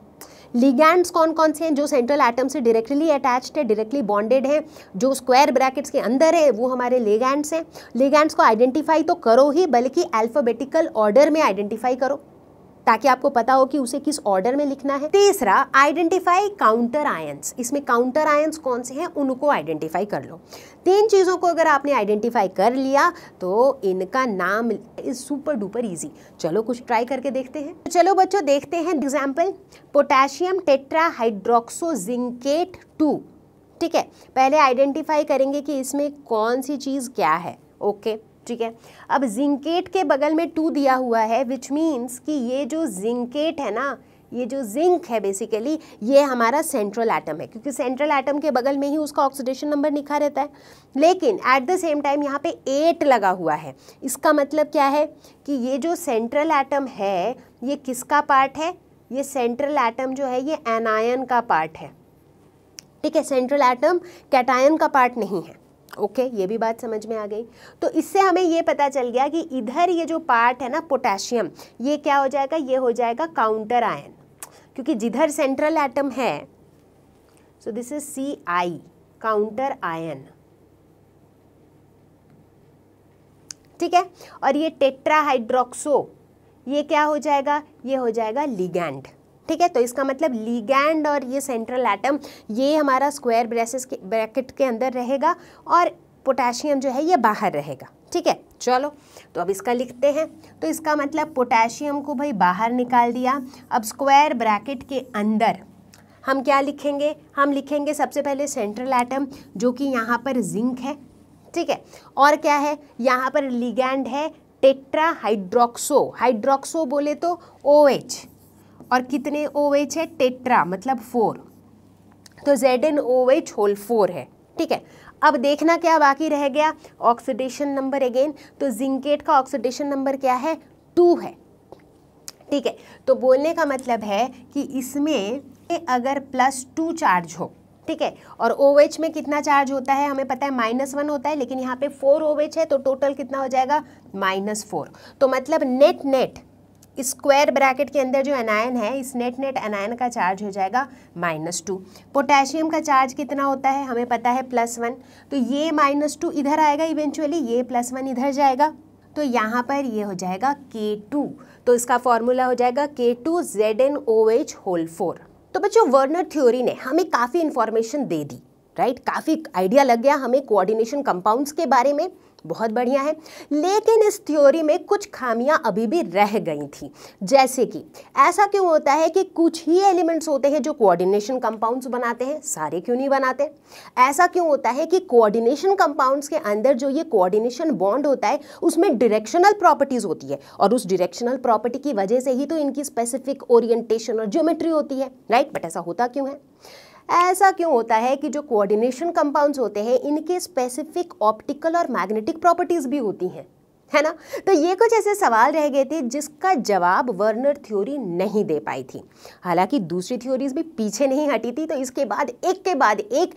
ligands कौन कौन से हैं जो सेंट्रल एटम से डायरेक्टली अटैच्ड है डायरेक्टली बॉन्डेड है जो स्क्वायर ब्रैकेट्स के अंदर है वो हमारे लिगैंड्स हैं लिगैंड्स को आइडेंटिफाई तो करो ही बल्कि अल्फ़ाबेटिकल ऑर्डर में आइडेंटिफाई करो ताकि आपको पता हो कि उसे किस ऑर्डर में लिखना है तीसरा आइडेंटिफाई काउंटर आयंस इसमें काउंटर आयंस कौन से हैं उनको आइडेंटिफाई कर लो तीन चीज़ों को अगर आपने आइडेंटिफाई कर लिया तो इनका नाम इज सुपर डुपर ईजी चलो कुछ ट्राई करके देखते हैं तो चलो बच्चों देखते हैं example potassium tetrahydroxozincate two ठीक है पहले आइडेंटिफाई करेंगे कि इसमें कौन सी चीज़ क्या है ओके okay. ठीक है अब जिंकेट के बगल में टू दिया हुआ है विच मीन्स कि ये जो जिंकेट है ना ये जो जिंक है बेसिकली ये हमारा सेंट्रल एटम है क्योंकि सेंट्रल एटम के बगल में ही उसका ऑक्सीडेशन नंबर लिखा रहता है लेकिन एट द सेम टाइम यहाँ पे एट लगा हुआ है इसका मतलब क्या है कि ये जो सेंट्रल एटम है ये किसका पार्ट है ये सेंट्रल एटम जो है ये एनायन का पार्ट है ठीक है सेंट्रल एटम कैटायन का पार्ट नहीं है ओके okay, ये भी बात समझ में आ गई तो इससे हमें ये पता चल गया कि इधर ये जो पार्ट है ना पोटेशियम ये क्या हो जाएगा ये हो जाएगा काउंटर आयन क्योंकि जिधर सेंट्रल एटम है so this is C I counter ion ठीक है और ये टेट्राहाइड्रोक्सो ये क्या हो जाएगा ये हो जाएगा लिगैंड ठीक है तो इसका मतलब लीगैंड और ये सेंट्रल एटम ये हमारा स्क्वायर ब्रेसेस के ब्रैकेट के अंदर रहेगा और पोटेशियम जो है ये बाहर रहेगा ठीक है चलो तो अब इसका लिखते हैं तो इसका मतलब पोटेशियम को भाई बाहर निकाल दिया अब स्क्वायर ब्रैकेट के अंदर हम क्या लिखेंगे हम लिखेंगे सबसे पहले सेंट्रल एटम जो कि यहाँ पर जिंक है ठीक है और क्या है यहाँ पर लिगैंड है टेट्रा हाइड्रोक्सो हाइड्रोक्सो बोले तो ओ OH, और कितने ओ एच है टेट्रा मतलब फोर तो Z N O H whole four है ठीक है अब देखना क्या बाकी रह गया ऑक्सीडेशन नंबर अगेन तो जिंकेट का ऑक्सीडेशन नंबर क्या है टू है ठीक है तो बोलने का मतलब है कि इसमें अगर प्लस टू चार्ज हो ठीक है और ओ एच में कितना चार्ज होता है हमें पता है माइनस वन होता है लेकिन यहाँ पे फोर ओ एच है तो टोटल कितना हो जाएगा माइनस फोर तो मतलब नेट नेट स्क्वायर ब्रैकेट के अंदर जो एनायन है इस नेट नेट एनायन का चार्ज हो जाएगा माइनस टू पोटेशियम का चार्ज कितना होता है हमें पता है प्लस वन तो ये माइनस टू इधर आएगा इवेंचुअली ये प्लस वन इधर जाएगा तो यहाँ पर ये हो जाएगा के टू तो इसका फॉर्मूला हो जाएगा K two Z N O H whole four तो बच्चों वर्नर थ्योरी ने हमें काफ़ी इन्फॉर्मेशन दे दी राइट काफ़ी आइडिया लग गया हमें कोऑर्डिनेशन कंपाउंड्स के बारे में बहुत बढ़िया है लेकिन इस थ्योरी में कुछ खामियां अभी भी रह गई थी जैसे कि ऐसा क्यों होता है कि कुछ ही एलिमेंट्स होते हैं जो कोऑर्डिनेशन कंपाउंड्स बनाते हैं सारे क्यों नहीं बनाते ऐसा क्यों होता है कि कोऑर्डिनेशन कंपाउंड्स के अंदर जो ये कोऑर्डिनेशन बॉन्ड होता है उसमें डिरेक्शनल प्रॉपर्टीज़ होती है और उस डिरेक्शनल प्रॉपर्टी की वजह से ही तो इनकी स्पेसिफिक ओरिएंटेशन और ज्योमेट्री होती है राइट बट ऐसा होता क्यों है ऐसा क्यों होता है कि जो कोऑर्डिनेशन कंपाउंड्स होते हैं इनके स्पेसिफिक ऑप्टिकल और मैग्नेटिक प्रॉपर्टीज़ भी होती हैं है ना तो ये कुछ ऐसे सवाल रह गए थे जिसका जवाब वर्नर थ्योरी नहीं दे पाई थी हालांकि दूसरी थ्योरीज भी पीछे नहीं हटी थी तो इसके बाद एक के बाद एक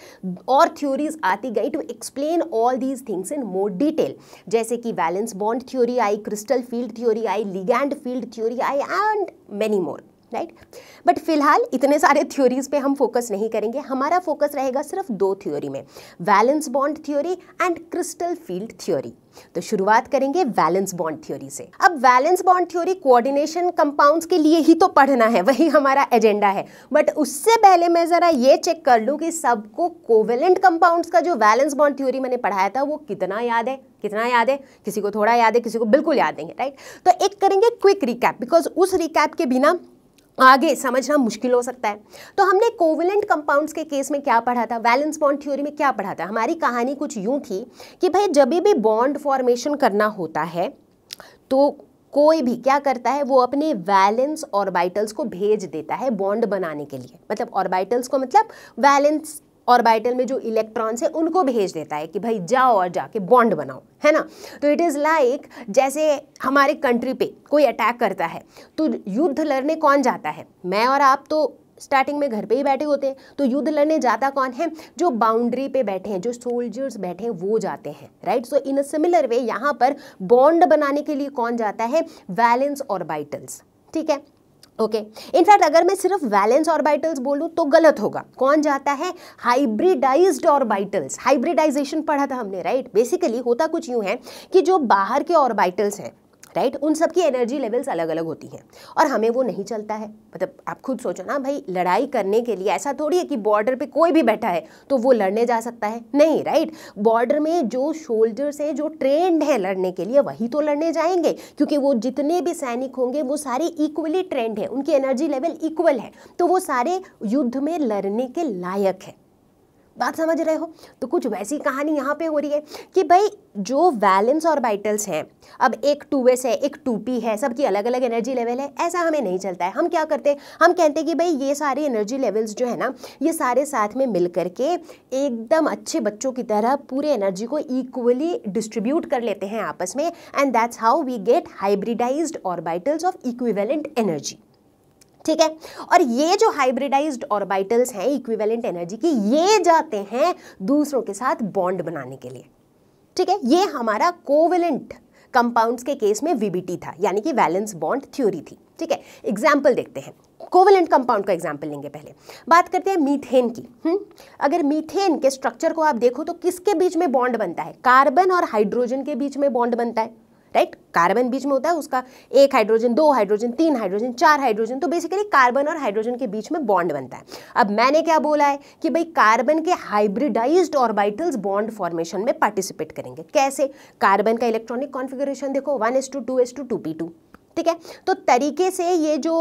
और थ्योरीज आती गई to explain all these things in more detail जैसे कि वैलेंस बॉन्ड थ्योरी आई क्रिस्टल फील्ड थ्योरी आई लिगैंड फील्ड थ्योरी आई and many more right but फिलहाल इतने सारे थ्योरीज पे हम फोकस नहीं करेंगे हमारा फोकस रहेगा सिर्फ दो थ्योरी में valence bond theory and crystal field theory तो शुरुआत करेंगे वैलेंस बॉन्ड थ्योरी से अब valence bond theory coordination compounds के लिए ही तो पढ़ना है वही हमारा एजेंडा है बट उससे पहले मैं ज़रा ये चेक कर लूँ कि सबको कोवेलेंट कंपाउंड्स का जो वैलेंस बॉन्ड थ्योरी मैंने पढ़ाया था वो कितना याद है कितना याद है किसी को थोड़ा याद है किसी को बिल्कुल याद नहीं है राइट तो एक करेंगे क्विक रिकैप बिकॉज उस रिकैप के बिना आगे समझना मुश्किल हो सकता है तो हमने कोविलेंट कंपाउंड्स के केस में क्या पढ़ा था वैलेंस बॉन्ड थ्योरी में क्या पढ़ा था हमारी कहानी कुछ यूँ थी कि भाई जब भी बॉन्ड फॉर्मेशन करना होता है तो कोई भी क्या करता है वो अपने वैलेंस ऑर्बिटल्स को भेज देता है बॉन्ड बनाने के लिए मतलब ऑर्बिटल्स को मतलब वैलेंस ऑर्बिटल में जो इलेक्ट्रॉन्स हैं उनको भेज देता है कि भाई जाओ और जाके बॉन्ड बनाओ है ना तो इट इज़ लाइक जैसे हमारे कंट्री पे कोई अटैक करता है तो युद्ध लड़ने कौन जाता है मैं और आप तो स्टार्टिंग में घर पे ही बैठे होते हैं तो युद्ध लड़ने जाता कौन है जो बाउंड्री पे बैठे हैं जो सोल्जर्स बैठे हैं वो जाते हैं right so in a similar way यहाँ पर बॉन्ड बनाने के लिए कौन जाता है वैलेंस ऑर्बिटल्स ठीक है ओके okay. इनफैक्ट अगर मैं सिर्फ वैलेंस ऑर्बिटल्स बोलूँ तो गलत होगा कौन जाता है हाइब्रिडाइज्ड ऑर्बिटल्स हाइब्रिडाइजेशन पढ़ा था हमने राइट right? बेसिकली होता कुछ यूँ है कि जो बाहर के ऑर्बिटल्स हैं राइट उन सबकी एनर्जी लेवल्स अलग अलग होती हैं और हमें वो नहीं चलता है मतलब आप खुद सोचो ना भाई लड़ाई करने के लिए ऐसा थोड़ी है कि बॉर्डर पे कोई भी बैठा है तो वो लड़ने जा सकता है नहीं राइट बॉर्डर में जो शोल्जर्स हैं जो ट्रेंड है लड़ने के लिए वही तो लड़ने जाएंगे क्योंकि वो जितने भी सैनिक होंगे वो सारे इक्वली ट्रेंड है उनकी एनर्जी लेवल इक्वल है तो वो सारे युद्ध में लड़ने के लायक है बात समझ रहे हो तो कुछ वैसी कहानी यहाँ पे हो रही है कि भाई जो वैलेंस ऑर्बिटल्स हैं अब एक टू एस है एक टू पी है सबकी अलग अलग एनर्जी लेवल है ऐसा हमें नहीं चलता है हम क्या करते हैं हम कहते हैं कि भाई ये सारे एनर्जी लेवल्स जो है ना ये सारे साथ में मिल करके एकदम अच्छे बच्चों की तरह पूरे एनर्जी को इक्वली डिस्ट्रीब्यूट कर लेते हैं आपस में and that's how we get hybridized orbitals of equivalent energy ठीक है और ये जो हाइब्रिडाइज्ड ऑर्बिटल्स हैं इक्विवेलेंट एनर्जी की ये जाते हैं दूसरों के साथ बॉन्ड बनाने के लिए ठीक है ये हमारा कोवेलेंट कंपाउंड्स के केस में वीबीटी था यानी कि वैलेंस बॉन्ड थ्योरी थी ठीक है एग्जाम्पल देखते हैं कोवेलेंट कंपाउंड का एग्जाम्पल लेंगे पहले बात करते हैं मीथेन की हुँ? हम्म? अगर मीथेन के स्ट्रक्चर को आप देखो तो किसके बीच में बॉन्ड बनता है कार्बन और हाइड्रोजन के बीच में बॉन्ड बनता है राइट कार्बन बीच में होता है उसका एक हाइड्रोजन दो हाइड्रोजन तीन हाइड्रोजन चार हाइड्रोजन तो बेसिकली कार्बन और हाइड्रोजन के बीच में बॉन्ड बनता है अब मैंने क्या बोला है कि भाई कार्बन के हाइब्रिडाइज्ड ऑर्बिटल्स बॉन्ड फॉर्मेशन में पार्टिसिपेट करेंगे कैसे कार्बन का इलेक्ट्रॉनिक कॉन्फिगरेशन देखो one s two two s two two two ठीक है तो तरीके से ये जो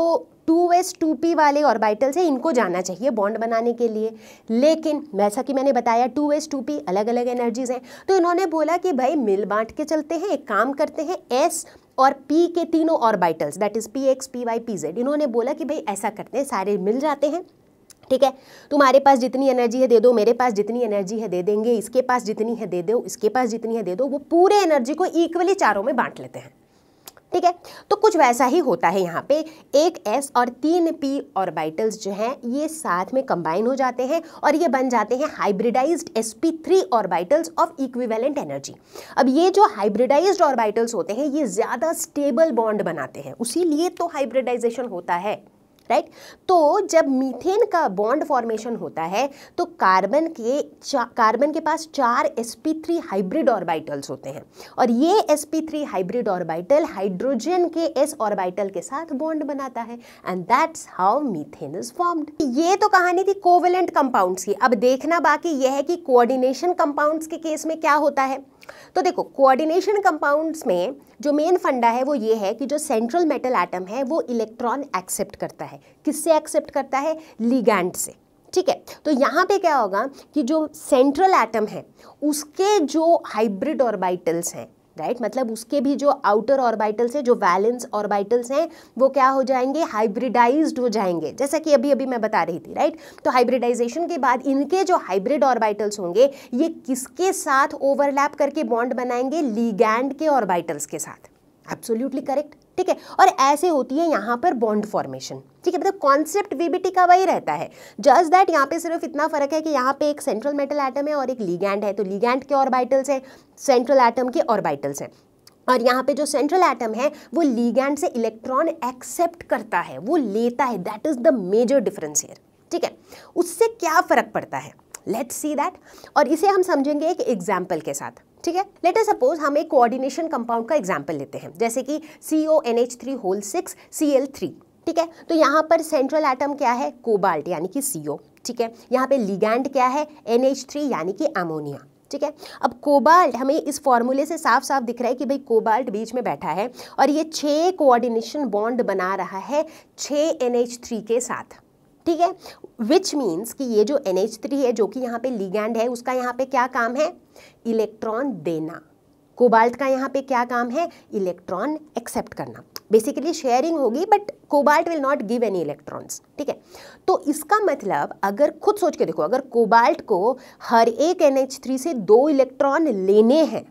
टू एस टू पी वाले ऑर्बिटल्स हैं इनको जाना चाहिए बॉन्ड बनाने के लिए लेकिन जैसा कि मैंने बताया टू एस टू पी अलग अलग एनर्जीज हैं तो इन्होंने बोला कि भाई मिल बांट के चलते हैं एक काम करते हैं एस और पी के तीनों orbitals that is p x p y p z इन्होंने बोला कि भाई ऐसा करते हैं सारे मिल जाते हैं ठीक है तुम्हारे पास जितनी एनर्जी है दे दो मेरे पास जितनी एनर्जी है दे देंगे इसके पास जितनी है दे दो इसके पास जितनी है दे दो वो पूरे एनर्जी को इक्वली चारों में बांट लेते हैं ठीक है तो कुछ वैसा ही होता है यहाँ पे एक एस और तीन पी ऑर्बिटल्स जो हैं ये साथ में कंबाइन हो जाते हैं और ये बन जाते हैं hybridized s P three orbitals of equivalent energy अब ये जो हाइब्रिडाइज्ड ऑर्बिटल्स होते हैं ये ज़्यादा स्टेबल बॉन्ड बनाते हैं उसी तो हाइब्रिडाइजेशन होता है राइट तो जब मीथेन का बॉन्ड फॉर्मेशन होता है तो कार्बन के कार्बन के पास चार sp3 हाइब्रिड ऑर्बिटल्स होते हैं और ये sp3 हाइब्रिड ऑर्बिटल हाइड्रोजन के s ऑर्बिटल के साथ बॉन्ड बनाता है and that's how methane is formed ये तो कहानी थी कोवेलेंट कंपाउंड्स की अब देखना बाकी यह है कि कोऑर्डिनेशन कंपाउंड्स के केस में क्या होता है तो देखो कोऑर्डिनेशन कंपाउंड्स में जो मेन फंडा है वो ये है कि जो सेंट्रल मेटल एटम है वो इलेक्ट्रॉन एक्सेप्ट करता है किससे एक्सेप्ट करता है लिगैंड से ठीक है तो यहाँ पे क्या होगा कि जो सेंट्रल एटम है उसके जो हाइब्रिड ऑर्बिटल्स हैं राइट मतलब उसके भी जो आउटर ऑर्बिटल्स है जो वैलेंस ऑर्बिटल्स हैं वो क्या हो जाएंगे हाइब्रिडाइज्ड हो जाएंगे जैसा कि अभी अभी मैं बता रही थी राइट तो हाइब्रिडाइजेशन के बाद इनके जो हाइब्रिड ऑर्बिटल्स होंगे ये किसके साथ ओवरलैप करके बॉन्ड बनाएंगे लीगैंड के ऑर्बिटल्स के साथ एब्सोल्यूटली करेक्ट ठीक है और ऐसे होती है यहाँ पर बॉन्ड फॉर्मेशन ठीक है मतलब कॉन्सेप्ट वीबीटी का वही रहता है जस्ट दैट यहाँ पे सिर्फ इतना फर्क है कि यहाँ पे एक सेंट्रल मेटल एटम है और एक लीगैंड है तो लीगैंड के ऑर्बिटल्स हैं सेंट्रल एटम के ऑर्बिटल्स हैं और यहाँ पे जो सेंट्रल एटम है वो लीगैंड से इलेक्ट्रॉन एक्सेप्ट करता है वो लेता है that is the major difference here ठीक है उससे क्या फ़र्क पड़ता है लेट्स सी दैट और इसे हम समझेंगे एक एग्जाम्पल के साथ ठीक है लेटर सपोज हम एक कोऑर्डिनेशन कंपाउंड का एग्जाम्पल लेते हैं जैसे कि C O N H three whole six C L three ठीक है तो यहाँ पर सेंट्रल एटम क्या है कोबाल्ट यानी कि सी ओ ठीक है यहाँ पे लिगैंड क्या है एन एच थ्री यानी कि अमोनिया ठीक है अब कोबाल्ट हमें इस फॉर्मूले से साफ साफ दिख रहा है कि भाई कोबाल्ट बीच में बैठा है और ये छः कोऑर्डिनेशन बॉन्ड बना रहा है छः एन एच थ्री के साथ ठीक है विच मीन्स कि ये जो एन एच थ्री है जो कि यहाँ पे लिगैंड है उसका यहाँ पे क्या काम है इलेक्ट्रॉन देना कोबाल्ट का यहाँ पे क्या काम है इलेक्ट्रॉन एक्सेप्ट करना बेसिकली शेयरिंग होगी but cobalt will not give any electrons ठीक है तो इसका मतलब अगर खुद सोच के देखो अगर कोबाल्ट को हर एक एन से दो इलेक्ट्रॉन लेने हैं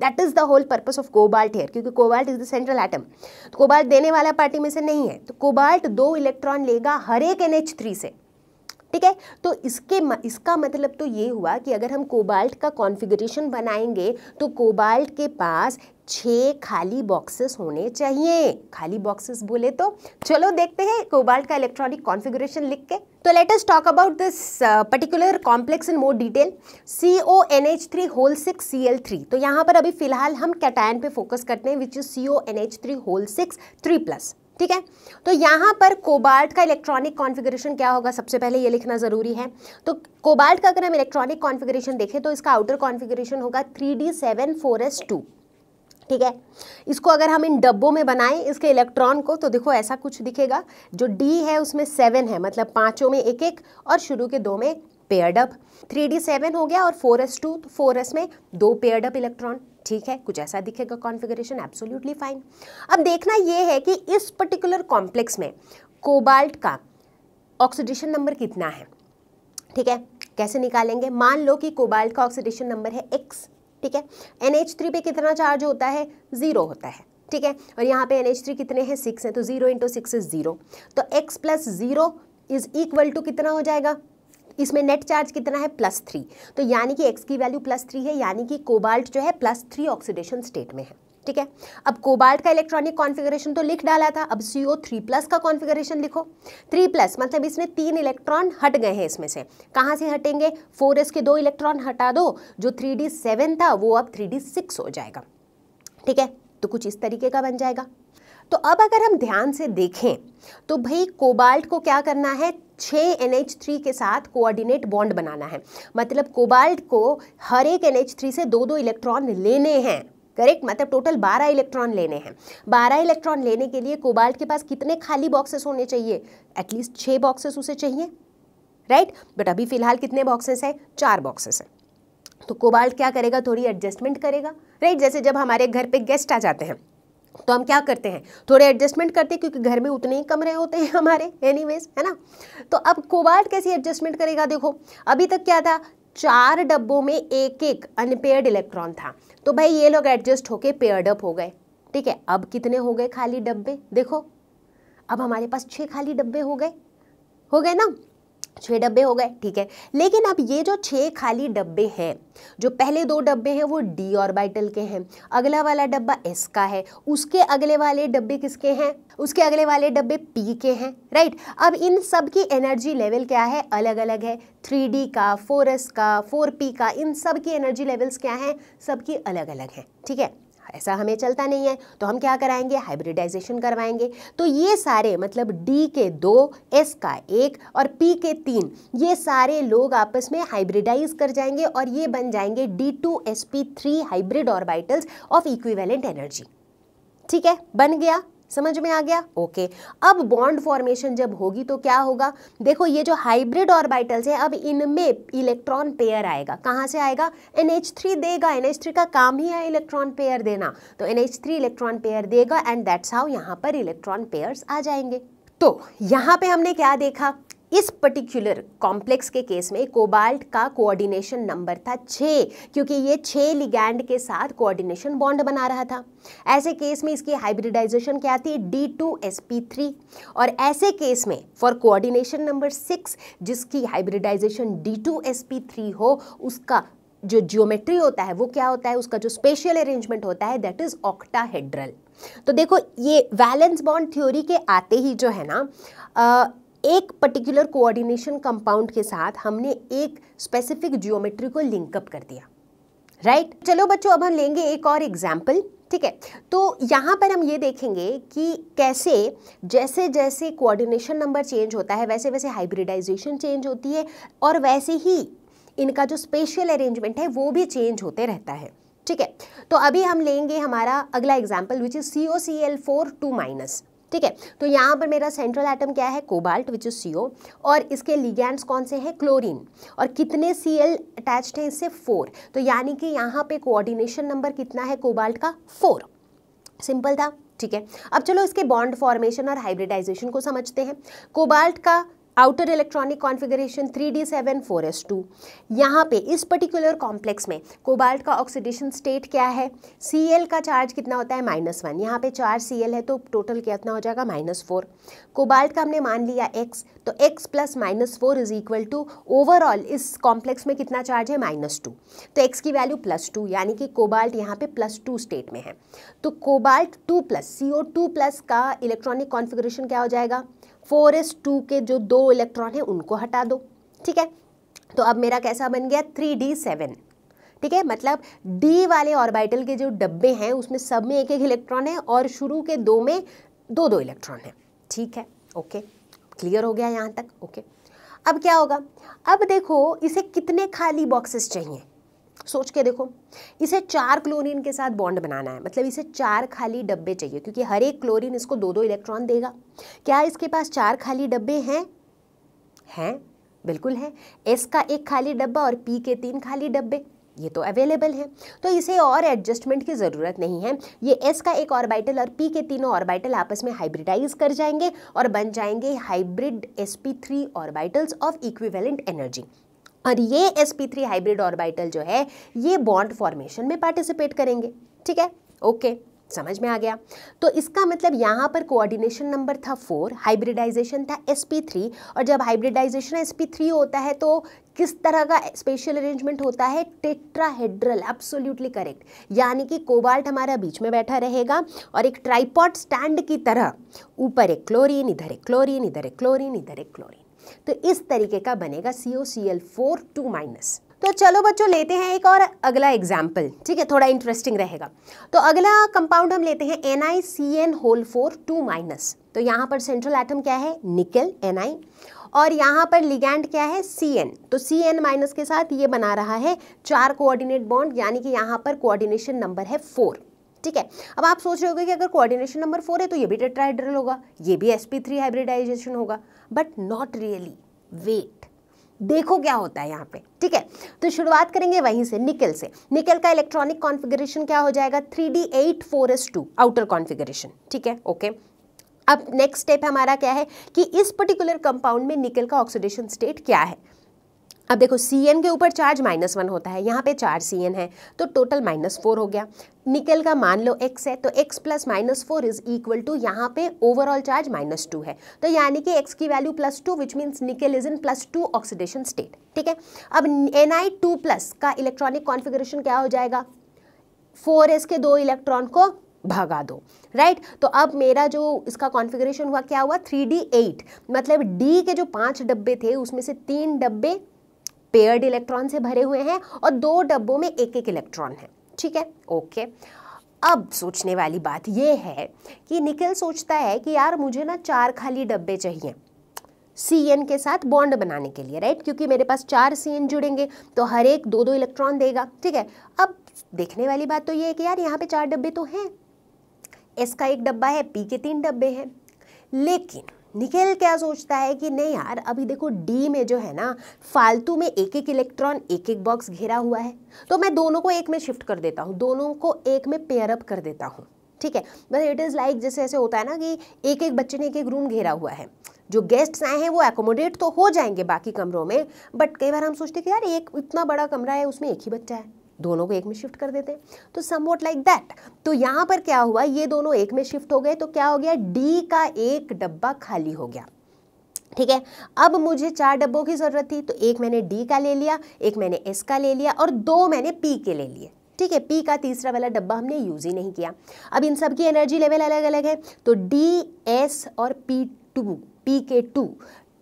that is the whole purpose of cobalt here क्योंकि cobalt is the central atom तो कोबाल्ट देने वाला पार्टी में से नहीं है तो कोबाल्ट दो इलेक्ट्रॉन लेगा हर एक एन से ठीक है तो इसके इसका मतलब तो ये हुआ कि अगर हम कोबाल्ट का कॉन्फ़िगरेशन बनाएंगे तो कोबाल्ट के पास छः खाली बॉक्सेस होने चाहिए खाली बॉक्सेस बोले तो चलो देखते हैं कोबाल्ट का इलेक्ट्रॉनिक कॉन्फ़िगरेशन लिख के तो let us talk about this particular complex in more detail C O N H three whole six C L three तो यहाँ पर अभी फिलहाल हम कैटायन पे फोकस करते हैं which is C O N H three whole six three plus ठीक है तो यहाँ पर कोबाल्ट का इलेक्ट्रॉनिक कॉन्फ़िगरेशन क्या होगा सबसे पहले ये लिखना ज़रूरी है तो कोबाल्ट का अगर हम इलेक्ट्रॉनिक कॉन्फ़िगरेशन देखें तो इसका आउटर कॉन्फ़िगरेशन होगा three d seven four S two ठीक है इसको अगर हम इन डब्बों में बनाएं इसके इलेक्ट्रॉन को तो देखो ऐसा कुछ दिखेगा जो डी है उसमें सेवन है मतलब पाँचों में एक एक और शुरू के दो में पेयरडअप थ्री डी सेवन हो गया और फोर एस टू तो फोर एस में दो पेयरडअप इलेक्ट्रॉन ठीक है कुछ ऐसा दिखेगा कॉन्फिगरेशन एब्सोल्युटली फाइन अब देखना यह है कि इस पर्टिकुलर कॉम्प्लेक्स में कोबाल्ट का ऑक्सीडेशन नंबर कितना है ठीक है कैसे निकालेंगे मान लो कि कोबाल्ट का ऑक्सीडेशन नंबर है एक्स ठीक है एन पे कितना चार्ज होता है ज़ीरो होता है ठीक है और यहाँ पे एन कितने हैं सिक्स हैं तो zero into six is zero तो x plus zero is equal to कितना हो जाएगा इसमें नेट चार्ज कितना है प्लस थ्री तो यानी कि एक्स की वैल्यू प्लस थ्री है यानी कि कोबाल्ट जो है प्लस थ्री ऑक्सीडेशन स्टेट में है ठीक है अब कोबाल्ट का इलेक्ट्रॉनिक कॉन्फ़िगरेशन तो लिख डाला था अब सी ओ थ्री प्लस का कॉन्फ़िगरेशन लिखो थ्री प्लस मतलब इसमें तीन इलेक्ट्रॉन हट गए हैं इसमें से कहाँ से हटेंगे फोर एस के दो इलेक्ट्रॉन हटा दो जो थ्री डी सेवन था वो अब थ्री डी सिक्स हो जाएगा ठीक है तो कुछ इस तरीके का बन जाएगा तो अब अगर हम ध्यान से देखें तो भाई कोबाल्ट को क्या करना है छः एन थ्री के साथ कोऑर्डिनेट बॉन्ड बनाना है मतलब कोबाल्ट को हर एक एन थ्री से दो दो इलेक्ट्रॉन लेने हैं करेक्ट मतलब टोटल 12 इलेक्ट्रॉन लेने हैं 12 इलेक्ट्रॉन लेने के लिए कोबाल्ट के पास कितने खाली बॉक्सेस होने चाहिए एटलीस्ट छः बॉक्सेस उसे चाहिए राइट right? बट अभी फिलहाल कितने बॉक्सेस हैं चार बॉक्सेस हैं तो कोबाल्ट क्या करेगा थोड़ी एडजस्टमेंट करेगा राइट right? जैसे जब हमारे घर पर गेस्ट आ जाते हैं तो हम क्या करते हैं थोड़े एडजस्टमेंट करते हैं क्योंकि घर में उतने ही कमरे होते हैं हमारे एनीवेज है ना तो अब कोबाल्ट कैसे एडजस्टमेंट करेगा देखो अभी तक क्या था चार डब्बों में एक एक अनपेयर्ड इलेक्ट्रॉन था तो भाई ये लोग एडजस्ट होके पेयर्ड अप हो गए ठीक है अब कितने हो गए खाली डब्बे देखो अब हमारे पास छः खाली डब्बे हो गए हो गए ना छः डब्बे हो गए ठीक है लेकिन अब ये जो छः खाली डब्बे हैं जो पहले दो डब्बे हैं वो डी ऑर्बिटल के हैं अगला वाला डब्बा एस का है उसके अगले वाले डब्बे किसके हैं उसके अगले वाले डब्बे पी के हैं राइट अब इन सब की एनर्जी लेवल क्या है अलग अलग है थ्री डी का फोर एस का फोर पी का इन सब की एनर्जी लेवल्स क्या हैं सबकी अलग अलग हैं ठीक है ऐसा हमें चलता नहीं है तो हम क्या कराएंगे हाइब्रिडाइजेशन करवाएंगे तो ये सारे मतलब डी के दो एस का एक और पी के तीन ये सारे लोग आपस में हाइब्रिडाइज कर जाएंगे और ये बन जाएंगे d two S P three hybrid orbitals of equivalent energy ठीक है बन गया समझ में आ गया ओके अब बॉन्ड फॉर्मेशन जब होगी तो क्या होगा देखो ये जो हाइब्रिड ऑर्बिटल्स हैं अब इनमें इलेक्ट्रॉन पेयर आएगा कहाँ से आएगा NH3 देगा NH3 का काम ही है इलेक्ट्रॉन पेयर देना तो NH3 इलेक्ट्रॉन पेयर देगा एंड दैट्स हाउ यहाँ पर इलेक्ट्रॉन पेयर्स आ जाएंगे तो यहाँ पे हमने क्या देखा इस पर्टिकुलर कॉम्प्लेक्स के केस में कोबाल्ट का कोऑर्डिनेशन नंबर था छः क्योंकि ये छः लिगैंड के साथ कोऑर्डिनेशन बॉन्ड बना रहा था ऐसे केस में इसकी हाइब्रिडाइजेशन क्या आती है D two S P three और ऐसे केस में फॉर कोऑर्डिनेशन नंबर सिक्स जिसकी hybridization d two S P three हो उसका जो जियोमेट्री होता है वो क्या होता है उसका जो स्पेशल अरेंजमेंट होता है दैट इज ऑक्टाहेड्रल तो देखो ये वैलेंस बॉन्ड थ्योरी के आते ही जो है ना आ, एक पर्टिकुलर कोऑर्डिनेशन कंपाउंड के साथ हमने एक स्पेसिफिक जियोमेट्री को लिंकअप कर दिया राइट right? चलो बच्चों अब हम लेंगे एक और एग्जाम्पल ठीक है तो यहाँ पर हम ये देखेंगे कि कैसे जैसे जैसे कोऑर्डिनेशन नंबर चेंज होता है वैसे वैसे हाइब्रिडाइजेशन चेंज होती है और वैसे ही इनका जो स्पेशल अरेंजमेंट है वो भी चेंज होते रहता है ठीक है तो अभी हम लेंगे हमारा अगला example which is C O C L four two minus ठीक है तो यहाँ पर मेरा सेंट्रल एटम क्या है कोबाल्ट विच इज सी और इसके लिगैंड्स कौन से हैं क्लोरीन और कितने सी एल अटैच्ड हैं इससे फोर तो यानी कि यहाँ पे कोऑर्डिनेशन नंबर कितना है कोबाल्ट का फोर सिंपल था ठीक है अब चलो इसके बॉन्ड फॉर्मेशन और हाइब्रिडाइजेशन को समझते हैं कोबाल्ट का outer electronic configuration three d seven four S two यहाँ पे इस पर्टिकुलर कॉम्प्लेक्स में कोबाल्ट का ऑक्सीडेशन स्टेट क्या है सी एल का चार्ज कितना होता है माइनस वन यहाँ पे चार सी एल है तो टोटल कितना हो जाएगा माइनस फोर कोबाल्ट का हमने मान लिया एक्स तो x plus minus four is equal to overall इस कॉम्प्लेक्स में कितना चार्ज है माइनस टू तो एक्स की वैल्यू प्लस टू यानी कि कोबाल्ट यहाँ पे प्लस टू स्टेट में है तो cobalt two plus C O two plus का इलेक्ट्रॉनिक कॉन्फ़िगरेशन क्या हो जाएगा फोर एस टू के जो दो इलेक्ट्रॉन हैं उनको हटा दो ठीक है तो अब मेरा कैसा बन गया थ्री डी सेवन ठीक है मतलब डी वाले ऑर्बिटल के जो डब्बे हैं उसमें सब में एक एक इलेक्ट्रॉन है और शुरू के दो में दो दो इलेक्ट्रॉन है ठीक है ओके क्लियर हो गया यहाँ तक ओके अब क्या होगा अब देखो इसे कितने खाली बॉक्सेस चाहिए सोच के देखो इसे चार क्लोरीन के साथ बॉन्ड बनाना है मतलब इसे चार खाली डब्बे चाहिए क्योंकि हर एक क्लोरीन इसको दो दो इलेक्ट्रॉन देगा क्या इसके पास चार खाली डब्बे हैं हैं बिल्कुल है एस का एक खाली डब्बा और पी के तीन खाली डब्बे ये तो अवेलेबल है तो इसे और एडजस्टमेंट की ज़रूरत नहीं है ये एस का एक ऑर्बिटल और पी के तीनों ऑर्बिटल आपस में हाइब्रिडाइज कर जाएंगे और बन जाएंगे hybrid s P three orbitals of equivalent energy और ये sp3 हाइब्रिड ऑर्बिटल जो है ये बॉन्ड फॉर्मेशन में पार्टिसिपेट करेंगे ठीक है ओके समझ में आ गया तो इसका मतलब यहाँ पर कोऑर्डिनेशन नंबर था फोर हाइब्रिडाइजेशन था sp3 और जब हाइब्रिडाइजेशन sp3 होता है तो किस तरह का स्पेशल अरेंजमेंट होता है टेट्राहेड्रल एब्सोल्युटली करेक्ट यानी कि कोबाल्ट हमारा बीच में बैठा रहेगा और एक ट्राइपॉड स्टैंड की तरह ऊपर एक क्लोरीन इधर एक क्लोरीन इधर एक क्लोरीन इधर एक क्लोरीन तो इस तरीके का बनेगा C O C L four two minus तो चलो बच्चों लेते हैं एक और अगला एग्जाम्पल ठीक है थोड़ा इंटरेस्टिंग रहेगा तो अगला कंपाउंड हम लेते हैं N I C N whole four two minus तो यहाँ पर सेंट्रल एटम क्या है निकल एन आई और यहाँ पर लिगैंड क्या है सी एन तो सी एन माइनस के साथ ये बना रहा है चार कोऑर्डिनेट बॉन्ड यानी कि यहाँ पर कोऑर्डिनेशन नंबर है फोर ठीक है अब आप सोच रहे होगे कि अगर कोऑर्डिनेशन नंबर फोर है तो ये भी टेट्राहेड्रल होगा ये भी एस पी थ्री हाइब्रिडाइजेशन होगा बट नॉट रियली वेट देखो क्या होता है यहाँ पे ठीक है तो शुरुआत करेंगे वहीं से निकल से निकल का इलेक्ट्रॉनिक कॉन्फ़िगरेशन क्या हो जाएगा three d eight four S two outer configuration ठीक है ओके अब नेक्स्ट स्टेप हमारा क्या है कि इस पर्टिकुलर कंपाउंड में निकल का ऑक्सीडेशन स्टेट क्या है अब देखो सी एन के ऊपर चार्ज माइनस वन होता है यहाँ पे चार सी एन है तो टोटल माइनस फोर हो गया निकल का मान लो एक्स है तो x plus minus four is equal to यहाँ पे ओवरऑल चार्ज माइनस टू है तो यानी कि एक्स की value plus two which means nickel is in plus two oxidation state ठीक है अब एन आई टू प्लस का इलेक्ट्रॉनिक कॉन्फिग्रेशन क्या हो जाएगा फोर एस के दो इलेक्ट्रॉन को भगा दो राइट right? तो अब मेरा जो इसका कॉन्फिग्रेशन हुआ क्या हुआ थ्री डी एट मतलब डी के जो पांच डब्बे थे उसमें से तीन डब्बे पेयर्ड इलेक्ट्रॉन से भरे हुए हैं और दो डब्बों में एक एक इलेक्ट्रॉन है ठीक है ओके अब सोचने वाली बात यह है कि निकल सोचता है कि यार मुझे ना चार खाली डब्बे चाहिए सी एन के साथ बॉन्ड बनाने के लिए राइट क्योंकि मेरे पास चार सी एन जुड़ेंगे तो हर एक दो दो इलेक्ट्रॉन देगा ठीक है अब देखने वाली बात तो ये है कि यार यहाँ पे चार डब्बे तो हैं एस का एक डब्बा है पी के तीन डब्बे हैं लेकिन निखिल क्या सोचता है कि नहीं यार अभी देखो डी में जो है ना फालतू में एक एक इलेक्ट्रॉन एक एक बॉक्स घेरा हुआ है तो मैं दोनों को एक में शिफ्ट कर देता हूँ दोनों को एक में पेयरअप कर देता हूँ ठीक है बस इट इज़ लाइक जैसे ऐसे होता है ना कि एक एक बच्चे ने एक एक रूम घेरा हुआ है जो गेस्ट्स आए हैं वो एकोमोडेट तो हो जाएंगे बाकी कमरों में बट कई बार हम सोचते हैं कि यार एक इतना बड़ा कमरा है उसमें एक ही बच्चा है दोनों को एक में शिफ्ट कर देते हैं तो सम समवॉट लाइक दैट तो यहाँ पर क्या हुआ ये दोनों एक में शिफ्ट हो गए तो क्या हो गया डी का एक डब्बा खाली हो गया ठीक है अब मुझे चार डब्बों की ज़रूरत थी तो एक मैंने डी का ले लिया एक मैंने एस का ले लिया और दो मैंने पी के ले लिए ठीक है पी का तीसरा वाला डब्बा हमने यूज़ ही नहीं किया अब इन सब की एनर्जी लेवल अलग अलग है तो डी एस और पी टू पी के टू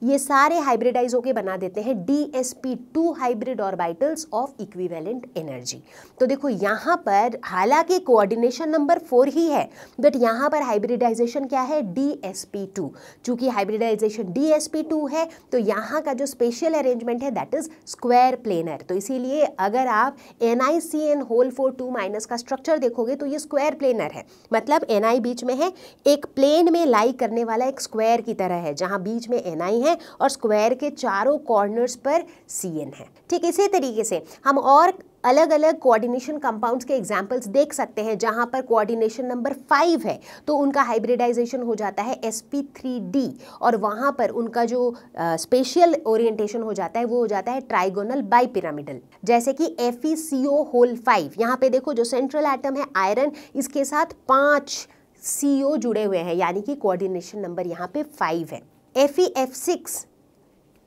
ये सारे हाइब्रिडाइज होकर बना देते हैं d s p two hybrid orbitals of equivalent energy तो देखो यहाँ पर हालांकि कोऑर्डिनेशन नंबर फोर ही है बट यहाँ पर हाइब्रिडाइजेशन क्या है डी एस पी टू चूँकि hybridization d s p two है तो यहाँ का जो स्पेशल अरेंजमेंट है दैट इज स्क्वायर प्लेनर तो इसीलिए अगर आप N I C N whole four two minus का स्ट्रक्चर देखोगे तो ये स्क्वायर प्लेनर है मतलब एन आई बीच में है एक प्लेन में लाई करने वाला एक स्क्वायर की तरह है जहाँ बीच में एन आई है है और स्क्वायर के चारों कॉर्नर्स पर सी एन है ठीक इसी तरीके से हम और अलग अलग कोऑर्डिनेशन कंपाउंड्स के एग्जांपल्स देख सकते हैं जहां पर कोऑर्डिनेशन नंबर फाइव है तो उनका हाइब्रिडाइजेशन हो जाता है एस पी और वहां पर उनका जो स्पेशल uh, ओरिएंटेशन हो जाता है वो हो जाता है ट्राइगोनल बाईपिरामिडल जैसे कि एफ ई होल फाइव यहाँ पे देखो जो सेंट्रल एटम है आयरन इसके साथ पाँच सी जुड़े हुए हैं यानी कि कोऑर्डिनेशन नंबर यहाँ पे फाइव है F E F six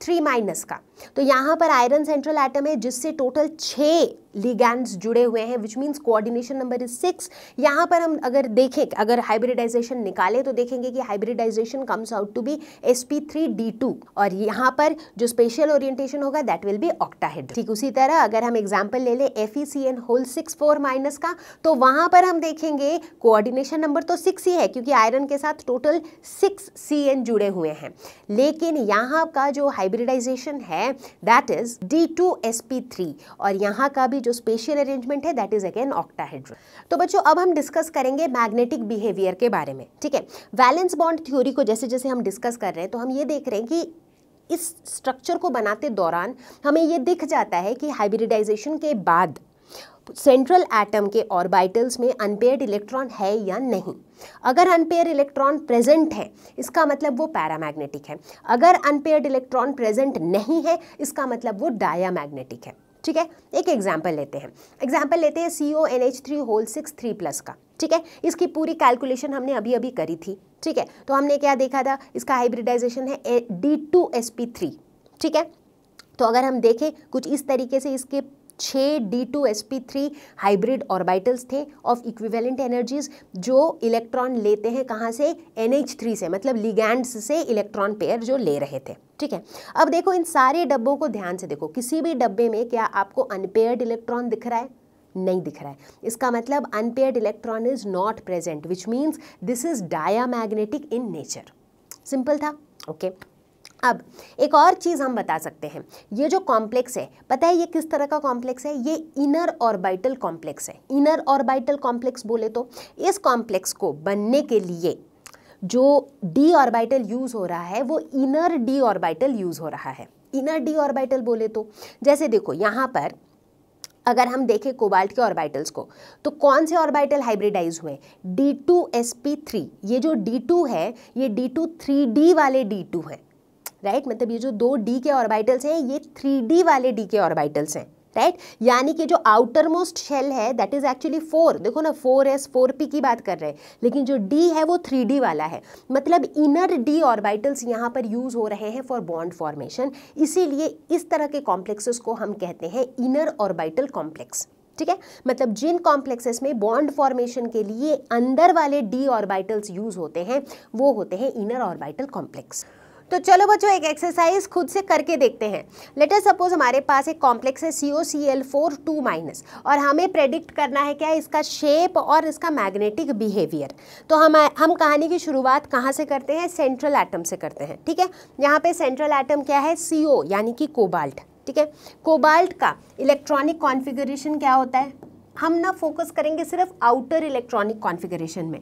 three minus का तो यहाँ पर आयरन सेंट्रल एटम है जिससे टोटल छः लिगैंड्स जुड़े हुए हैं which means coordination number is six यहाँ पर हम अगर देखें अगर हाइब्रिडाइजेशन निकालें तो देखेंगे कि hybridization comes out to be s P three D two और यहाँ पर जो स्पेशल ओरिएंटेशन होगा दैट विल बी ऑक्टाहेड ठीक उसी तरह अगर हम एग्जाम्पल ले लें F E C N whole six four minus का तो वहाँ पर हम देखेंगे कोऑर्डिनेशन नंबर तो सिक्स ही है क्योंकि आयरन के साथ टोटल सिक्स सी एन जुड़े हुए हैं लेकिन यहाँ का जो हाइब्रिडाइजेशन है हैं that is d two S P three और यहाँ का भी जो स्पेशल अरेंजमेंट है दैट इज अगेन ऑक्टाहेड्रल तो बच्चों अब हम डिस्कस करेंगे मैग्नेटिक बिहेवियर के बारे में ठीक है वैलेंस बॉन्ड थ्योरी को जैसे जैसे हम डिस्कस कर रहे हैं तो हम ये देख रहे हैं कि इस स्ट्रक्चर को बनाते दौरान हमें ये दिख जाता है कि हाइब्रिडाइजेशन के बाद सेंट्रल एटम के ऑर्बिटल्स में अनपेयर्ड इलेक्ट्रॉन है या नहीं अगर अनपेयर इलेक्ट्रॉन प्रेजेंट है इसका मतलब वो पैरामैग्नेटिक है अगर अनपेयर्ड इलेक्ट्रॉन प्रेजेंट नहीं है इसका मतलब वो डायामैग्नेटिक है ठीक है एक एग्जाम्पल लेते हैं एग्जाम्पल लेते हैं C O N H three whole six three plus का ठीक है इसकी पूरी कैलकुलेशन हमने अभी अभी करी थी ठीक है तो हमने क्या देखा था इसका हाइब्रिडाइजेशन है D two S P three ठीक है तो अगर हम देखें कुछ इस तरीके से इसके छः d two S P three hybrid orbitals थे ऑफ इक्विवेलेंट एनर्जीज जो इलेक्ट्रॉन लेते हैं कहाँ से एन एच थ्री से मतलब लिगैंड्स से इलेक्ट्रॉन पेयर जो ले रहे थे ठीक है अब देखो इन सारे डब्बों को ध्यान से देखो किसी भी डब्बे में क्या आपको अनपेयर्ड इलेक्ट्रॉन दिख रहा है नहीं दिख रहा है इसका मतलब unpaired electron is not present which means this is diamagnetic in nature simple था ओके okay. अब एक और चीज़ हम बता सकते हैं ये जो कॉम्प्लेक्स है पता है ये किस तरह का कॉम्प्लेक्स है ये इनर ऑर्बिटल कॉम्प्लेक्स है इनर ऑर्बिटल कॉम्प्लेक्स बोले तो इस कॉम्प्लेक्स को बनने के लिए जो डी ऑर्बिटल यूज़ हो रहा है वो इनर डी ऑर्बिटल यूज़ हो रहा है इनर डी ऑर्बिटल बोले तो जैसे देखो यहाँ पर अगर हम देखें कोबाल्ट के ऑर्बिटल्स को तो कौन से ऑर्बिटल हाइब्रिडाइज हुए d two S P three ये जो डी टू है ये डी टू थ्री डी वाले डी टू हैं राइट मतलब ये जो दो डी के ऑर्बिटल्स हैं ये थ्री वाले डी के ऑर्बिटल्स हैं राइट right? यानी कि जो आउटर मोस्ट शेल है दैट इज एक्चुअली फोर देखो ना फोर एस फोर पी की बात कर रहे हैं लेकिन जो डी है वो थ्री डी वाला है मतलब इनर डी ऑर्बिटल्स यहाँ पर यूज हो रहे हैं फॉर बॉन्ड फॉर्मेशन इसीलिए इस तरह के कॉम्प्लेक्सेस को हम कहते हैं इनर ऑर्बिटल कॉम्प्लेक्स ठीक है मतलब जिन कॉम्प्लेक्सेस में बॉन्ड फॉर्मेशन के लिए अंदर वाले डी ऑर्बिटल्स यूज होते हैं वो होते हैं इनर ऑर्बिटल कॉम्प्लेक्स तो चलो बच्चों एक एक्सरसाइज खुद से करके देखते हैं लेटर सपोज हमारे पास एक कॉम्प्लेक्स है C O C L four two minus और हमें प्रेडिक्ट करना है क्या इसका शेप और इसका मैग्नेटिक बिहेवियर तो हम हम कहानी की शुरुआत कहाँ से करते हैं सेंट्रल एटम से करते हैं ठीक है यहाँ पे सेंट्रल एटम क्या है सी ओ यानी कि कोबाल्ट ठीक है कोबाल्ट का इलेक्ट्रॉनिक कॉन्फिगरेशन क्या होता है हम ना फोकस करेंगे सिर्फ आउटर इलेक्ट्रॉनिक कॉन्फिगरेशन में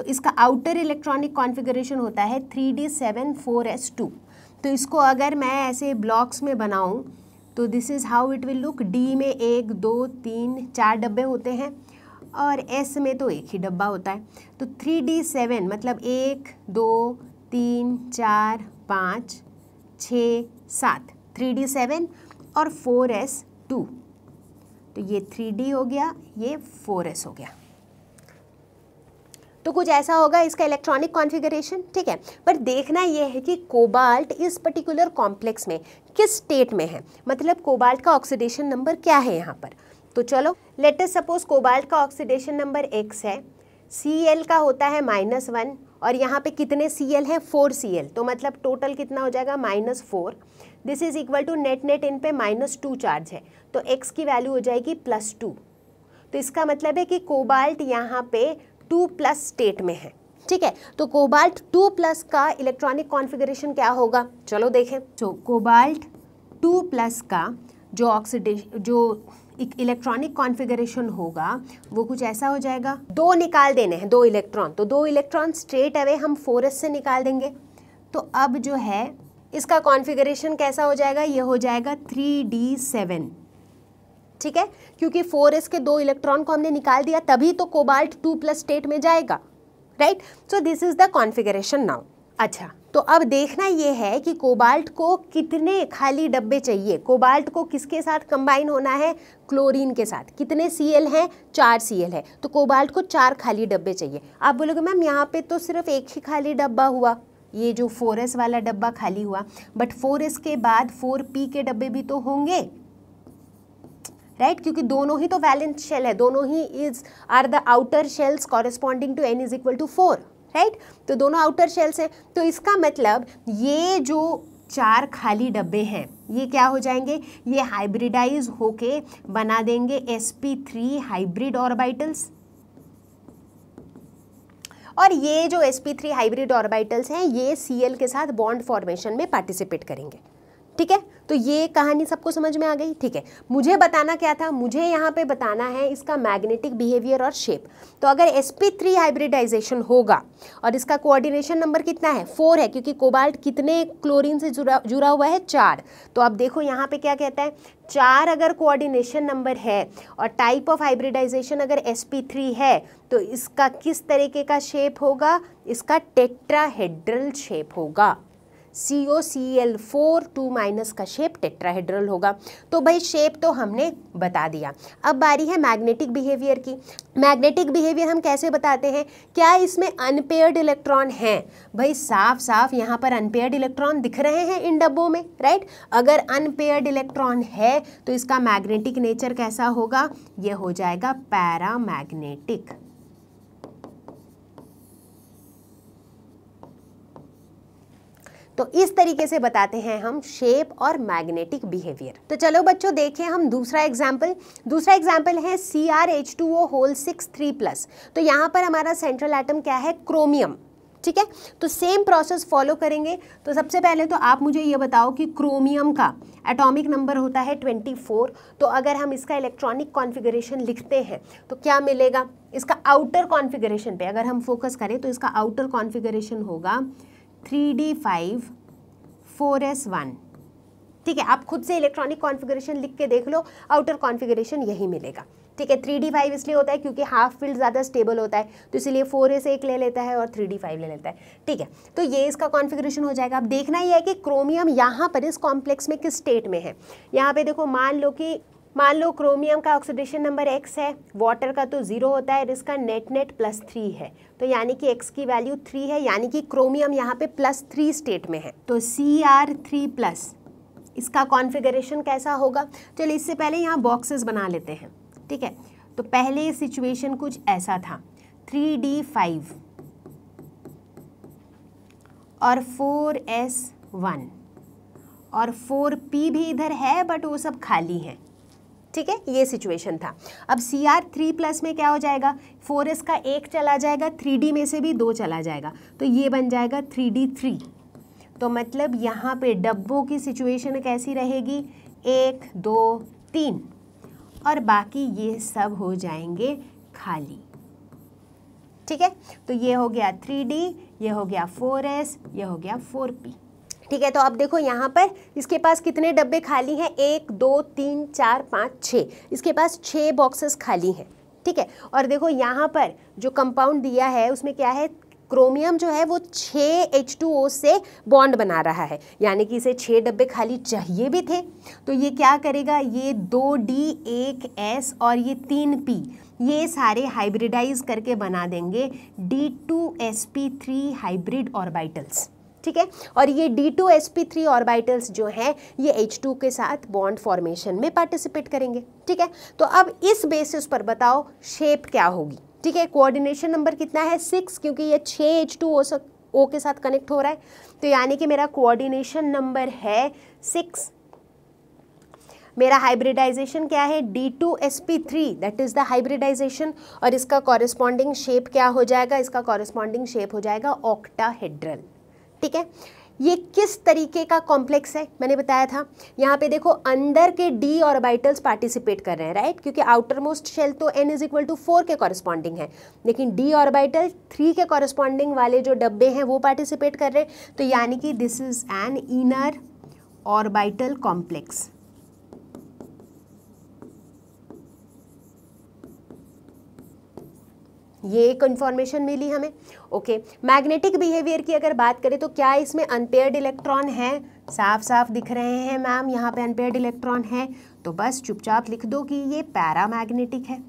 तो इसका आउटर इलेक्ट्रॉनिक कॉन्फ़िगरेशन होता है three d seven four S two तो इसको अगर मैं ऐसे ब्लॉक्स में बनाऊँ तो this is how it will look d में एक दो तीन चार डब्बे होते हैं और एस में तो एक ही डब्बा होता है तो थ्री डी सेवन मतलब एक दो तीन चार पाँच छ सात थ्री डी सेवन और फोर एस टू तो ये थ्री डी हो गया ये फोर एस हो गया तो कुछ ऐसा होगा इसका इलेक्ट्रॉनिक कॉन्फिगरेशन ठीक है पर देखना यह है कि कोबाल्ट इस पर्टिकुलर कॉम्प्लेक्स में किस स्टेट में है मतलब कोबाल्ट का ऑक्सीडेशन नंबर क्या है यहाँ पर तो चलो लेटेस्ट सपोज कोबाल्ट का ऑक्सीडेशन नंबर एक्स है सी एल का होता है माइनस वन और यहाँ पे कितने सी एल हैं फोर सी एल तो मतलब टोटल कितना हो जाएगा minus four this is equal to net net इन पे माइनस टू चार्ज है तो एक्स की वैल्यू हो जाएगी प्लस टू तो इसका मतलब है कि कोबाल्ट यहाँ पे टू प्लस स्टेट में है ठीक है तो कोबाल्ट टू प्लस का इलेक्ट्रॉनिक कॉन्फ़िगरेशन क्या होगा चलो देखें तो कोबाल्ट टू प्लस का जो ऑक्सीडेशन जो एक इलेक्ट्रॉनिक कॉन्फ़िगरेशन होगा वो कुछ ऐसा हो जाएगा दो निकाल देने हैं दो इलेक्ट्रॉन तो दो इलेक्ट्रॉन स्ट्रेट अवे हम फोरस से निकाल देंगे तो अब जो है इसका कॉन्फ़िगरेशन कैसा हो जाएगा ये हो जाएगा थ्री डी सेवन ठीक है क्योंकि फोर एस के दो इलेक्ट्रॉन को हमने निकाल दिया तभी तो कोबाल्ट टू प्लस स्टेट में जाएगा right so this is the configuration now अच्छा तो अब देखना ये है कि कोबाल्ट को कितने खाली डब्बे चाहिए कोबाल्ट को किसके साथ कंबाइन होना है क्लोरीन के साथ कितने सी एल हैं चार सी एल है तो कोबाल्ट को चार खाली डब्बे चाहिए आप बोलोगे मैम यहाँ पे तो सिर्फ एक ही खाली डब्बा हुआ ये जो फोर वाला डब्बा खाली हुआ बट फोर के बाद फोर के डब्बे भी तो होंगे राइट क्योंकि दोनों ही तो वैलेंस शेल है दोनों ही is are the outer shells corresponding to n is equal to four right तो दोनों आउटर शेल्स हैं तो इसका मतलब ये जो चार खाली डब्बे हैं ये क्या हो जाएंगे ये हाइब्रिडाइज होके बना देंगे s P three hybrid orbitals और ये जो sp3 हाइब्रिड ऑर्बिटल्स हैं ये Cl के साथ बॉन्ड फॉर्मेशन में पार्टिसिपेट करेंगे ठीक है तो ये कहानी सबको समझ में आ गई ठीक है मुझे बताना क्या था मुझे यहाँ पे बताना है इसका मैग्नेटिक बिहेवियर और शेप तो अगर एस पी थ्री हाइब्रिडाइजेशन होगा और इसका कोऑर्डिनेशन नंबर कितना है फोर है क्योंकि कोबाल्ट कितने क्लोरीन से जुड़ा जुड़ा हुआ है चार तो आप देखो यहाँ पे क्या कहता है चार अगर कोऑर्डिनेशन नंबर है और टाइप ऑफ हाइब्रिडाइजेशन अगर एस पी थ्री है तो इसका किस तरीके का शेप होगा इसका टेट्राहेड्रल शेप होगा C O C L four two minus का शेप टेट्राहेड्रल होगा तो भाई शेप तो हमने बता दिया अब बारी है मैग्नेटिक बिहेवियर की मैग्नेटिक बिहेवियर हम कैसे बताते हैं क्या इसमें अनपेयर्ड इलेक्ट्रॉन हैं भाई साफ साफ यहाँ पर अनपेयर्ड इलेक्ट्रॉन दिख रहे हैं इन डब्बों में राइट अगर अनपेयर्ड इलेक्ट्रॉन है तो इसका मैग्नेटिक नेचर कैसा होगा यह हो जाएगा पैरा मैग्नेटिक तो इस तरीके से बताते हैं हम शेप और मैग्नेटिक बिहेवियर तो चलो बच्चों देखें हम दूसरा एग्जाम्पल दूसरा एग्जाम्पल है C R H two O whole six three plus तो यहाँ पर हमारा सेंट्रल एटम क्या है क्रोमियम ठीक है तो सेम प्रोसेस फॉलो करेंगे तो सबसे पहले तो आप मुझे ये बताओ कि क्रोमियम का एटॉमिक नंबर होता है 24 तो अगर हम इसका इलेक्ट्रॉनिक कॉन्फ़िगरेशन लिखते हैं तो क्या मिलेगा इसका आउटर कॉन्फ़िगरेशन पे अगर हम फोकस करें तो इसका आउटर कॉन्फ़िगरेशन होगा three D five four S one ठीक है आप खुद से इलेक्ट्रॉनिक कॉन्फ़िगरेशन लिख के देख लो आउटर कॉन्फ़िगरेशन यही मिलेगा ठीक है थ्री डी फाइव इसलिए होता है क्योंकि हाफ फील्ड ज़्यादा स्टेबल होता है तो इसीलिए फोर एस एक ले लेता है और थ्री डी फाइव ले लेता है ठीक है तो ये इसका कॉन्फ़िगरेशन हो जाएगा अब देखना ही है कि क्रोमियम यहाँ पर इस कॉम्प्लेक्स में किस स्टेट में है यहाँ पर देखो मान लो कि मान लो क्रोमियम का ऑक्सीडेशन नंबर एक्स है वाटर का तो ज़ीरो होता है और इसका नेट नेट प्लस थ्री है तो यानी कि एक्स की वैल्यू थ्री है यानी कि क्रोमियम यहाँ पे प्लस थ्री स्टेट में है तो सी आर थ्री प्लस इसका कॉन्फ़िगरेशन कैसा होगा चलिए इससे पहले यहाँ बॉक्सेस बना लेते हैं ठीक है तो पहले सिचुएशन कुछ ऐसा था थ्री डी फाइव और फोर एस वन और फोर पी भी इधर है बट वो सब खाली हैं ठीक है ये सिचुएशन था अब सी आर थ्री प्लस में क्या हो जाएगा फोर एस का एक चला जाएगा थ्री डी में से भी दो चला जाएगा तो ये बन जाएगा थ्री डी थ्री तो मतलब यहाँ पे डब्बों की सिचुएशन कैसी रहेगी एक दो तीन और बाकी ये सब हो जाएंगे खाली ठीक है तो ये हो गया थ्री डी ये हो गया फोर एस ये हो गया फोर पी ठीक है तो अब देखो यहाँ पर इसके पास कितने डब्बे खाली हैं एक दो तीन चार पाँच छः इसके पास छः बॉक्सेस खाली हैं ठीक है और देखो यहाँ पर जो कंपाउंड दिया है उसमें क्या है क्रोमियम जो है वो छः एच टू ओ से बॉन्ड बना रहा है यानी कि इसे छः डब्बे खाली चाहिए भी थे तो ये क्या करेगा ये दो डी एक एस और ये तीन पी ये सारे हाइब्रिडाइज करके बना देंगे D two S P three hybrid orbitals ठीक है और ये D two S P three orbitals जो हैं ये एच टू के साथ बॉन्ड फॉर्मेशन में पार्टिसिपेट करेंगे ठीक है तो अब इस बेसिस पर बताओ शेप क्या होगी ठीक है कोऑर्डिनेशन नंबर कितना है सिक्स क्योंकि ये छः एच टू हो सक ओ के साथ कनेक्ट हो रहा है तो यानी कि मेरा कोऑर्डिनेशन नंबर है सिक्स मेरा हाइब्रिडाइजेशन क्या है D two S P three that is the hybridization और इसका कॉरेस्पॉन्डिंग शेप क्या हो जाएगा इसका कॉरेस्पॉन्डिंग शेप हो जाएगा ऑक्टाहेड्रल ठीक है ये किस तरीके का कॉम्प्लेक्स है मैंने बताया था यहाँ पे देखो अंदर के डी ऑर्बिटल्स पार्टिसिपेट कर रहे हैं राइट क्योंकि आउटर मोस्ट शेल तो N is equal to four के कॉरस्पॉन्डिंग है लेकिन डी ऑर्बिटल थ्री के कॉरस्पॉन्डिंग वाले जो डब्बे हैं वो पार्टिसिपेट कर रहे हैं तो यानी कि this is an inner orbital complex ये एक इन्फॉर्मेशन मिली हमें ओके मैग्नेटिक बिहेवियर की अगर बात करें तो क्या इसमें अनपेयर्ड इलेक्ट्रॉन है साफ साफ दिख रहे हैं मैम यहाँ पे अनपेयर्ड इलेक्ट्रॉन है तो बस चुपचाप लिख दो कि ये मैग्नेटिक है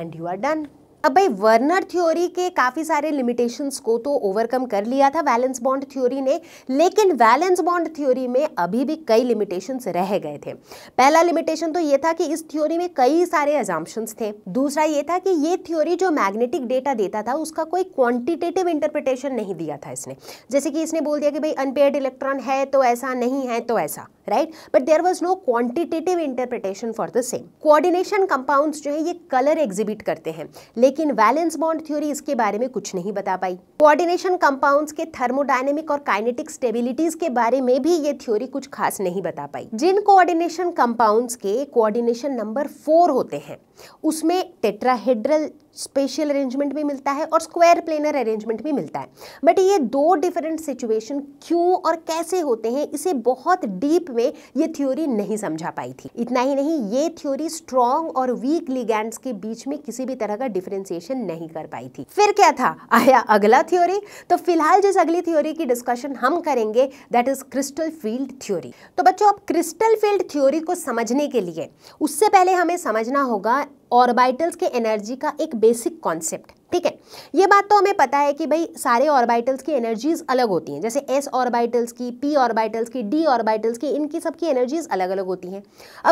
एंड यू आर डन अब भाई वर्नर थ्योरी के काफ़ी सारे लिमिटेशंस को तो ओवरकम कर लिया था वैलेंस बॉन्ड थ्योरी ने लेकिन वैलेंस बॉन्ड थ्योरी में अभी भी कई लिमिटेशंस रह गए थे पहला लिमिटेशन तो ये था कि इस थ्योरी में कई सारे एजाम्पन्स थे दूसरा ये था कि ये थ्योरी जो मैग्नेटिक डेटा देता था उसका कोई क्वान्टिटेटिव इंटरप्रिटेशन नहीं दिया था इसने जैसे कि इसने बोल दिया कि भाई अनपेड इलेक्ट्रॉन है तो ऐसा नहीं है तो ऐसा right but there was no quantitative interpretation for the same coordination compounds जो है ये कलर एग्जिबिट करते हैं लेकिन वैलेंस बॉन्ड थ्योरी इसके बारे में कुछ नहीं बता पाई कोऑर्डिनेशन कंपाउंड्स के थर्मोडाइनेमिक और काइनेटिक स्टेबिलिटीज के बारे में भी ये थ्योरी कुछ खास नहीं बता पाई जिन कोऑर्डिनेशन कंपाउंड्स के कोऑर्डिनेशन नंबर फोर होते हैं उसमें टेट्राहेड्रल स्पेशल अरेंजमेंट भी मिलता है और स्क्वायर प्लेनर अरेंजमेंट भी मिलता है बट ये दो डिफरेंट सिचुएशन क्यों और कैसे होते हैं इसे बहुत डीप में ये थ्योरी नहीं समझा पाई थी इतना ही नहीं ये थ्योरी स्ट्रॉन्ग और वीक लिगैंड्स के बीच में किसी भी तरह का डिफ्रेंसिएशन नहीं कर पाई थी फिर क्या था आया अगला थ्योरी तो फिलहाल जिस अगली थ्योरी की डिस्कशन हम करेंगे that is crystal field theory तो बच्चों अब क्रिस्टल फील्ड थ्योरी को समझने के लिए उससे पहले हमें समझना होगा ऑर्बिटल्स के एनर्जी का एक बेसिक कॉन्सेप्ट ठीक है ये बात तो हमें पता है कि भाई सारे ऑर्बिटल्स की एनर्जीज अलग होती हैं जैसे एस ऑर्बिटल्स की पी ऑर्बिटल्स की डी ऑर्बिटल्स की इनकी सबकी एनर्जीज अलग अलग होती हैं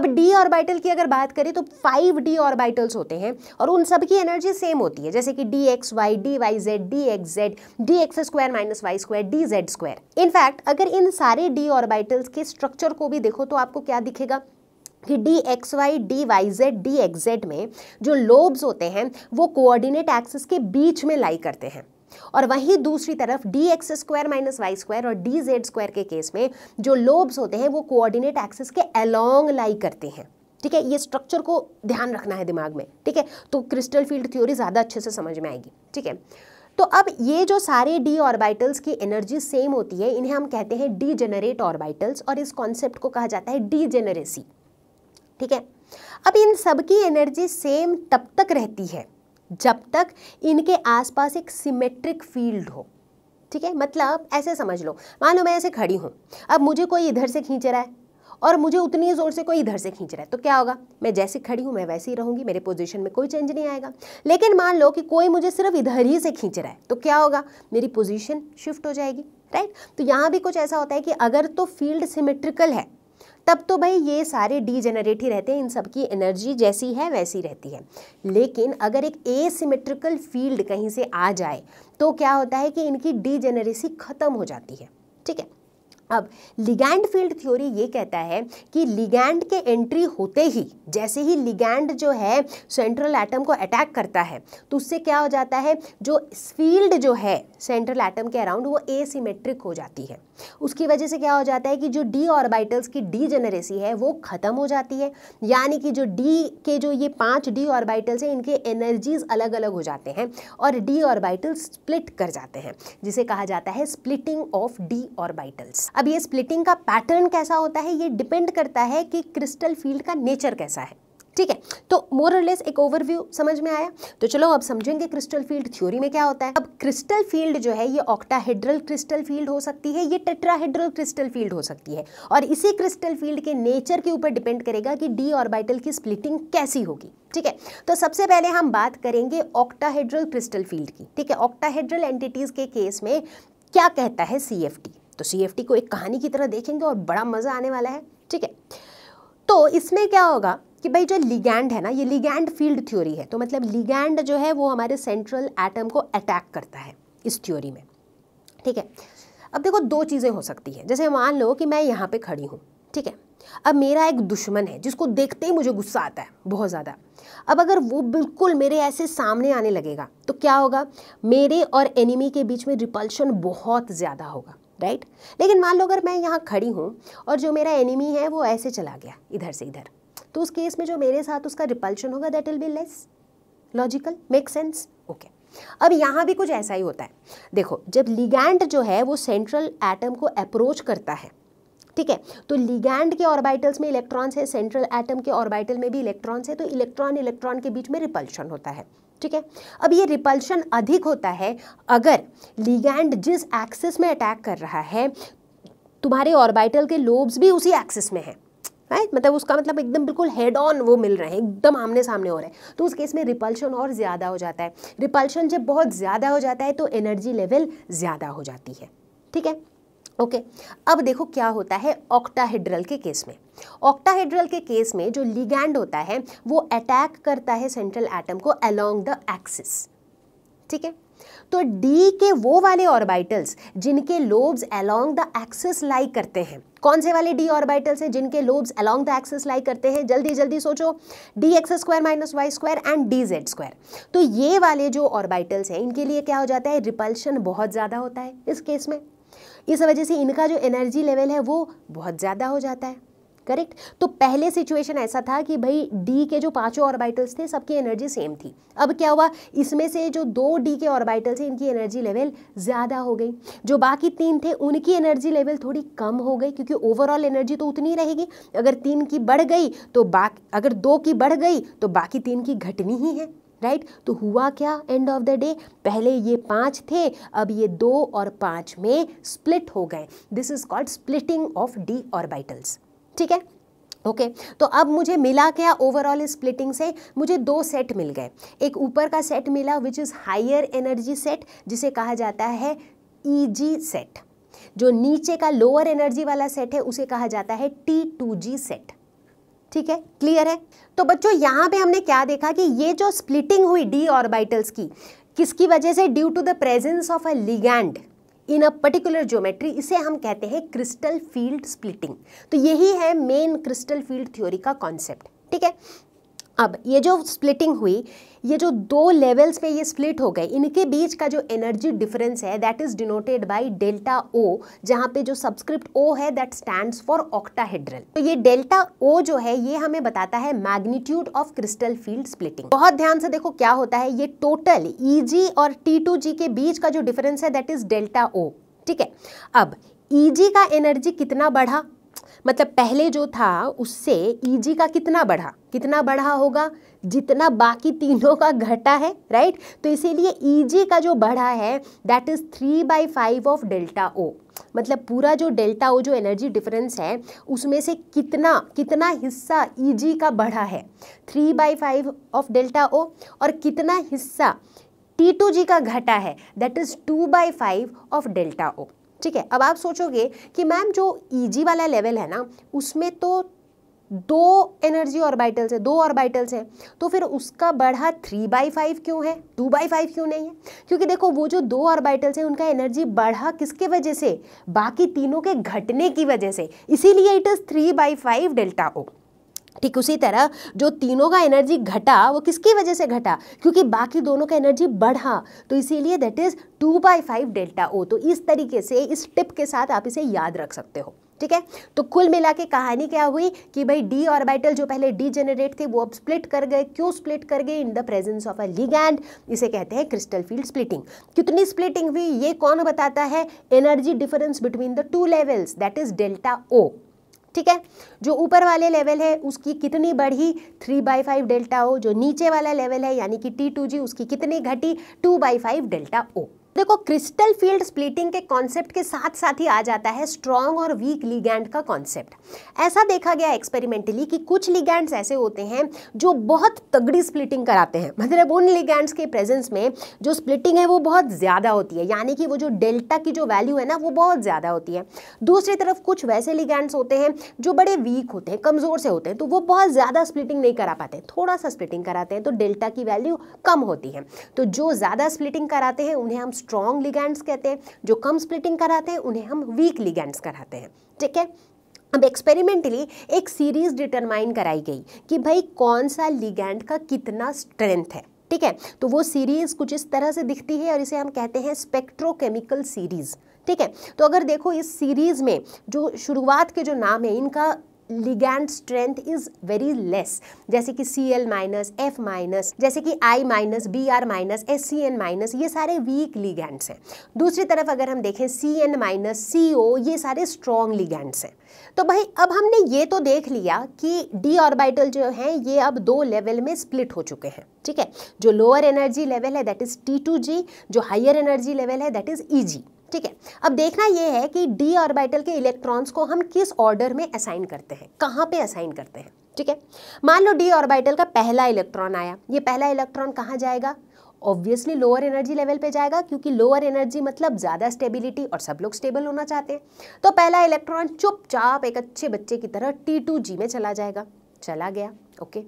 अब डी ऑर्बिटल की अगर बात करें तो फाइव डी ऑर्बिटल्स होते हैं और उन सब की एनर्जी सेम होती है जैसे कि D X Y D Y Z D X Z D X square minus Y square D Z square in fact अगर इन सारे डी ऑर्बिटल्स के स्ट्रक्चर को भी देखो तो आपको क्या दिखेगा कि D X Y D Y Z D X Z में जो लोब्स होते हैं वो कोऑर्डिनेट एक्सिस के बीच में लाई करते हैं और वहीं दूसरी तरफ D X square minus Y square और डी जेड स्क्वायर के केस में जो लोब्स होते हैं वो कोऑर्डिनेट एक्सिस के अलोंग लाई करते हैं ठीक है ये स्ट्रक्चर को ध्यान रखना है दिमाग में ठीक है तो क्रिस्टल फील्ड थ्योरी ज़्यादा अच्छे से समझ में आएगी ठीक है तो अब ये जो सारे डी ऑर्बिटल्स की एनर्जी सेम होती है इन्हें हम कहते हैं डी जेनरेट ऑर्बिटल्स और इस कॉन्सेप्ट को कहा जाता है डी जेनरेसी ठीक है अब इन सब की एनर्जी सेम तब तक रहती है जब तक इनके आसपास एक सिमेट्रिक फील्ड हो ठीक है मतलब ऐसे समझ लो मान लो मैं ऐसे खड़ी हूँ अब मुझे कोई इधर से खींच रहा है और मुझे उतनी ज़ोर से कोई इधर से खींच रहा है तो क्या होगा मैं जैसे खड़ी हूँ मैं वैसे ही रहूँगी मेरे पोजीशन में कोई चेंज नहीं आएगा लेकिन मान लो कि कोई मुझे सिर्फ इधर ही से खींच रहा है तो क्या होगा मेरी पोजीशन शिफ्ट हो जाएगी राइट तो यहाँ भी कुछ ऐसा होता है कि अगर तो फील्ड सिमेट्रिकल है तब तो भाई ये सारे डी जेनरेट ही रहते हैं इन सब की एनर्जी जैसी है वैसी रहती है लेकिन अगर एक एसिमेट्रिकल फील्ड कहीं से आ जाए तो क्या होता है कि इनकी डी ख़त्म हो जाती है ठीक है अब लिगैंड फील्ड थ्योरी ये कहता है कि लिगैंड के एंट्री होते ही जैसे ही लिगैंड जो है सेंट्रल एटम को अटैक करता है तो उससे क्या हो जाता है जो फील्ड जो है सेंट्रल एटम के अराउंड वो एसिमेट्रिक हो जाती है उसकी वजह से क्या हो जाता है कि जो डी ऑर्बिटल्स की डी जनरेसी है वो ख़त्म हो जाती है यानी कि जो डी के जो ये पाँच डी ऑर्बिटल्स हैं इनके एनर्जीज अलग अलग हो जाते हैं और डी ऑर्बिटल्स स्प्लिट कर जाते हैं जिसे कहा जाता है स्प्लिटिंग ऑफ डी ऑर्बिटल्स अब ये स्प्लिटिंग का पैटर्न कैसा होता है ये डिपेंड करता है कि क्रिस्टल फील्ड का नेचर कैसा है ठीक है तो मोरलेस एक ओवरव्यू समझ में आया तो चलो अब समझेंगे क्रिस्टल फील्ड थ्योरी में क्या होता है अब क्रिस्टल फील्ड जो है ये ऑक्टाहेड्रल क्रिस्टल फील्ड हो सकती है ये टेट्राहेड्रल क्रिस्टल फील्ड हो सकती है और इसी क्रिस्टल फील्ड के नेचर के ऊपर डिपेंड करेगा कि डी ऑर्बिटल की स्प्लिटिंग कैसी होगी ठीक है तो सबसे पहले हम बात करेंगे ऑक्टाहेड्रल क्रिस्टल फील्ड की ठीक है ऑक्टाहेड्रल एंटिटीज के केस में क्या कहता है सी तो सी को एक कहानी की तरह देखेंगे और बड़ा मज़ा आने वाला है ठीक है तो इसमें क्या होगा कि भाई जो लिगैंड है ना ये लिगैंड फील्ड थ्योरी है तो मतलब लिगैंड जो है वो हमारे सेंट्रल एटम को अटैक करता है इस थ्योरी में ठीक है अब देखो दो चीज़ें हो सकती हैं जैसे मान लो कि मैं यहाँ पे खड़ी हूँ ठीक है अब मेरा एक दुश्मन है जिसको देखते ही मुझे गुस्सा आता है बहुत ज़्यादा अब अगर वो बिल्कुल मेरे ऐसे सामने आने लगेगा तो क्या होगा मेरे और एनिमी के बीच में रिपल्शन बहुत ज़्यादा होगा राइट लेकिन मान लो अगर मैं यहाँ खड़ी हूँ और जो मेरा एनिमी है वो ऐसे चला गया इधर से इधर तो उस केस में जो मेरे साथ उसका रिपल्शन होगा that will be less logical make sense okay अब यहाँ भी कुछ ऐसा ही होता है देखो जब लिगैंड जो है वो सेंट्रल एटम को अप्रोच करता है ठीक है तो लिगैंड के ऑर्बिटल्स में इलेक्ट्रॉन्स है सेंट्रल एटम के ऑर्बिटल में भी इलेक्ट्रॉन्स है तो इलेक्ट्रॉन इलेक्ट्रॉन के बीच में रिपल्शन होता है ठीक है अब ये रिपल्शन अधिक होता है अगर लीगैंड जिस एक्सिस में अटैक कर रहा है तुम्हारे ऑर्बिटल के लोब्स भी उसी एक्सिस में हैं राइट मतलब उसका मतलब एकदम बिल्कुल हेड ऑन वो मिल रहे हैं एकदम आमने सामने हो रहे हैं तो उस केस में रिपल्शन और ज़्यादा हो जाता है रिपल्शन जब बहुत ज़्यादा हो जाता है तो एनर्जी लेवल ज़्यादा हो जाती है ठीक है ओके okay. अब देखो क्या होता है ऑक्टाहेड्रल के केस में ऑक्टाहेड्रल के केस में जो लिगैंड होता है वो अटैक करता है सेंट्रल एटम को अलोंग द एक्सिस ठीक है तो डी के वो वाले ऑर्बिटल्स जिनके lobes along the axis lie करते हैं कौन से वाले डी ऑर्बिटल्स हैं जिनके lobes along the axis lie करते हैं जल्दी जल्दी सोचो D X square minus Y square and D Z square तो ये वाले जो ऑर्बिटल्स हैं इनके लिए क्या हो जाता है रिपल्शन बहुत ज़्यादा होता है इस केस में इस वजह से इनका जो एनर्जी लेवल है वो बहुत ज़्यादा हो जाता है करेक्ट तो पहले सिचुएशन ऐसा था कि भाई डी के जो पांचों ऑर्बिटल्स थे सबकी एनर्जी सेम थी अब क्या हुआ इसमें से जो दो डी के ऑर्बिटल्स हैं इनकी एनर्जी लेवल ज़्यादा हो गई जो बाकी तीन थे उनकी एनर्जी लेवल थोड़ी कम हो गई क्योंकि ओवरऑल एनर्जी तो उतनी रहेगी अगर तीन की बढ़ गई तो बाकी अगर दो की बढ़ गई तो बाकी तीन की घटनी ही है राइट right? तो हुआ क्या एंड ऑफ द डे पहले ये पाँच थे अब ये दो और पांच में स्प्लिट हो गए this is called splitting of D orbitals ठीक है ओके okay, तो अब मुझे मिला क्या ओवरऑल स्प्लिटिंग से मुझे दो सेट मिल गए एक ऊपर का सेट मिला which is higher energy set जिसे कहा जाता है ई e सेट जो नीचे का लोअर एनर्जी वाला सेट है उसे कहा जाता है टी टू जी सेट ठीक है क्लियर है तो बच्चों यहाँ पे हमने क्या देखा कि ये जो स्प्लिटिंग हुई डी ऑर्बिटल्स की किसकी वजह से due to the presence of a ligand in a particular geometry इसे हम कहते हैं क्रिस्टल फील्ड स्प्लिटिंग तो यही है मेन क्रिस्टल फील्ड थ्योरी का कॉन्सेप्ट ठीक है अब ये जो स्प्लिटिंग हुई ये जो दो लेवल्स पे ये स्प्लिट हो गए इनके बीच का जो एनर्जी डिफरेंस है that is denoted by delta O जहाँ पे जो सब्सक्रिप्ट ओ है दैट स्टैंड्स फॉर ऑक्टाहेड्रल तो ये डेल्टा ओ जो है ये हमें बताता है magnitude of crystal field splitting बहुत ध्यान से देखो क्या होता है ये टोटल ई और टी के बीच का जो डिफरेंस है दैट इज़ डेल्टा ओ ठीक है अब ई का एनर्जी कितना बढ़ा मतलब पहले जो था उससे ई e का कितना बढ़ा कितना बढ़ा होगा जितना बाकी तीनों का घटा है राइट तो इसीलिए ई e का जो बढ़ा है that is three by five of delta O मतलब पूरा जो डेल्टा ओ जो एनर्जी डिफरेंस है उसमें से कितना कितना हिस्सा ई e का बढ़ा है three by five of delta O और कितना हिस्सा टी टू जी का घटा है that is two by five of delta O ठीक है अब आप सोचोगे कि मैम जो ई e वाला लेवल है ना उसमें तो दो एनर्जी ऑर्बिटल्स है दो ऑर्बिटल्स हैं तो फिर उसका बढ़ा थ्री बाई फाइव क्यों है टू बाई फाइव क्यों नहीं है क्योंकि देखो वो जो दो ऑर्बिटल्स हैं उनका एनर्जी बढ़ा किसके वजह से बाकी तीनों के घटने की वजह से इसीलिए it is three by five delta O ठीक उसी तरह जो तीनों का एनर्जी घटा वो किसकी वजह से घटा क्योंकि बाकी दोनों का एनर्जी बढ़ा तो इसीलिए that is two by five delta O तो इस तरीके से इस टिप के साथ आप इसे याद रख सकते हो ठीक है तो कुल मिला के कहानी क्या हुई कि भाई डी ऑर्बिटल जो पहले डी जनरेट थे वो अब स्प्लिट कर गए क्यों स्प्लिट कर गए in the presence of a ligand इसे कहते हैं क्रिस्टल फील्ड स्प्लिटिंग कितनी स्प्लिटिंग हुई ये कौन बताता है energy difference between the two levels that is delta O ठीक है जो ऊपर वाले लेवल है उसकी कितनी बढ़ी three by five delta O जो नीचे वाला लेवल है यानी कि टी टू जी उसकी कितनी घटी two by five delta O देखो क्रिस्टल फील्ड स्प्लिटिंग के कॉन्सेप्ट के साथ साथ ही आ जाता है स्ट्रॉन्ग और वीक लिगैंड का कॉन्सेप्ट ऐसा देखा गया एक्सपेरिमेंटली कि कुछ लिगैंड्स ऐसे होते हैं जो बहुत तगड़ी स्प्लिटिंग कराते हैं मतलब उन लिगैंड्स के प्रेजेंस में जो स्प्लिटिंग है वो बहुत ज़्यादा होती है यानी कि वो जो डेल्टा की जो वैल्यू है ना वो बहुत ज़्यादा होती है दूसरी तरफ कुछ वैसे लिगैंड्स होते हैं जो बड़े वीक होते हैं कमज़ोर से होते हैं तो वो बहुत ज़्यादा स्प्लिटिंग नहीं करा पाते थोड़ा सा स्प्लिटिंग कराते हैं तो डेल्टा की वैल्यू कम होती है तो जो ज़्यादा स्प्लिटिंग कराते हैं उन्हें हम स्ट्रॉन्ग लिगेंड्स कहते हैं जो कम स्प्लिटिंग कराते हैं उन्हें हम वीक लिगेंड्स कराते हैं ठीक है अब एक्सपेरिमेंटली एक सीरीज डिटरमाइन कराई गई कि भाई कौन सा लिगेंड का कितना स्ट्रेंथ है ठीक है तो वो सीरीज कुछ इस तरह से दिखती है और इसे हम कहते हैं स्पेक्ट्रोकेमिकल सीरीज ठीक है तो अगर देखो इस सीरीज में जो शुरुआत के जो नाम है इनका ligand strength is very less जैसे कि C L minus F minus जैसे कि I minus B R minus S C N minus ये सारे वीक लिगैंड्स हैं दूसरी तरफ अगर हम देखें सी एन माइनस सी ओ ये सारे स्ट्रॉन्ग लिगैंड्स हैं तो भाई अब हमने ये तो देख लिया कि डी ऑर्बिटल जो हैं ये अब दो लेवल में स्प्लिट हो चुके हैं ठीक है जो लोअर एनर्जी लेवल है that is T two G जो हायर एनर्जी लेवल है दैट इज़ ई जी ठीक है अब देखना यह है कि डी ऑर्बिटल के इलेक्ट्रॉन्स को हम किस ऑर्डर में असाइन करते हैं कहाँ पे असाइन करते हैं ठीक है मान लो डी ऑर्बिटल का पहला इलेक्ट्रॉन आया ये पहला इलेक्ट्रॉन कहाँ जाएगा ऑब्वियसली लोअर एनर्जी लेवल पे जाएगा क्योंकि लोअर एनर्जी मतलब ज़्यादा स्टेबिलिटी और सब लोग स्टेबल होना चाहते हैं तो पहला इलेक्ट्रॉन चुपचाप एक अच्छे बच्चे की तरह टी में चला जाएगा चला गया ओके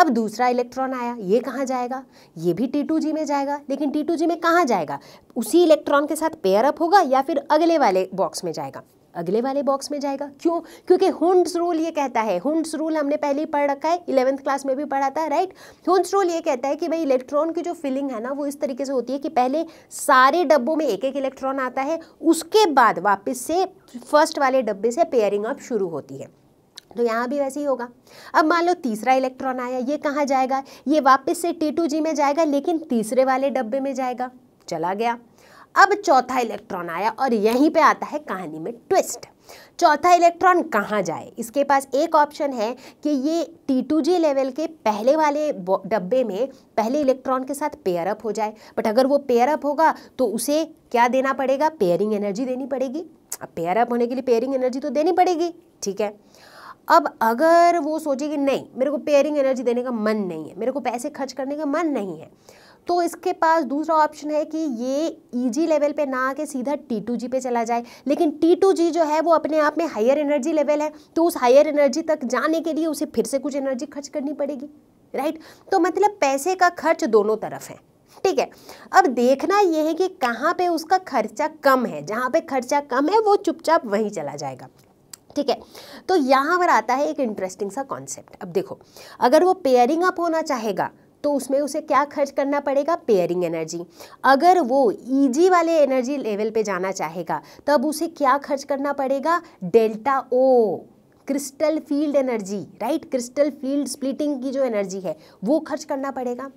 अब दूसरा इलेक्ट्रॉन आया ये कहाँ जाएगा ये भी टी टू जी में जाएगा लेकिन टी टू जी में कहाँ जाएगा उसी इलेक्ट्रॉन के साथ पेयर अप होगा या फिर अगले वाले बॉक्स में जाएगा अगले वाले बॉक्स में जाएगा क्यों क्योंकि हुंड्स रूल ये कहता है हुंड्स रूल हमने पहले ही पढ़ रखा है इलेवंथ क्लास में भी पढ़ा था राइट हुंड्स रूल ये कहता है कि भाई इलेक्ट्रॉन की जो फिलिंग है ना वो इस तरीके से होती है कि पहले सारे डब्बों में एक एक इलेक्ट्रॉन आता है उसके बाद वापस से फर्स्ट वाले डब्बे से पेयरिंग अप शुरू होती है तो यहाँ भी वैसे ही होगा अब मान लो तीसरा इलेक्ट्रॉन आया ये कहाँ जाएगा ये वापस से टी टू जी में जाएगा लेकिन तीसरे वाले डब्बे में जाएगा चला गया अब चौथा इलेक्ट्रॉन आया और यहीं पे आता है कहानी में ट्विस्ट चौथा इलेक्ट्रॉन कहाँ जाए इसके पास एक ऑप्शन है कि ये टी टू जी लेवल के पहले वाले डब्बे में पहले इलेक्ट्रॉन के साथ पेयर अप हो जाए बट अगर वो पेयर अप होगा तो उसे क्या देना पड़ेगा पेयरिंग एनर्जी देनी पड़ेगी अब पेयर अप होने के लिए पेयरिंग एनर्जी तो देनी पड़ेगी ठीक है अब अगर वो सोचे कि नहीं मेरे को पेयरिंग एनर्जी देने का मन नहीं है मेरे को पैसे खर्च करने का मन नहीं है तो इसके पास दूसरा ऑप्शन है कि ये ईजी लेवल पे ना आके सीधा टी टू जी पे चला जाए लेकिन टी टू जी जो है वो अपने आप में हायर एनर्जी लेवल है तो उस हायर एनर्जी तक जाने के लिए उसे फिर से कुछ एनर्जी खर्च करनी पड़ेगी राइट तो मतलब पैसे का खर्च दोनों तरफ है ठीक है अब देखना यह है कि कहाँ पे उसका खर्चा कम है जहाँ पे खर्चा कम है वो चुपचाप वहीं चला जाएगा ठीक है तो यहाँ पर आता है एक इंटरेस्टिंग सा कॉन्सेप्ट अब देखो अगर वो पेयरिंग अप होना चाहेगा तो उसमें उसे क्या खर्च करना पड़ेगा पेयरिंग एनर्जी अगर वो ईजी वाले एनर्जी लेवल पे जाना चाहेगा तब उसे क्या खर्च करना पड़ेगा delta O crystal field energy right crystal field splitting की जो एनर्जी है वो खर्च करना पड़ेगा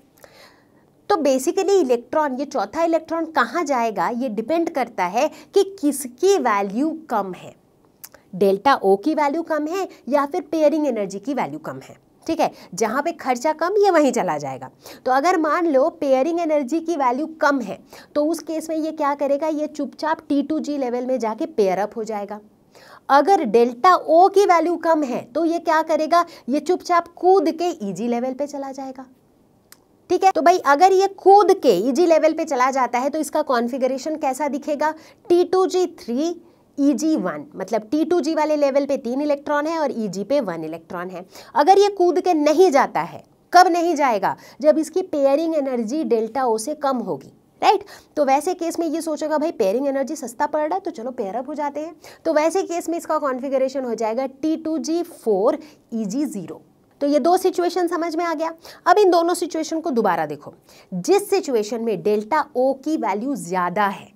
तो बेसिकली इलेक्ट्रॉन ये चौथा इलेक्ट्रॉन कहाँ जाएगा ये डिपेंड करता है कि किसकी वैल्यू कम है डेल्टा ओ की वैल्यू कम है या फिर पेयरिंग एनर्जी की वैल्यू कम है ठीक है जहाँ पे खर्चा कम ये वहीं चला जाएगा तो अगर मान लो पेयरिंग एनर्जी की वैल्यू कम है तो उस केस में ये क्या करेगा ये चुपचाप टी टू जी लेवल में जाके पेयर अप हो जाएगा अगर डेल्टा ओ की वैल्यू कम है तो ये क्या करेगा ये चुपचाप कूद के ईजी e लेवल पे चला जाएगा ठीक है तो भाई अगर ये कूद के ईजी e लेवल पे चला जाता है तो इसका कॉन्फ़िगरेशन कैसा दिखेगा T two G three E G one मतलब टी टू जी वाले लेवल पे तीन इलेक्ट्रॉन है और ई e जी पे वन इलेक्ट्रॉन है अगर ये कूद के नहीं जाता है कब नहीं जाएगा जब इसकी पेयरिंग एनर्जी डेल्टा ओ से कम होगी राइट right? तो वैसे केस में ये सोचेगा भाई पेयरिंग एनर्जी सस्ता पड़ रहा है तो चलो पेयरअप हो जाते हैं तो वैसे केस में इसका कॉन्फिगरेशन हो जाएगा T two G four E G zero तो ये दो सिचुएशन समझ में आ गया अब इन दोनों सिचुएशन को दोबारा देखो जिस सिचुएशन में डेल्टा ओ की वैल्यू ज़्यादा है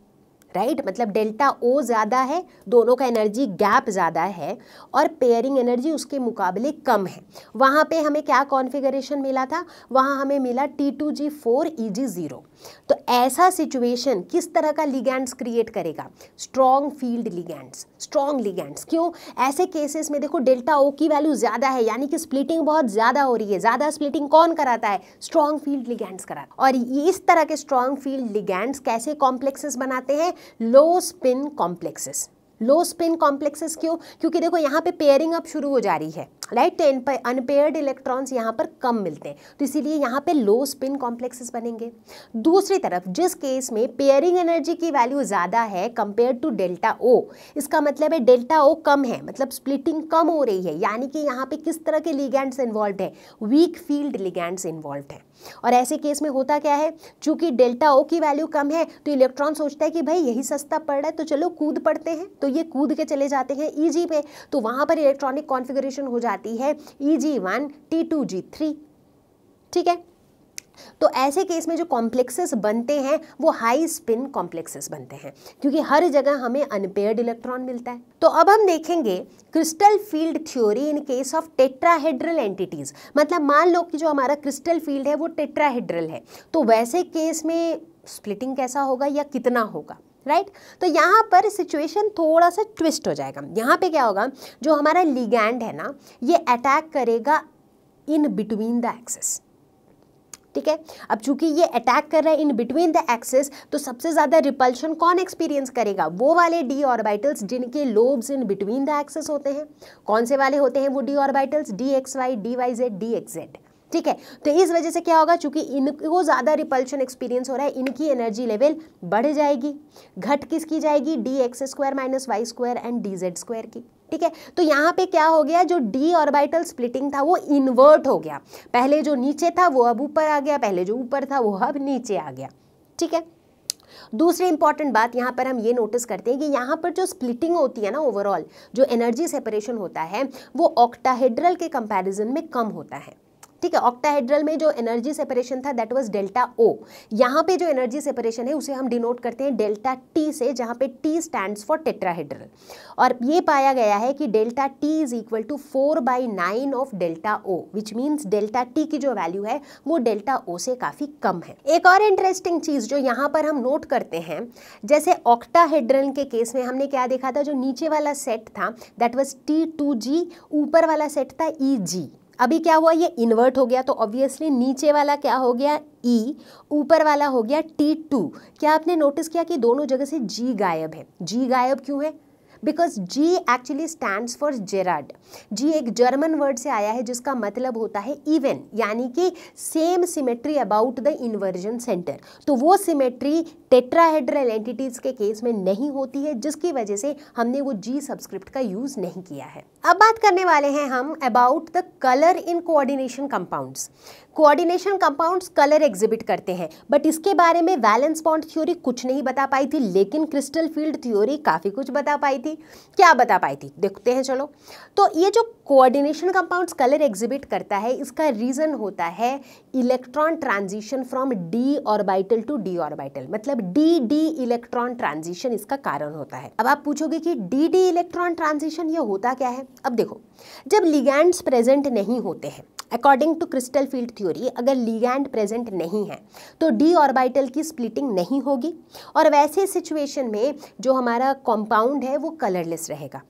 राइट मतलब डेल्टा ओ ज़्यादा है दोनों का एनर्जी गैप ज़्यादा है और पेयरिंग एनर्जी उसके मुकाबले कम है वहाँ पे हमें क्या कॉन्फ़िगरेशन मिला था वहाँ हमें मिला T two G four E G zero तो ऐसा सिचुएशन किस तरह का लिगेंड्स क्रिएट करेगा strong field ligands strong ligands क्यों ऐसे केसेस में देखो डेल्टा ओ की वैल्यू ज़्यादा है यानी कि स्प्लिटिंग बहुत ज़्यादा हो रही है ज़्यादा स्प्लिटिंग कौन कराता है स्ट्रॉन्ग फील्ड लिगेंड्स कराता है और इस तरह के स्ट्रॉन्ग फील्ड लिगेंड्स कैसे कॉम्प्लेक्सेस बनाते हैं low spin complexes low spin complexes क्यों क्योंकि देखो यहाँ पे पेयरिंग अप शुरू हो जा रही है राइट टेन पर अनपेयर्ड इलेक्ट्रॉन्स यहाँ पर कम मिलते हैं तो इसीलिए यहाँ पे लो स्पिन कॉम्प्लेक्सेस बनेंगे दूसरी तरफ जिस केस में पेयरिंग एनर्जी की वैल्यू ज़्यादा है कंपेयर टू डेल्टा ओ इसका मतलब है डेल्टा ओ कम है मतलब स्प्लिटिंग कम हो रही है यानी कि यहाँ पर किस तरह के लिगैंड्स इन्वॉल्व हैं वीक फील्ड लिगैंड्स इन्वॉल्व हैं और ऐसे केस में होता क्या है चूंकि डेल्टा ओ की वैल्यू कम है तो इलेक्ट्रॉन सोचता है कि भाई यही सस्ता पड़ रहा है तो चलो कूद पड़ते हैं तो ये कूद के चले जाते हैं ई e जी पे तो वहां पर इलेक्ट्रॉनिक कॉन्फिगरेशन हो जाती है E G one T two G three ठीक है तो ऐसे केस में जो कॉम्प्लेक्सेस बनते हैं वो हाई स्पिन कॉम्प्लेक्सेस बनते हैं क्योंकि हर जगह हमें अनपेयर्ड इलेक्ट्रॉन मिलता है तो अब हम देखेंगे crystal field theory in case of tetrahedral entities मतलब मान लो कि जो हमारा क्रिस्टल फील्ड है वो टेट्राहेड्रल है तो वैसे केस में स्प्लिटिंग कैसा होगा या कितना होगा राइट right? तो यहाँ पर सिचुएशन थोड़ा सा ट्विस्ट हो जाएगा यहाँ पे क्या होगा जो हमारा लिगैंड है ना ये अटैक करेगा इन बिटवीन द एक्सेस ठीक है अब चूंकि ये अटैक कर रहा है इन बिटवीन द एक्सेस तो सबसे ज़्यादा रिपल्शन कौन एक्सपीरियंस करेगा वो वाले डी ऑर्बिटल्स जिनके lobes in between the axes होते हैं कौन से वाले होते हैं वो D orbitals D X Y D Y Z D X Z ठीक है तो इस वजह से क्या होगा चूंकि इनको ज़्यादा रिपल्शन एक्सपीरियंस हो रहा है इनकी एनर्जी लेवल बढ़ जाएगी घट किसकी जाएगी D X square minus Y square and D Z square की ठीक है तो यहाँ पे क्या हो गया जो डी ऑर्बिटल स्प्लिटिंग था वो इन्वर्ट हो गया पहले जो नीचे था वो अब ऊपर आ गया पहले जो ऊपर था वो अब नीचे आ गया ठीक है दूसरी इंपॉर्टेंट बात यहाँ पर हम ये नोटिस करते हैं कि यहाँ पर जो स्प्लिटिंग होती है ना ओवरऑल जो एनर्जी सेपरेशन होता है वो ऑक्टाहेड्रल के कंपैरिजन में कम होता है ठीक है ऑक्टाहेड्रल में जो एनर्जी सेपरेशन था दैट वाज डेल्टा ओ यहाँ पे जो एनर्जी सेपरेशन है उसे हम डिनोट करते हैं डेल्टा टी से जहाँ पे टी स्टैंड्स फॉर टेट्राहेड्रल और ये पाया गया है कि delta T is equal to four by nine of delta O which means delta T की जो वैल्यू है वो डेल्टा ओ से काफ़ी कम है एक और इंटरेस्टिंग चीज़ जो यहाँ पर हम नोट करते हैं जैसे ऑक्टाहेड्रल के केस में हमने क्या देखा था जो नीचे वाला सेट था that was T two G ऊपर वाला सेट था ई e जी अभी क्या हुआ ये इन्वर्ट हो गया तो ऑब्वियसली नीचे वाला क्या हो गया ई e, ऊपर वाला हो गया टी टू क्या आपने नोटिस किया कि दोनों जगह से जी गायब है जी गायब क्यों है because G actually stand for gerade G एक जर्मन वर्ड से आया है जिसका मतलब होता है इवन यानी कि same symmetry about the inversion centre तो वो सिमेट्री टेट्राहेड्रल एंटिटीज़ के केस में नहीं होती है जिसकी वजह से हमने वो जी सब्सक्रिप्ट का यूज़ नहीं किया है अब बात करने वाले हैं हम about the colour in coordination compounds coordination compounds colour exhibit करते हैं बट इसके बारे में वैलेंस बॉन्ड थ्योरी कुछ नहीं बता पाई थी लेकिन क्रिस्टल फील्ड थ्योरी काफ़ी कुछ बता पाई थी क्या बता पाई थी देखते हैं चलो तो ये जो कोऑर्डिनेशन कंपाउंड्स कलर एग्जिबिट करता है इसका रीज़न होता है electron transition from D orbital to D orbital मतलब डी डी इलेक्ट्रॉन ट्रांजिशन इसका कारण होता है अब आप पूछोगे कि डी डी इलेक्ट्रॉन ट्रांजिशन ये होता क्या है अब देखो जब लिगैंड्स प्रेजेंट नहीं होते हैं according to crystal field theory अगर लिगैंड प्रेजेंट नहीं है तो डी ऑर्बिटल की स्प्लिटिंग नहीं होगी और वैसे सिचुएशन में जो हमारा कॉम्पाउंड है वो कलरलेस रहेगा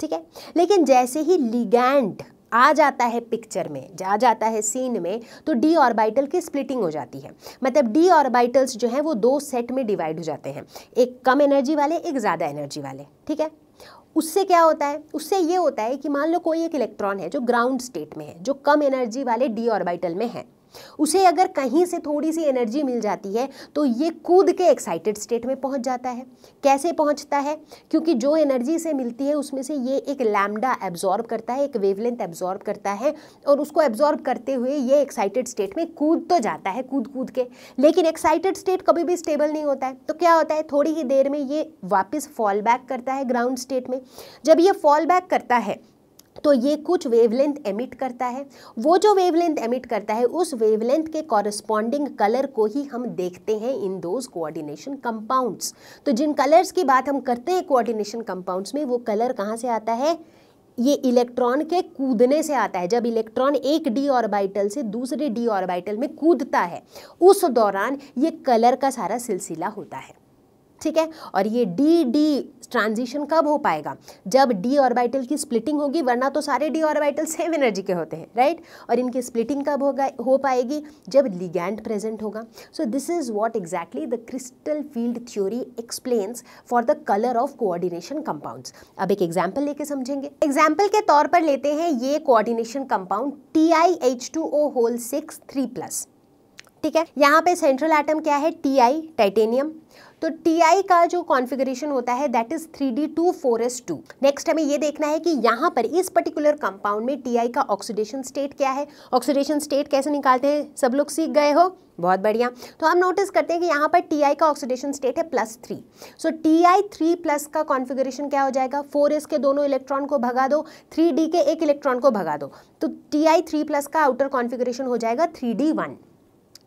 ठीक है लेकिन जैसे ही लिगैंड आ जाता है पिक्चर में आ जाता है सीन में तो डी ऑर्बिटल की स्प्लिटिंग हो जाती है मतलब डी ऑर्बिटल्स जो हैं वो दो सेट में डिवाइड हो जाते हैं एक कम एनर्जी वाले एक ज़्यादा एनर्जी वाले ठीक है उससे क्या होता है उससे ये होता है कि मान लो कोई एक इलेक्ट्रॉन है जो ग्राउंड स्टेट में है जो कम एनर्जी वाले डी ऑर्बिटल में है उसे अगर कहीं से थोड़ी सी एनर्जी मिल जाती है तो ये कूद के एक्साइटेड स्टेट में पहुंच जाता है कैसे पहुंचता है क्योंकि जो एनर्जी से मिलती है उसमें से ये एक लैमडा एब्जॉर्ब करता है एक वेवलेंथ एब्जॉर्ब करता है और उसको एब्जॉर्ब करते हुए ये एक्साइटेड स्टेट में कूद तो जाता है कूद कूद के लेकिन एक्साइटेड स्टेट कभी भी स्टेबल नहीं होता है तो क्या होता है थोड़ी ही देर में ये वापस फॉल बैक करता है ग्राउंड स्टेट में जब ये फॉल बैक करता है तो ये कुछ वेवलेंथ एमिट करता है वो जो वेवलेंथ एमिट करता है उस वेवलेंथ के कॉरस्पॉन्डिंग कलर को ही हम देखते हैं इन दोज कोऑर्डिनेशन कंपाउंड्स तो जिन कलर्स की बात हम करते हैं कोऑर्डिनेशन कंपाउंड्स में वो कलर कहाँ से आता है ये इलेक्ट्रॉन के कूदने से आता है जब इलेक्ट्रॉन एक डी ऑर्बिटल से दूसरे डी ऑर्बिटल में कूदता है उस दौरान ये कलर का सारा सिलसिला होता है ठीक है और ये डी डी ट्रांजिशन कब हो पाएगा जब डी ऑर्बिटल की स्प्लिटिंग होगी वरना तो सारे डी ऑर्बिटल सेम एनर्जी के होते हैं राइट और इनकी स्प्लिटिंग कब होगा हो पाएगी जब लिगैंड प्रेजेंट होगा so this is what exactly the crystal field theory explains for the colour of coordination compounds अब एक एग्जाम्पल लेके समझेंगे एग्जाम्पल के तौर पर लेते हैं ये coordination compound T I H two O whole six three plus ठीक है यहाँ पे सेंट्रल एटम क्या है टी आई टाइटेनियम तो टी आई का जो कॉन्फिगरेशन होता है that is three D two four S two next हमें ये देखना है कि यहाँ पर इस पर्टिकुलर कंपाउंड में टी आई का ऑक्सीडेशन स्टेट क्या है ऑक्सीडेशन स्टेट कैसे निकालते हैं सब लोग सीख गए हो बहुत बढ़िया तो हम नोटिस करते हैं कि यहाँ पर टी आई का ऑक्सीडेशन स्टेट है plus three so T I three plus का कॉन्फिगरेशन क्या हो जाएगा फोर एस के दोनों इलेक्ट्रॉन को भगा दो थ्री डी के एक इलेक्ट्रॉन को भगा दो तो टी आई थ्री प्लस का आउटर कॉन्फिगरेशन हो जाएगा थ्री डी वन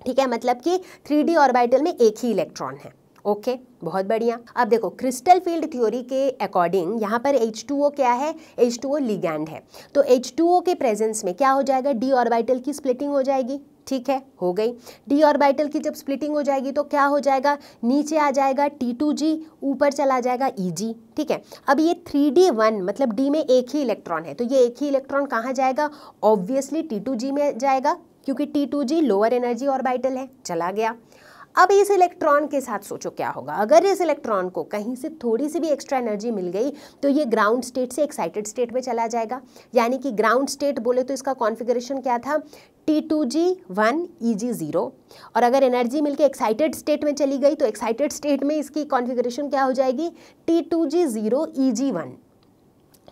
ठीक है मतलब कि थ्री डी ऑर्बाइटल में एक ही इलेक्ट्रॉन है ओके okay, बहुत बढ़िया अब देखो क्रिस्टल फील्ड थ्योरी के अकॉर्डिंग यहाँ पर H2O क्या है H2O लिगैंड है तो H2O के प्रेजेंस में क्या हो जाएगा डी ऑर्बिटल की स्प्लिटिंग हो जाएगी ठीक है हो गई डी ऑर्बिटल की जब स्प्लिटिंग हो जाएगी तो क्या हो जाएगा नीचे आ जाएगा टी टू जी ऊपर चला जाएगा ई e जी ठीक है अब ये थ्री डी वन मतलब डी में एक ही इलेक्ट्रॉन है तो ये एक ही इलेक्ट्रॉन कहाँ जाएगा ऑब्वियसली टी टू जी में जाएगा क्योंकि T two G lower energy orbital है चला गया अब इस इलेक्ट्रॉन के साथ सोचो क्या होगा अगर इस इलेक्ट्रॉन को कहीं से थोड़ी सी भी एक्स्ट्रा एनर्जी मिल गई तो ये ग्राउंड स्टेट से एक्साइटेड स्टेट में चला जाएगा यानी कि ग्राउंड स्टेट बोले तो इसका कॉन्फिगरेशन क्या था T two G one E G zero और अगर एनर्जी मिलकर एक्साइटेड स्टेट में चली गई तो एक्साइटेड स्टेट में इसकी कॉन्फिगरेशन क्या हो जाएगी T two G zero E G one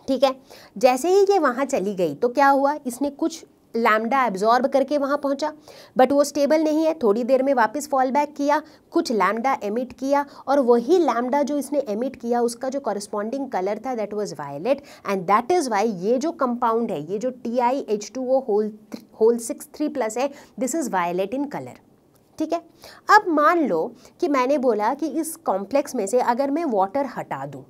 ठीक है जैसे ही ये वहाँ चली गई तो क्या हुआ इसने कुछ लैमडा एब्जॉर्ब करके वहाँ पहुँचा बट वो स्टेबल नहीं है थोड़ी देर में वापस फॉल बैक किया कुछ लैमडा एमिट किया और वही लैमडा जो इसने एमिट किया उसका जो कॉरस्पॉन्डिंग कलर था that was violet and that is why ये जो कंपाउंड है ये जो टी आई एच टू वो whole whole six three plus है this is violet in colour ठीक है अब मान लो कि मैंने बोला कि इस कॉम्प्लेक्स में से अगर मैं वाटर हटा दूँ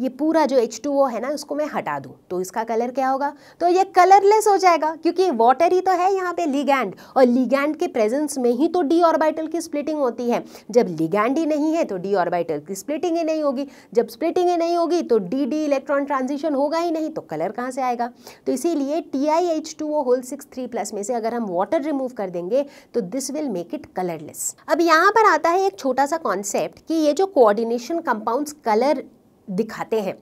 ये पूरा जो एच टू ओ है ना उसको मैं हटा दूँ तो इसका कलर क्या होगा तो ये कलरलेस हो जाएगा क्योंकि वाटर ही तो है यहाँ पे लिगैंड और लिगैंड के प्रेजेंस में ही तो डी ऑर्बिटल की स्प्लिटिंग होती है जब लिगैंड ही नहीं है तो डी ऑर्बिटल की स्प्लिटिंग ही नहीं होगी जब स्प्लिटिंग ही नहीं होगी तो डी डी इलेक्ट्रॉन ट्रांजिशन होगा ही नहीं तो कलर कहाँ से आएगा तो इसीलिए T I H two O whole six three plus में से अगर हम वाटर रिमूव कर देंगे तो this will make it colourless अब यहाँ पर आता है एक छोटा सा कॉन्सेप्ट कि ये जो कोऑर्डिनेशन कंपाउंड्स कलर दिखाते हैं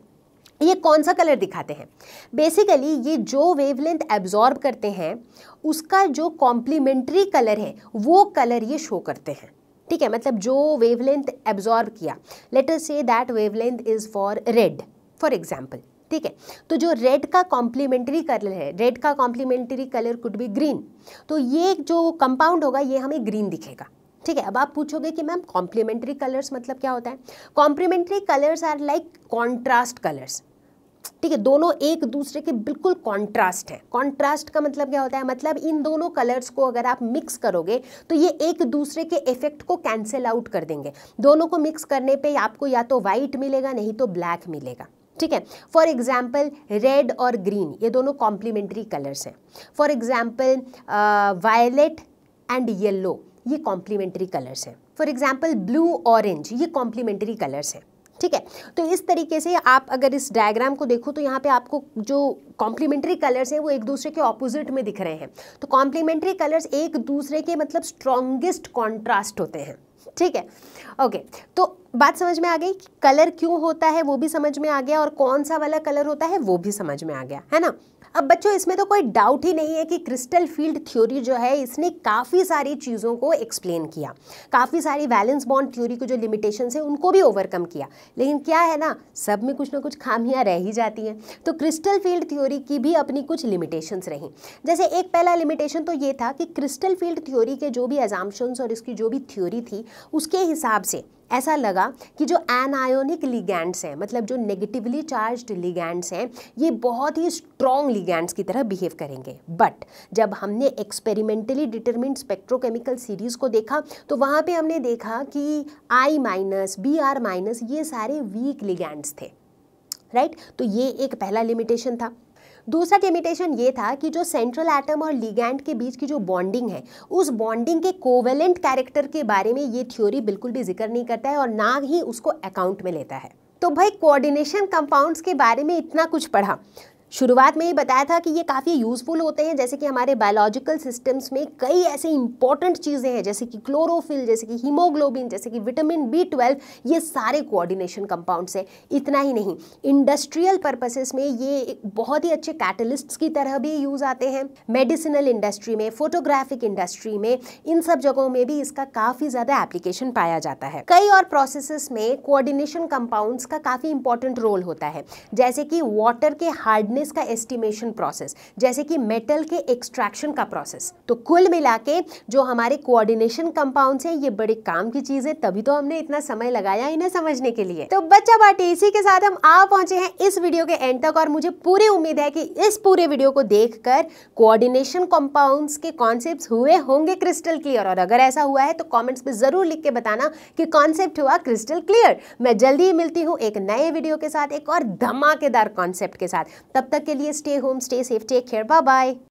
ये कौन सा कलर दिखाते हैं बेसिकली ये जो वेवलेंथ एब्जॉर्ब करते हैं उसका जो कॉम्प्लीमेंट्री कलर है वो कलर ये शो करते हैं ठीक है मतलब जो वेवलेंथ एब्जॉर्ब किया लेटर से that wavelength is for red for example ठीक है तो जो रेड का कॉम्प्लीमेंट्री कलर है रेड का complementary colour could be green तो ये जो कंपाउंड होगा ये हमें ग्रीन दिखेगा ठीक है अब आप पूछोगे कि मैम कॉम्प्लीमेंट्री कलर्स मतलब क्या होता है complementary colours are like contrast colours ठीक है दोनों एक दूसरे के बिल्कुल कॉन्ट्रास्ट है कॉन्ट्रास्ट का मतलब क्या होता है मतलब इन दोनों कलर्स को अगर आप मिक्स करोगे तो ये एक दूसरे के इफेक्ट को कैंसिल आउट कर देंगे दोनों को मिक्स करने पे आपको या तो वाइट मिलेगा नहीं तो ब्लैक मिलेगा ठीक है फॉर एग्जाम्पल रेड और ग्रीन ये दोनों कॉम्प्लीमेंट्री कलर्स हैं for example violet and yellow ये कॉम्प्लीमेंट्री कलर्स हैं फॉर एग्जाम्पल ब्लू ऑरेंज ये कॉम्प्लीमेंट्री कलर्स हैं ठीक है तो इस तरीके से आप अगर इस डायग्राम को देखो तो यहाँ पे आपको जो कॉम्प्लीमेंट्री कलर्स हैं वो एक दूसरे के ऑपोजिट में दिख रहे हैं तो कॉम्प्लीमेंट्री कलर्स एक दूसरे के मतलब स्ट्रॉन्गेस्ट कॉन्ट्रास्ट होते हैं ठीक है ओके तो बात समझ में आ गई कलर क्यों होता है वो भी समझ में आ गया और कौन सा वाला कलर होता है वो भी समझ में आ गया है ना अब बच्चों इसमें तो कोई डाउट ही नहीं है कि क्रिस्टल फील्ड थ्योरी जो है इसने काफ़ी सारी चीज़ों को एक्सप्लेन किया काफ़ी सारी वैलेंस बॉन्ड थ्योरी की जो लिमिटेशंस है उनको भी ओवरकम किया लेकिन क्या है ना सब में कुछ ना कुछ खामियाँ रह ही जाती हैं तो क्रिस्टल फील्ड थ्योरी की भी अपनी कुछ लिमिटेशंस रहीं जैसे एक पहला लिमिटेशन तो ये था कि क्रिस्टल फील्ड थ्योरी के जो भी एजाम्पन्स और इसकी जो भी थ्योरी थी उसके हिसाब से ऐसा लगा कि जो एनायोनिक लिगैंड्स हैं मतलब जो नेगेटिवली चार्ज लिगैंड्स हैं ये बहुत ही स्ट्रॉन्ग लिगैंड्स की तरह बिहेव करेंगे बट जब हमने एक्सपेरिमेंटली डिटर्मिन स्पेक्ट्रोकेमिकल सीरीज़ को देखा तो वहाँ पे हमने देखा कि I minus B R minus ये सारे वीक लिगैंड्स थे राइट right? तो ये एक पहला लिमिटेशन था दूसरा लिमिटेशन तो ये था कि जो सेंट्रल एटम और लिगैंड के बीच की जो बॉन्डिंग है उस बॉन्डिंग के कोवेलेंट कैरेक्टर के बारे में ये थ्योरी बिल्कुल भी जिक्र नहीं करता है और ना ही उसको अकाउंट में लेता है तो भाई कोऑर्डिनेशन कंपाउंड्स के बारे में इतना कुछ पढ़ा शुरुआत में ही बताया था कि ये काफ़ी यूज़फुल होते हैं जैसे कि हमारे बायोलॉजिकल सिस्टम्स में कई ऐसे इंपॉर्टेंट चीज़ें हैं जैसे कि क्लोरोफिल जैसे कि हीमोग्लोबिन जैसे कि विटामिन बी ट्वेल्व ये सारे कोऑर्डिनेशन कंपाउंड्स हैं इतना ही नहीं इंडस्ट्रियल पर्पसेस में ये एक बहुत ही अच्छे कैटलिस्ट्स की तरह भी यूज़ आते हैं मेडिसिनल इंडस्ट्री में फोटोग्राफिक इंडस्ट्री में इन सब जगहों में भी इसका काफ़ी ज़्यादा एप्लीकेशन पाया जाता है कई और प्रोसेसेस में कोऑर्डिनेशन कंपाउंड्स का काफ़ी इंपॉर्टेंट रोल होता है जैसे कि वाटर के हार्डनेस हमने इसका एस्टिमेशन प्रोसेस जैसे कि मेटल के एक्सट्रैक्शन का प्रोसेस तो कुल मिला के जो हमारे कोऑर्डिनेशन कंपाउंड्स हैं ये बड़े काम की चीज़ है तभी तो हमने इतना समय लगाया इन्हें समझने के लिए तो बच्चा बाटी इसी के साथ हम आ पहुंचे हैं इस वीडियो के एंड तक और मुझे पूरी उम्मीद है कि इस पूरे वीडियो को देख कर कोऑर्डिनेशन कंपाउंड्स के कॉन्सेप्ट हुए होंगे क्रिस्टल क्लियर और अगर ऐसा हुआ है तो कॉमेंट्स में ज़रूर लिख के बताना कि कॉन्सेप्ट हुआ क्रिस्टल क्लियर मैं जल्दी ही मिलती हूँ एक नए वीडियो के साथ एक और धमाकेदार कॉन्सेप्ट के साथ तब तब तक के लिए stay home stay safe take care bye bye